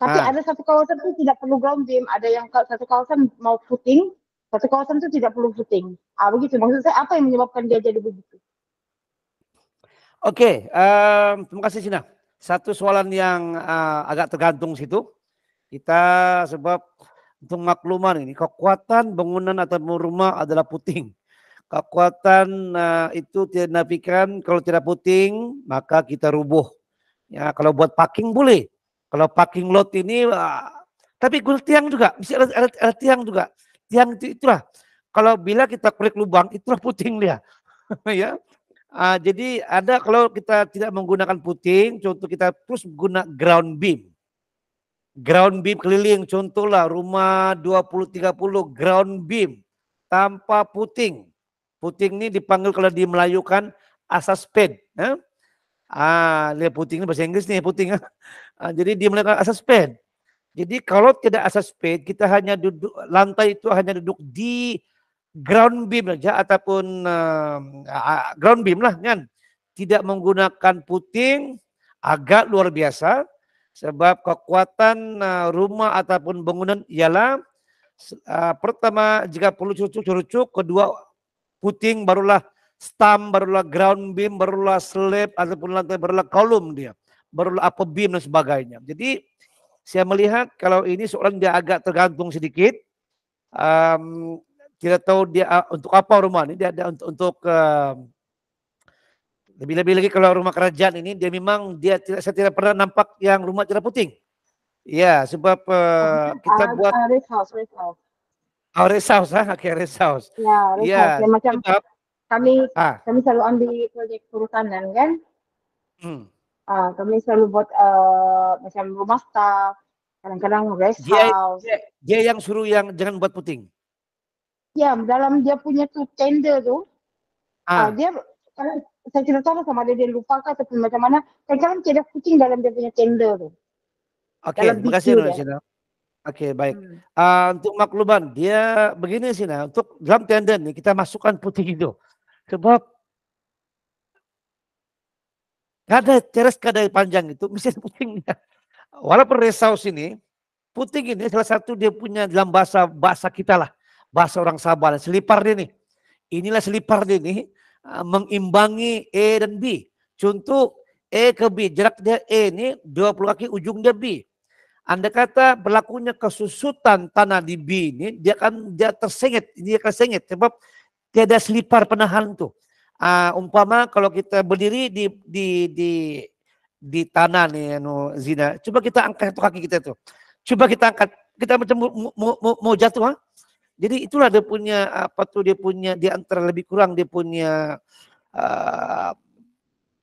Speaker 2: Tapi uh. ada satu kawasan tu tidak perlu ground dim, ada yang satu kawasan mau footing, satu kawasan tu tidak perlu footing. Ah begitu maksud saya apa yang menyebabkan dia jadi begitu?
Speaker 1: Oke, okay, um, terima kasih Sina. Satu soalan yang uh, agak tergantung situ. Kita sebab untuk makluman ini, kekuatan bangunan atau rumah adalah puting. Kekuatan uh, itu tidak dinafikan, kalau tidak puting maka kita rubuh. Ya, kalau buat parking boleh. Kalau parking lot ini, uh, tapi guna tiang juga, bisa ada, ada, ada tiang juga. Tiang itu itulah. Kalau bila kita klik lubang, itulah *laughs* puting dia. *laughs* ya, Uh, jadi ada kalau kita tidak menggunakan puting, contoh kita terus guna ground beam ground beam keliling contohlah rumah 20 30 ground beam tanpa puting. Puting ini dipanggil kalau di Melayu kan asas pad. Ya. Ah, lihat puting ini bahasa Inggris nih puting. Ah, jadi dia melakukan asas pad. Jadi kalau tidak asas pad kita hanya duduk lantai itu hanya duduk di ground beam saja ataupun uh, ground beam lah kan. Tidak menggunakan puting agak luar biasa Sebab kekuatan eh, rumah ataupun bangunan ialah eh, pertama jika perlu cucuk-cucuk, kedua puting barulah stam, barulah ground beam, barulah slab ataupun lantai barulah kolom dia, barulah apa beam dan sebagainya. Jadi saya melihat kalau ini seorang dia agak tergantung sedikit, um, tidak tahu dia eh, untuk apa rumah ini, dia ada untuk, untuk uh, lebih-lebih lagi kalau rumah kerajaan ini dia memang dia tidak saya tidak pernah nampak yang rumah cerah puting. Ya, sebab uh, kita uh, buat uh, rest house, house. Oh, house, ha? Ah, okay, house. Ya, rest ya,
Speaker 2: house. Ya, macam sebab,
Speaker 1: kami ah. kami
Speaker 2: selalu ambil projek perhutanan kan. Hmm. Uh, kami selalu buat uh, macam rumah staff, kadang-kadang rest dia, house. Dia,
Speaker 1: dia yang suruh yang jangan buat puting.
Speaker 2: Ya, dalam dia punya tu tender tu. Ah. Uh, dia karena saya tidak tahu sama ada dia lupa lupakan atau macam mana. Saya kan tidak kucing dalam dia punya tender tu.
Speaker 1: Oke, okay, terima kasih Nur Sina. Oke, okay, baik. Hmm. Uh, untuk makluman, dia begini Sina, untuk dalam tender nih kita masukkan putih itu. Sebab kada teres kada panjang itu mesti putingnya. Walaupun resaus ini, puting ini salah satu dia punya dalam bahasa bahasa kita lah, bahasa orang Sabah, selipar dia nih. Inilah selipar dia nih mengimbangi A dan B. Contoh A ke B, jaraknya A ini 20 kaki ujungnya B. Anda kata berlakunya kesusutan tanah di B ini, dia akan dia tersengit, dia akan sengit sebab tiada selipar penahan itu. Uh, umpama kalau kita berdiri di di di di tanah nih anu zina. Coba kita angkat satu kaki kita tuh. Coba kita angkat, kita macam mau, mau jatuh ha? Jadi itulah dia punya apa tuh dia punya di antara lebih kurang dia punya uh,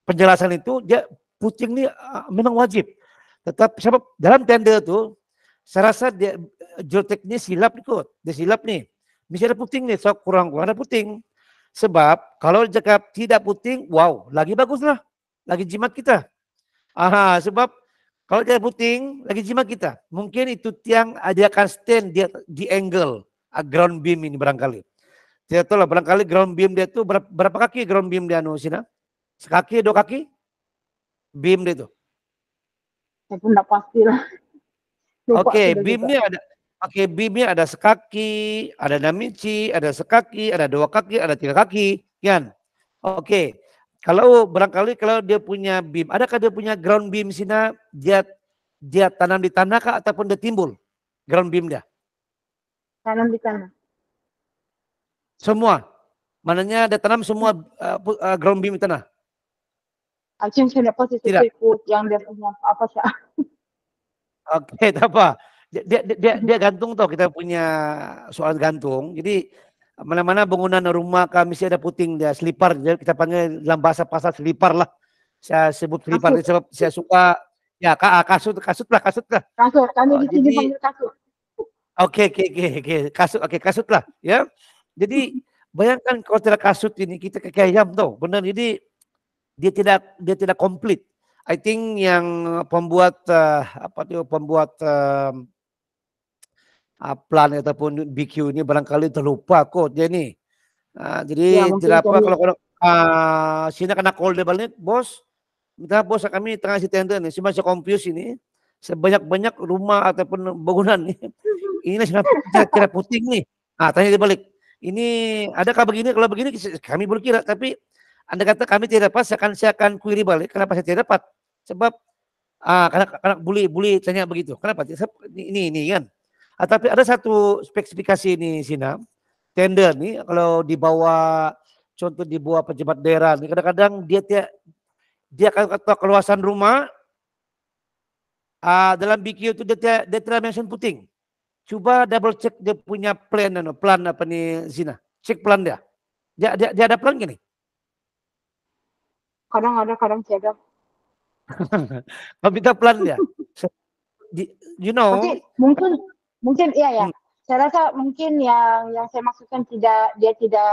Speaker 1: penjelasan itu dia puting ini uh, memang wajib. Tetap siapa dalam tender tuh saya rasa dia geoteknis silap ikut. Dia silap nih. Misalnya puting nih, sok kurang kurang ada puting. Sebab kalau cakap tidak puting, wow, lagi bagus lah. Lagi jimat kita. Aha, sebab kalau tidak puting, lagi jimat kita. Mungkin itu tiang dia akan stand dia di angle Ah, ground beam ini barangkali. Tidak tahu lah, barangkali ground beam dia itu berapa, kaki ground beam dia anu sini? Sekaki, dua kaki? Beam dia itu.
Speaker 2: Saya pun tidak pasti lah. Oke, okay, beamnya
Speaker 1: ada. Oke, okay, beamnya ada sekaki, ada namici, ada sekaki, ada dua kaki, ada tiga kaki. Kan? Oke. Okay. Kalau barangkali kalau dia punya beam, adakah dia punya ground beam sini? Dia dia tanam di tanah kah ataupun dia timbul ground beam dia?
Speaker 2: tanam di tanah.
Speaker 1: Semua. Mananya ada tanam semua uh, uh, ground beam di tanah.
Speaker 2: А чем saya dapat ikut yang dia punya apa sih? *laughs* Oke,
Speaker 1: okay, apa. Dia, dia, dia, dia gantung tau kita punya soal gantung. Jadi mana-mana bangunan rumah kami sih ada puting dia selipar. Kita panggil dalam bahasa pasar selipar lah. Saya sebut selipar sebab saya suka ya kasut kasut lah kasut lah. Kasut. Kami oh, di sini jadi, panggil kasut. Oke, oke, oke, oke. Kasut, oke, kasut lah, ya. Jadi bayangkan kalau tidak kasut ini kita kekayam ayam tuh, benar. Jadi dia tidak dia tidak komplit. I think yang pembuat uh, apa tuh pembuat uh, plan ataupun BQ ini barangkali terlupa kok dia ini. Uh, ah, jadi ya, tidak apa kalau kalau uh, sini kena call balik bos. Minta bos kami tengah si tender nih, si masih confuse ini sebanyak-banyak rumah ataupun bangunan nih *laughs* ini nasional kira puting nih. Ah, tanya dia balik. Ini adakah begini? Kalau begini kami kira, tapi Anda kata kami tidak dapat, saya akan saya akan query balik. Kenapa saya tidak dapat? Sebab ah, karena karena bully bully tanya begitu. Kenapa? Ini ini kan. Ah, tapi ada satu spesifikasi ini Sina tender nih kalau dibawa contoh di bawah pejabat daerah nih kadang-kadang dia tidak dia kata keluasan rumah uh, dalam BQ itu dia, dia tidak mention puting. Coba double check dia punya plan, plan apa nih Zina. Cek plan dia. Dia, dia, dia ada plan gini? Kadang ada, kadang tiada. Kalau *laughs* minta plan dia. you know. Mungkin,
Speaker 2: mungkin, mungkin iya ya. Hmm. Saya rasa mungkin yang yang saya maksudkan tidak dia tidak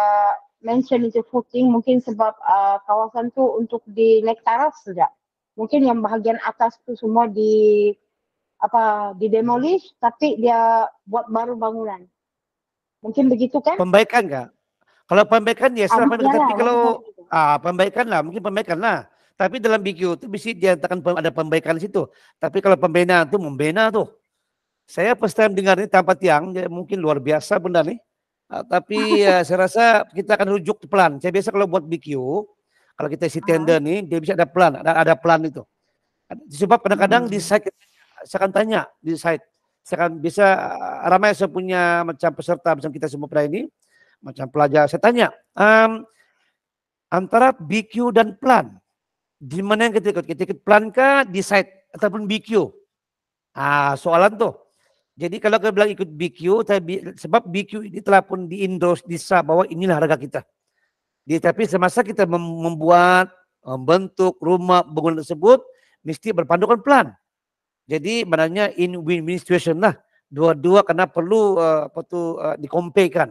Speaker 2: mention itu footing mungkin sebab uh, kawasan tu untuk di naik taras sudah. Mungkin yang bahagian atas tu semua di apa didemolish hmm. tapi dia buat baru bangunan.
Speaker 1: Mungkin begitu kan? Pembaikan enggak? Kalau pembaikan ya selama pembaikan, tapi kalau gitu. ah, pembaikan lah, mungkin pembaikan lah. Tapi dalam BQ itu bisa diantarkan ada pembaikan di situ. Tapi kalau pembina itu membina tuh. Saya first time dengar ini tanpa tiang, ya mungkin luar biasa benda nih. ah, tapi *laughs* ya, saya rasa kita akan rujuk pelan. Saya biasa kalau buat BQ, kalau kita si tender uh nih, dia bisa ada pelan, ada, ada pelan itu. Sebab kadang-kadang hmm. di site saya akan tanya di site. Saya akan bisa eh, ramai saya punya macam peserta macam kita semua pada ini, macam pelajar. Saya tanya um, antara BQ dan plan, di mana yang kita ikut? Kita ikut plan kah di site ataupun BQ? Ah, soalan tuh. Jadi kalau kita bilang ikut BQ, tapi, sebab BQ ini telah pun di endorse di bahwa inilah harga kita. Di, tapi semasa kita membuat, membentuk rumah bangunan tersebut, mesti berpandukan plan. Jadi benarnya in win-win situation lah. Dua-dua karena perlu uh, apa tuh uh, eh, dikompekan.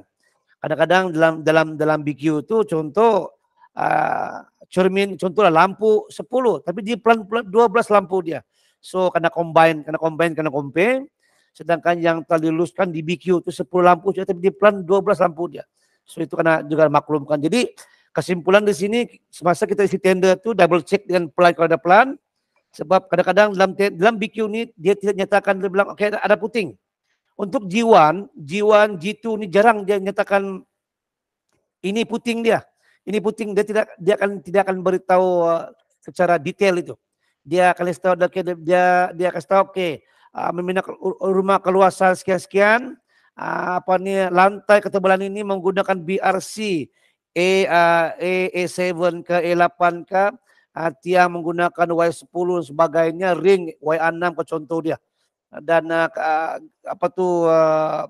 Speaker 1: Kadang-kadang dalam dalam dalam BQ itu contoh uh, cermin contohlah lampu sepuluh, tapi plan plan dua belas lampu dia. So karena combine, karena combine, karena kompe. Sedangkan yang telah diluluskan di BQ itu sepuluh lampu tapi plan dua belas lampu dia. So itu karena juga maklumkan. Jadi kesimpulan di sini semasa kita isi tender itu double check dengan pelan kalau ada pelan Sebab kadang-kadang dalam dalam BQ ini dia tidak nyatakan dia bilang oke okay, ada puting. Untuk jiwan, jiwan jitu ini jarang dia nyatakan ini puting dia. Ini puting dia tidak dia akan tidak akan beritahu uh, secara detail itu. Dia akan kasih tahu dia dia, dia akan tahu oke okay, uh, rumah keluasan sekian-sekian uh, apa nih lantai ketebalan ini menggunakan BRC E uh, E E7 ke E8 ke Atia menggunakan Y10 dan sebagainya, ring Y6 ke contoh dia. Dan uh, apa tuh uh,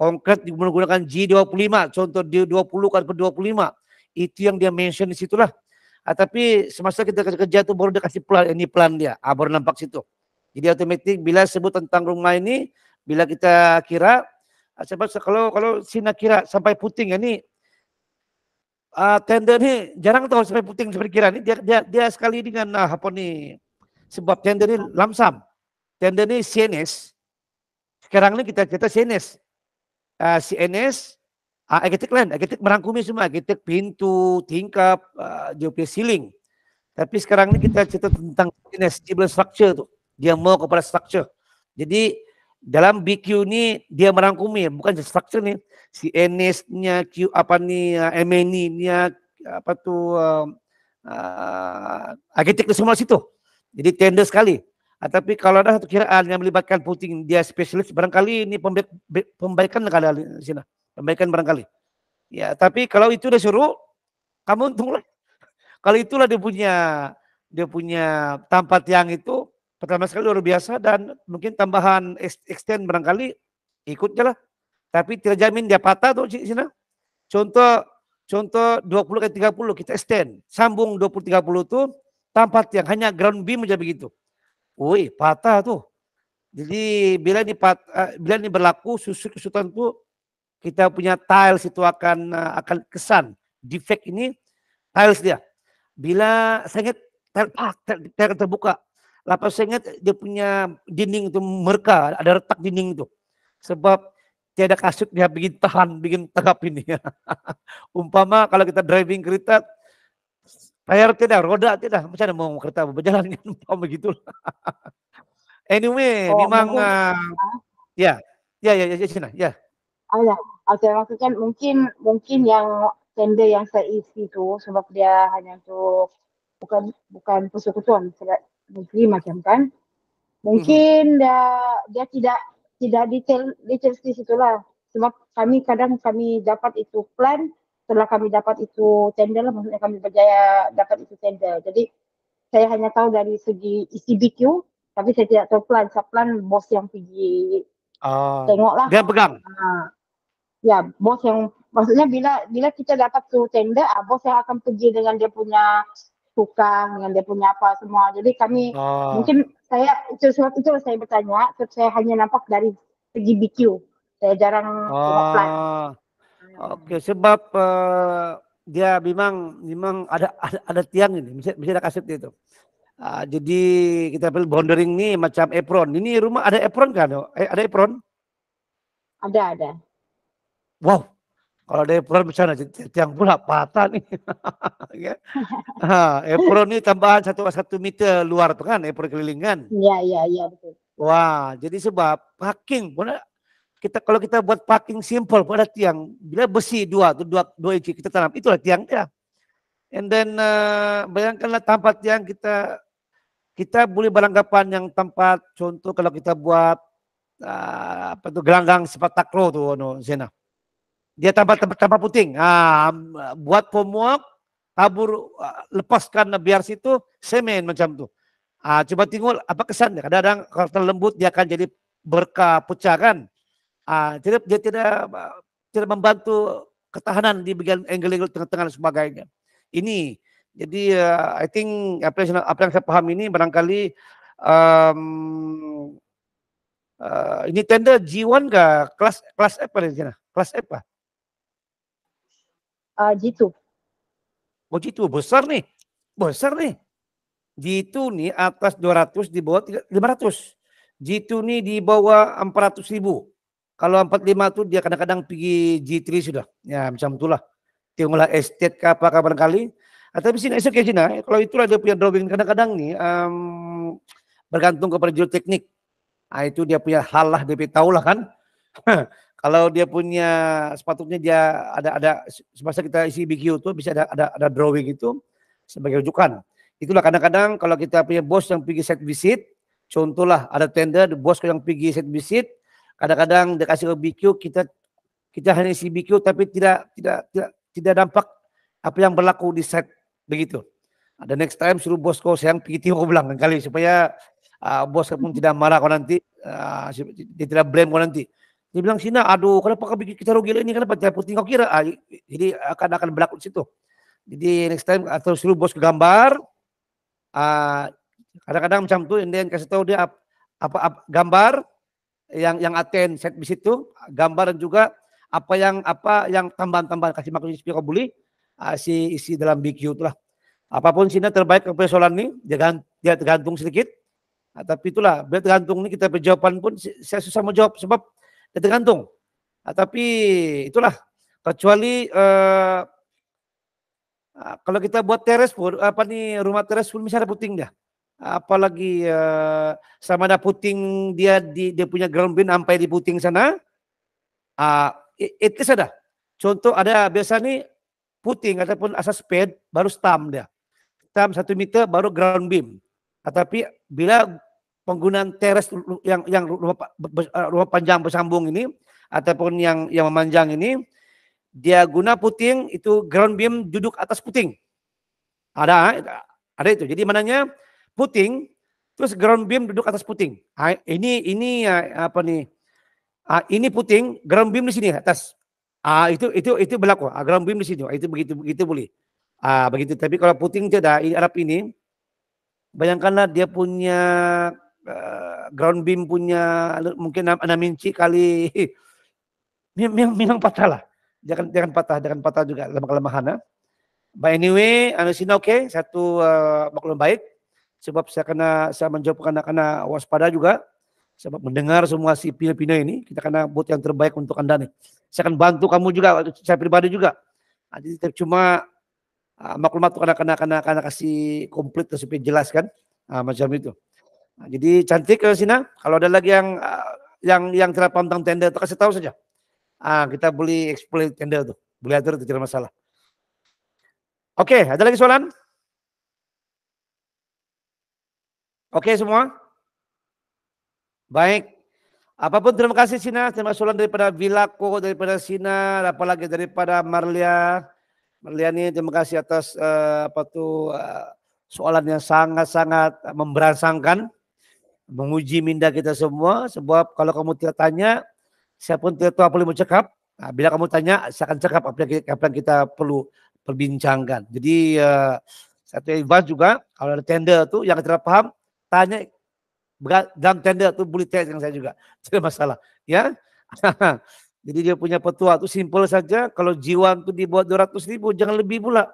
Speaker 1: konkret menggunakan G25, contoh D20 kan ke 25. Itu yang dia mention di situlah. Ah, tapi semasa kita kerja tu baru dia kasih pelan, ini pelan dia, ah, baru nampak situ. Jadi otomatis bila sebut tentang rumah ini, bila kita kira, ah, sebab kalau kalau sina kira sampai puting ya, ini uh, tender ini jarang tahu sampai puting seperti kira ini dia dia, dia sekali dengan uh, ah, apa nih sebab tender ini lamsam tender ini CNS sekarang ini kita kita CNS uh, ah, CNS uh, arsitek lain agitik merangkumi semua agitik pintu tingkap uh, ceiling tapi sekarang ini kita cerita tentang CNS structure tuh dia mau kepada structure jadi dalam BQ ini dia merangkumi bukan just structure nih si NS-nya Q apa nih uh, MNI-nya e apa tuh um, uh, uh, arsitektur semua situ jadi tender sekali ah, tapi kalau ada satu kiraan yang melibatkan puting dia spesialis barangkali ini pembaik, pembaikan kali sini pembaikan barangkali ya tapi kalau itu udah suruh kamu untung lah. *laughs* kalau itulah dia punya dia punya tempat yang itu pertama sekali luar biasa dan mungkin tambahan extend barangkali ikutnya lah. Tapi tidak jamin dia patah tuh sini. Contoh contoh 20 ke 30 kita extend, sambung 20 30 tuh tanpa yang hanya ground beam aja begitu. Woi, patah tuh. Jadi bila ini pat, eh, bila ini berlaku susut kesutan tuh kita punya tiles itu akan eh, akan kesan defect ini tiles dia. Bila saya ingat ter ah, terbuka Lapas saya ingat dia punya dinding itu mereka, ada retak dinding itu. Sebab tiada kasut dia bikin tahan, bikin tegap ini. *laughs* Umpama kalau kita driving kereta, tayar tidak, roda tidak, macam mana mau kereta berjalan kan? *laughs* umpama begitulah. *laughs* anyway, oh, memang uh, ya, ya, ya, ya, ya, ah, ya.
Speaker 2: Oh ya, saya maksudkan mungkin mungkin yang tender yang saya isi tu sebab dia hanya untuk bukan bukan persekutuan negeri macam kan mungkin -hmm. dia, dia tidak tidak detail detail di situlah sebab kami kadang kami dapat itu plan setelah kami dapat itu tender lah maksudnya kami berjaya dapat itu tender jadi saya hanya tahu dari segi isi BQ tapi saya tidak tahu plan plan bos yang pergi
Speaker 1: uh, ah. tengoklah dia pegang
Speaker 2: uh, ya bos yang maksudnya bila bila kita dapat tu tender uh, bos yang akan pergi dengan dia punya tukang yang dia punya apa semua jadi kami oh. mungkin saya itu surat itu saya bertanya terus saya hanya nampak dari segi BQ saya jarang oh.
Speaker 1: Oke, okay, sebab uh, eh, dia ya, memang memang ada ada, ada tiang ini, bisa bisa ada kasut itu. Uh, jadi kita pilih bondering nih macam apron. Ini rumah ada apron kan? Eh, ada apron? Ada, ada. Wow, kalau ada apron misalnya tiang pula patah nih. *laughs* ya. ha, apron ini tambahan satu satu meter luar tu kan, apron kelilingan. Iya, iya, iya betul. Wah, jadi sebab parking pun kita kalau kita buat parking simple pada tiang, bila besi dua tu dua dua inci kita tanam, itulah tiang dia. And then uh, bayangkanlah tempat tiang kita kita boleh beranggapan yang tempat contoh kalau kita buat uh, apa tu gelanggang sepak takraw tu no, Zena. Dia tambah, tanpa puting. Ah, buat pomwalk, tabur ah, lepaskan biar situ semen macam tu. Ah, coba tinggal apa kesannya. Kadang-kadang kalau terlembut dia akan jadi berkah pecah kan. Ah, tidak dia tidak ah, tidak membantu ketahanan di bagian angle-angle tengah-tengah dan sebagainya. Ini jadi uh, I think apa yang, apa yang saya paham ini barangkali um, uh, ini tender G1 ke kelas kelas apa di sana? Kelas apa? uh, ah, Jitu. Oh Jitu besar nih, besar nih. Jitu nih atas 200 di bawah 500. Jitu nih di bawah 400 ribu. Kalau 45 tuh dia kadang-kadang pergi G3 sudah. Ya macam itulah. Tiunglah estate ke apa kabar kali. Atau ah, sini esok ya Cina. Ah. Kalau itulah dia punya drawing kadang-kadang nih um, bergantung kepada teknik. Nah, itu dia punya halah DP tahu lah kan. *laughs* Kalau dia punya sepatunya dia ada ada semasa kita isi BQ itu bisa ada ada, ada drawing itu sebagai rujukan. Itulah kadang-kadang kalau kita punya bos yang pergi set visit, contohlah ada tender bos yang pergi set visit, kadang-kadang dia dikasih BQ kita kita hanya isi BQ tapi tidak tidak tidak tidak dampak apa yang berlaku di set begitu. Ada next time suruh bos kau sayang pergi kau bilang kali supaya uh, bos pun tidak marah kau nanti, uh, dia tidak blame kau nanti. Dia bilang sini aduh kenapa kau kita rugi ini, kenapa cara putih kau kira? Ah, jadi akan akan berlaku di situ. Jadi next time atau ah, suruh bos ke gambar, kadang ah, kadang-kadang macam tuh Indian kasih tahu dia apa, apa, apa gambar yang yang attend set di situ, gambar dan juga apa yang apa yang tambahan-tambahan kasih makan si kau beli, ah, si isi dalam BQ itulah. Apapun sini terbaik ke persoalan ini, dia, dia tergantung sedikit. Nah, tapi itulah, biar tergantung ini kita berjawaban pun saya susah menjawab sebab tergantung. Nah, tapi itulah kecuali uh, kalau kita buat teres pun apa nih rumah teres pun misalnya puting dah. Apalagi uh, sama ada puting dia di, dia punya ground bin sampai di puting sana. Uh, it, it Contoh ada biasa nih puting ataupun asas speed baru stam dia. Stam satu meter baru ground beam. Tetapi ah, bila penggunaan teres yang yang rumah, panjang bersambung ini ataupun yang yang memanjang ini dia guna puting itu ground beam duduk atas puting. Ada ada itu. Jadi mananya puting terus ground beam duduk atas puting. Ini ini ya, apa nih? Ini puting, ground beam di sini atas. Ah itu itu itu berlaku. ground beam di sini itu begitu begitu boleh. Ah begitu. Tapi kalau puting tidak Arab ini bayangkanlah dia punya Eh, ground beam punya mungkin 6, minci inci kali memang *laughs* memang patah lah. Jangan jangan patah, jangan patah juga lemah kelemahan. ya. by anyway, anu sini oke, okay. satu uh, eh, maklum baik sebab saya kena saya menjawab karena kena waspada juga sebab mendengar semua si pina-pina ini kita kena buat yang terbaik untuk anda nih saya akan bantu kamu juga saya pribadi juga nah, jadi cuma uh, maklumat karena karena karena karena kasih komplit supaya jelas kan uh, macam itu Nah, jadi cantik ya Sina. Kalau ada lagi yang eh, yang yang tidak paham tentang tenda itu kasih tahu saja. Ah, kita beli explain tenda tuh. Beli atur itu tidak masalah. Oke, ada lagi soalan? Oke semua? Baik. Apapun terima kasih Sina, terima kasih soalan daripada Vilako, daripada Sina, apalagi daripada Marlia. Marliani terima kasih atas eh, apa tuh uh, soalan yang sangat-sangat memberansangkan menguji minda kita semua sebab kalau kamu tidak tanya saya pun tidak tahu apa yang mau cakap nah, bila kamu tanya saya akan cakap apa yang kita, apa yang kita perlu perbincangkan jadi uh, satu advance juga kalau ada tender tuh yang tidak paham tanya dalam tender tuh boleh tanya dengan saya juga *laughs* tidak masalah ya *laughs* jadi dia punya petua itu simple saja kalau jiwa itu dibuat 200 ribu jangan lebih pula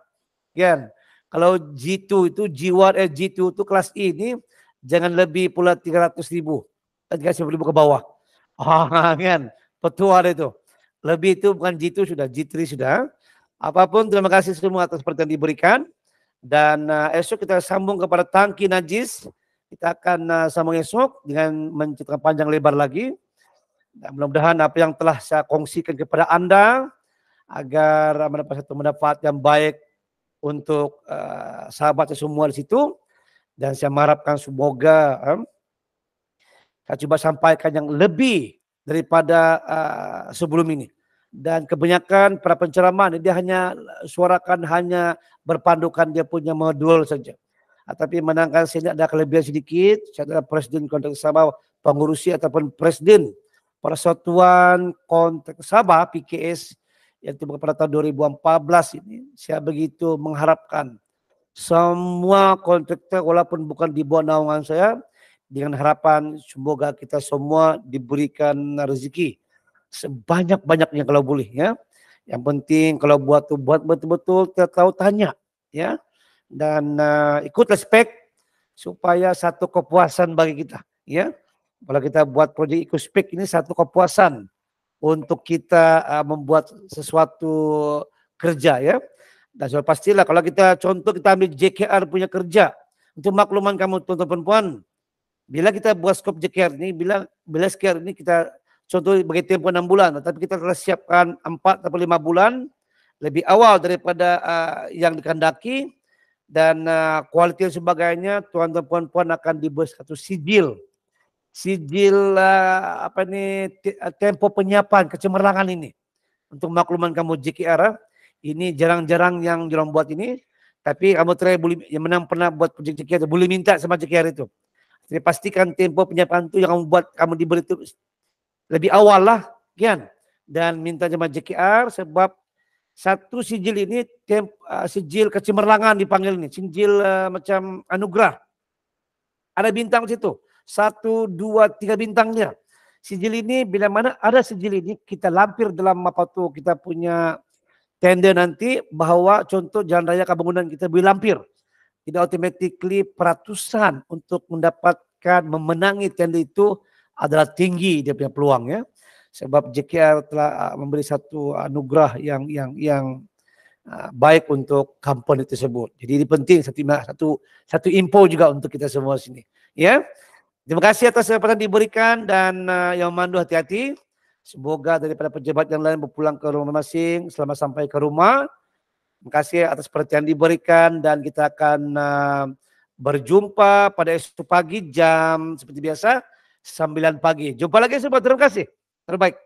Speaker 1: ya kalau G2 itu jiwa eh G2 itu kelas ini e jangan lebih pula 300 ribu, 300 ribu ke bawah. Oh, *laughs* kan, petua itu. Lebih itu bukan jitu sudah, jitri sudah. Apapun terima kasih semua atas pertanyaan diberikan. Dan uh, esok kita sambung kepada tangki najis. Kita akan uh, sambung esok dengan menceritakan panjang lebar lagi. Dan mudah-mudahan apa yang telah saya kongsikan kepada Anda agar mendapat satu manfaat yang baik untuk uh, sahabat semua di situ dan saya mengharapkan semoga eh, saya coba sampaikan yang lebih daripada uh, sebelum ini. Dan kebanyakan para penceramah dia hanya suarakan hanya berpandukan dia punya modul saja. Ah, tapi menangkan sini ada kelebihan sedikit. Saya adalah presiden Kontrak Sabah pengurusi ataupun presiden Persatuan Kontrak Sabah PKS yang tiba pada tahun 2014 ini. Saya begitu mengharapkan semua kontraktor walaupun bukan di bawah naungan saya dengan harapan semoga kita semua diberikan rezeki sebanyak-banyaknya kalau boleh ya. Yang penting kalau buat tuh buat betul-betul kita tahu tanya ya dan uh, ikut respect supaya satu kepuasan bagi kita ya. Kalau kita buat proyek ikut spek ini satu kepuasan untuk kita uh, membuat sesuatu kerja ya dan sudah pastilah kalau kita contoh kita ambil JKR punya kerja. Untuk makluman kamu tuan-tuan perempuan. Bila kita buat skop JKR ini, bila, bila JKR ini kita contoh bagi tempo 6 bulan. Tapi kita telah siapkan 4 atau 5 bulan. Lebih awal daripada uh, yang dikandaki. Dan uh, dan sebagainya tuan-tuan perempuan akan dibuat satu sijil sijil uh, apa ini tempo penyiapan kecemerlangan ini untuk makluman kamu JKR ini jarang-jarang yang Jerome buat ini, tapi kamu terakhir boleh yang menang pernah buat proyek itu boleh minta sama cekir itu. Jadi pastikan tempo penyiapan itu yang kamu buat kamu diberi itu lebih awal lah, kian. Dan minta sama JKR sebab satu sijil ini temp, uh, sijil kecemerlangan dipanggil ini, sijil uh, macam anugerah. Ada bintang di situ. Satu, dua, tiga bintangnya. Sijil ini bila mana ada sijil ini kita lampir dalam apa tuh kita punya Tender nanti bahwa contoh jalan raya kabangunan kita beli lampir. Tidak automatically peratusan untuk mendapatkan memenangi tender itu adalah tinggi dia punya peluang ya. Sebab JKR telah uh, memberi satu anugerah yang yang yang uh, baik untuk company tersebut. Jadi ini penting satu satu satu info juga untuk kita semua sini. Ya. Terima kasih atas kesempatan diberikan dan uh, yang mandu hati-hati. Semoga daripada pejabat yang lain berpulang ke rumah masing Selamat sampai ke rumah. Terima kasih atas perhatian diberikan dan kita akan uh, berjumpa pada esok pagi jam seperti biasa 9 pagi. Jumpa lagi sobat. Terima kasih. Terbaik.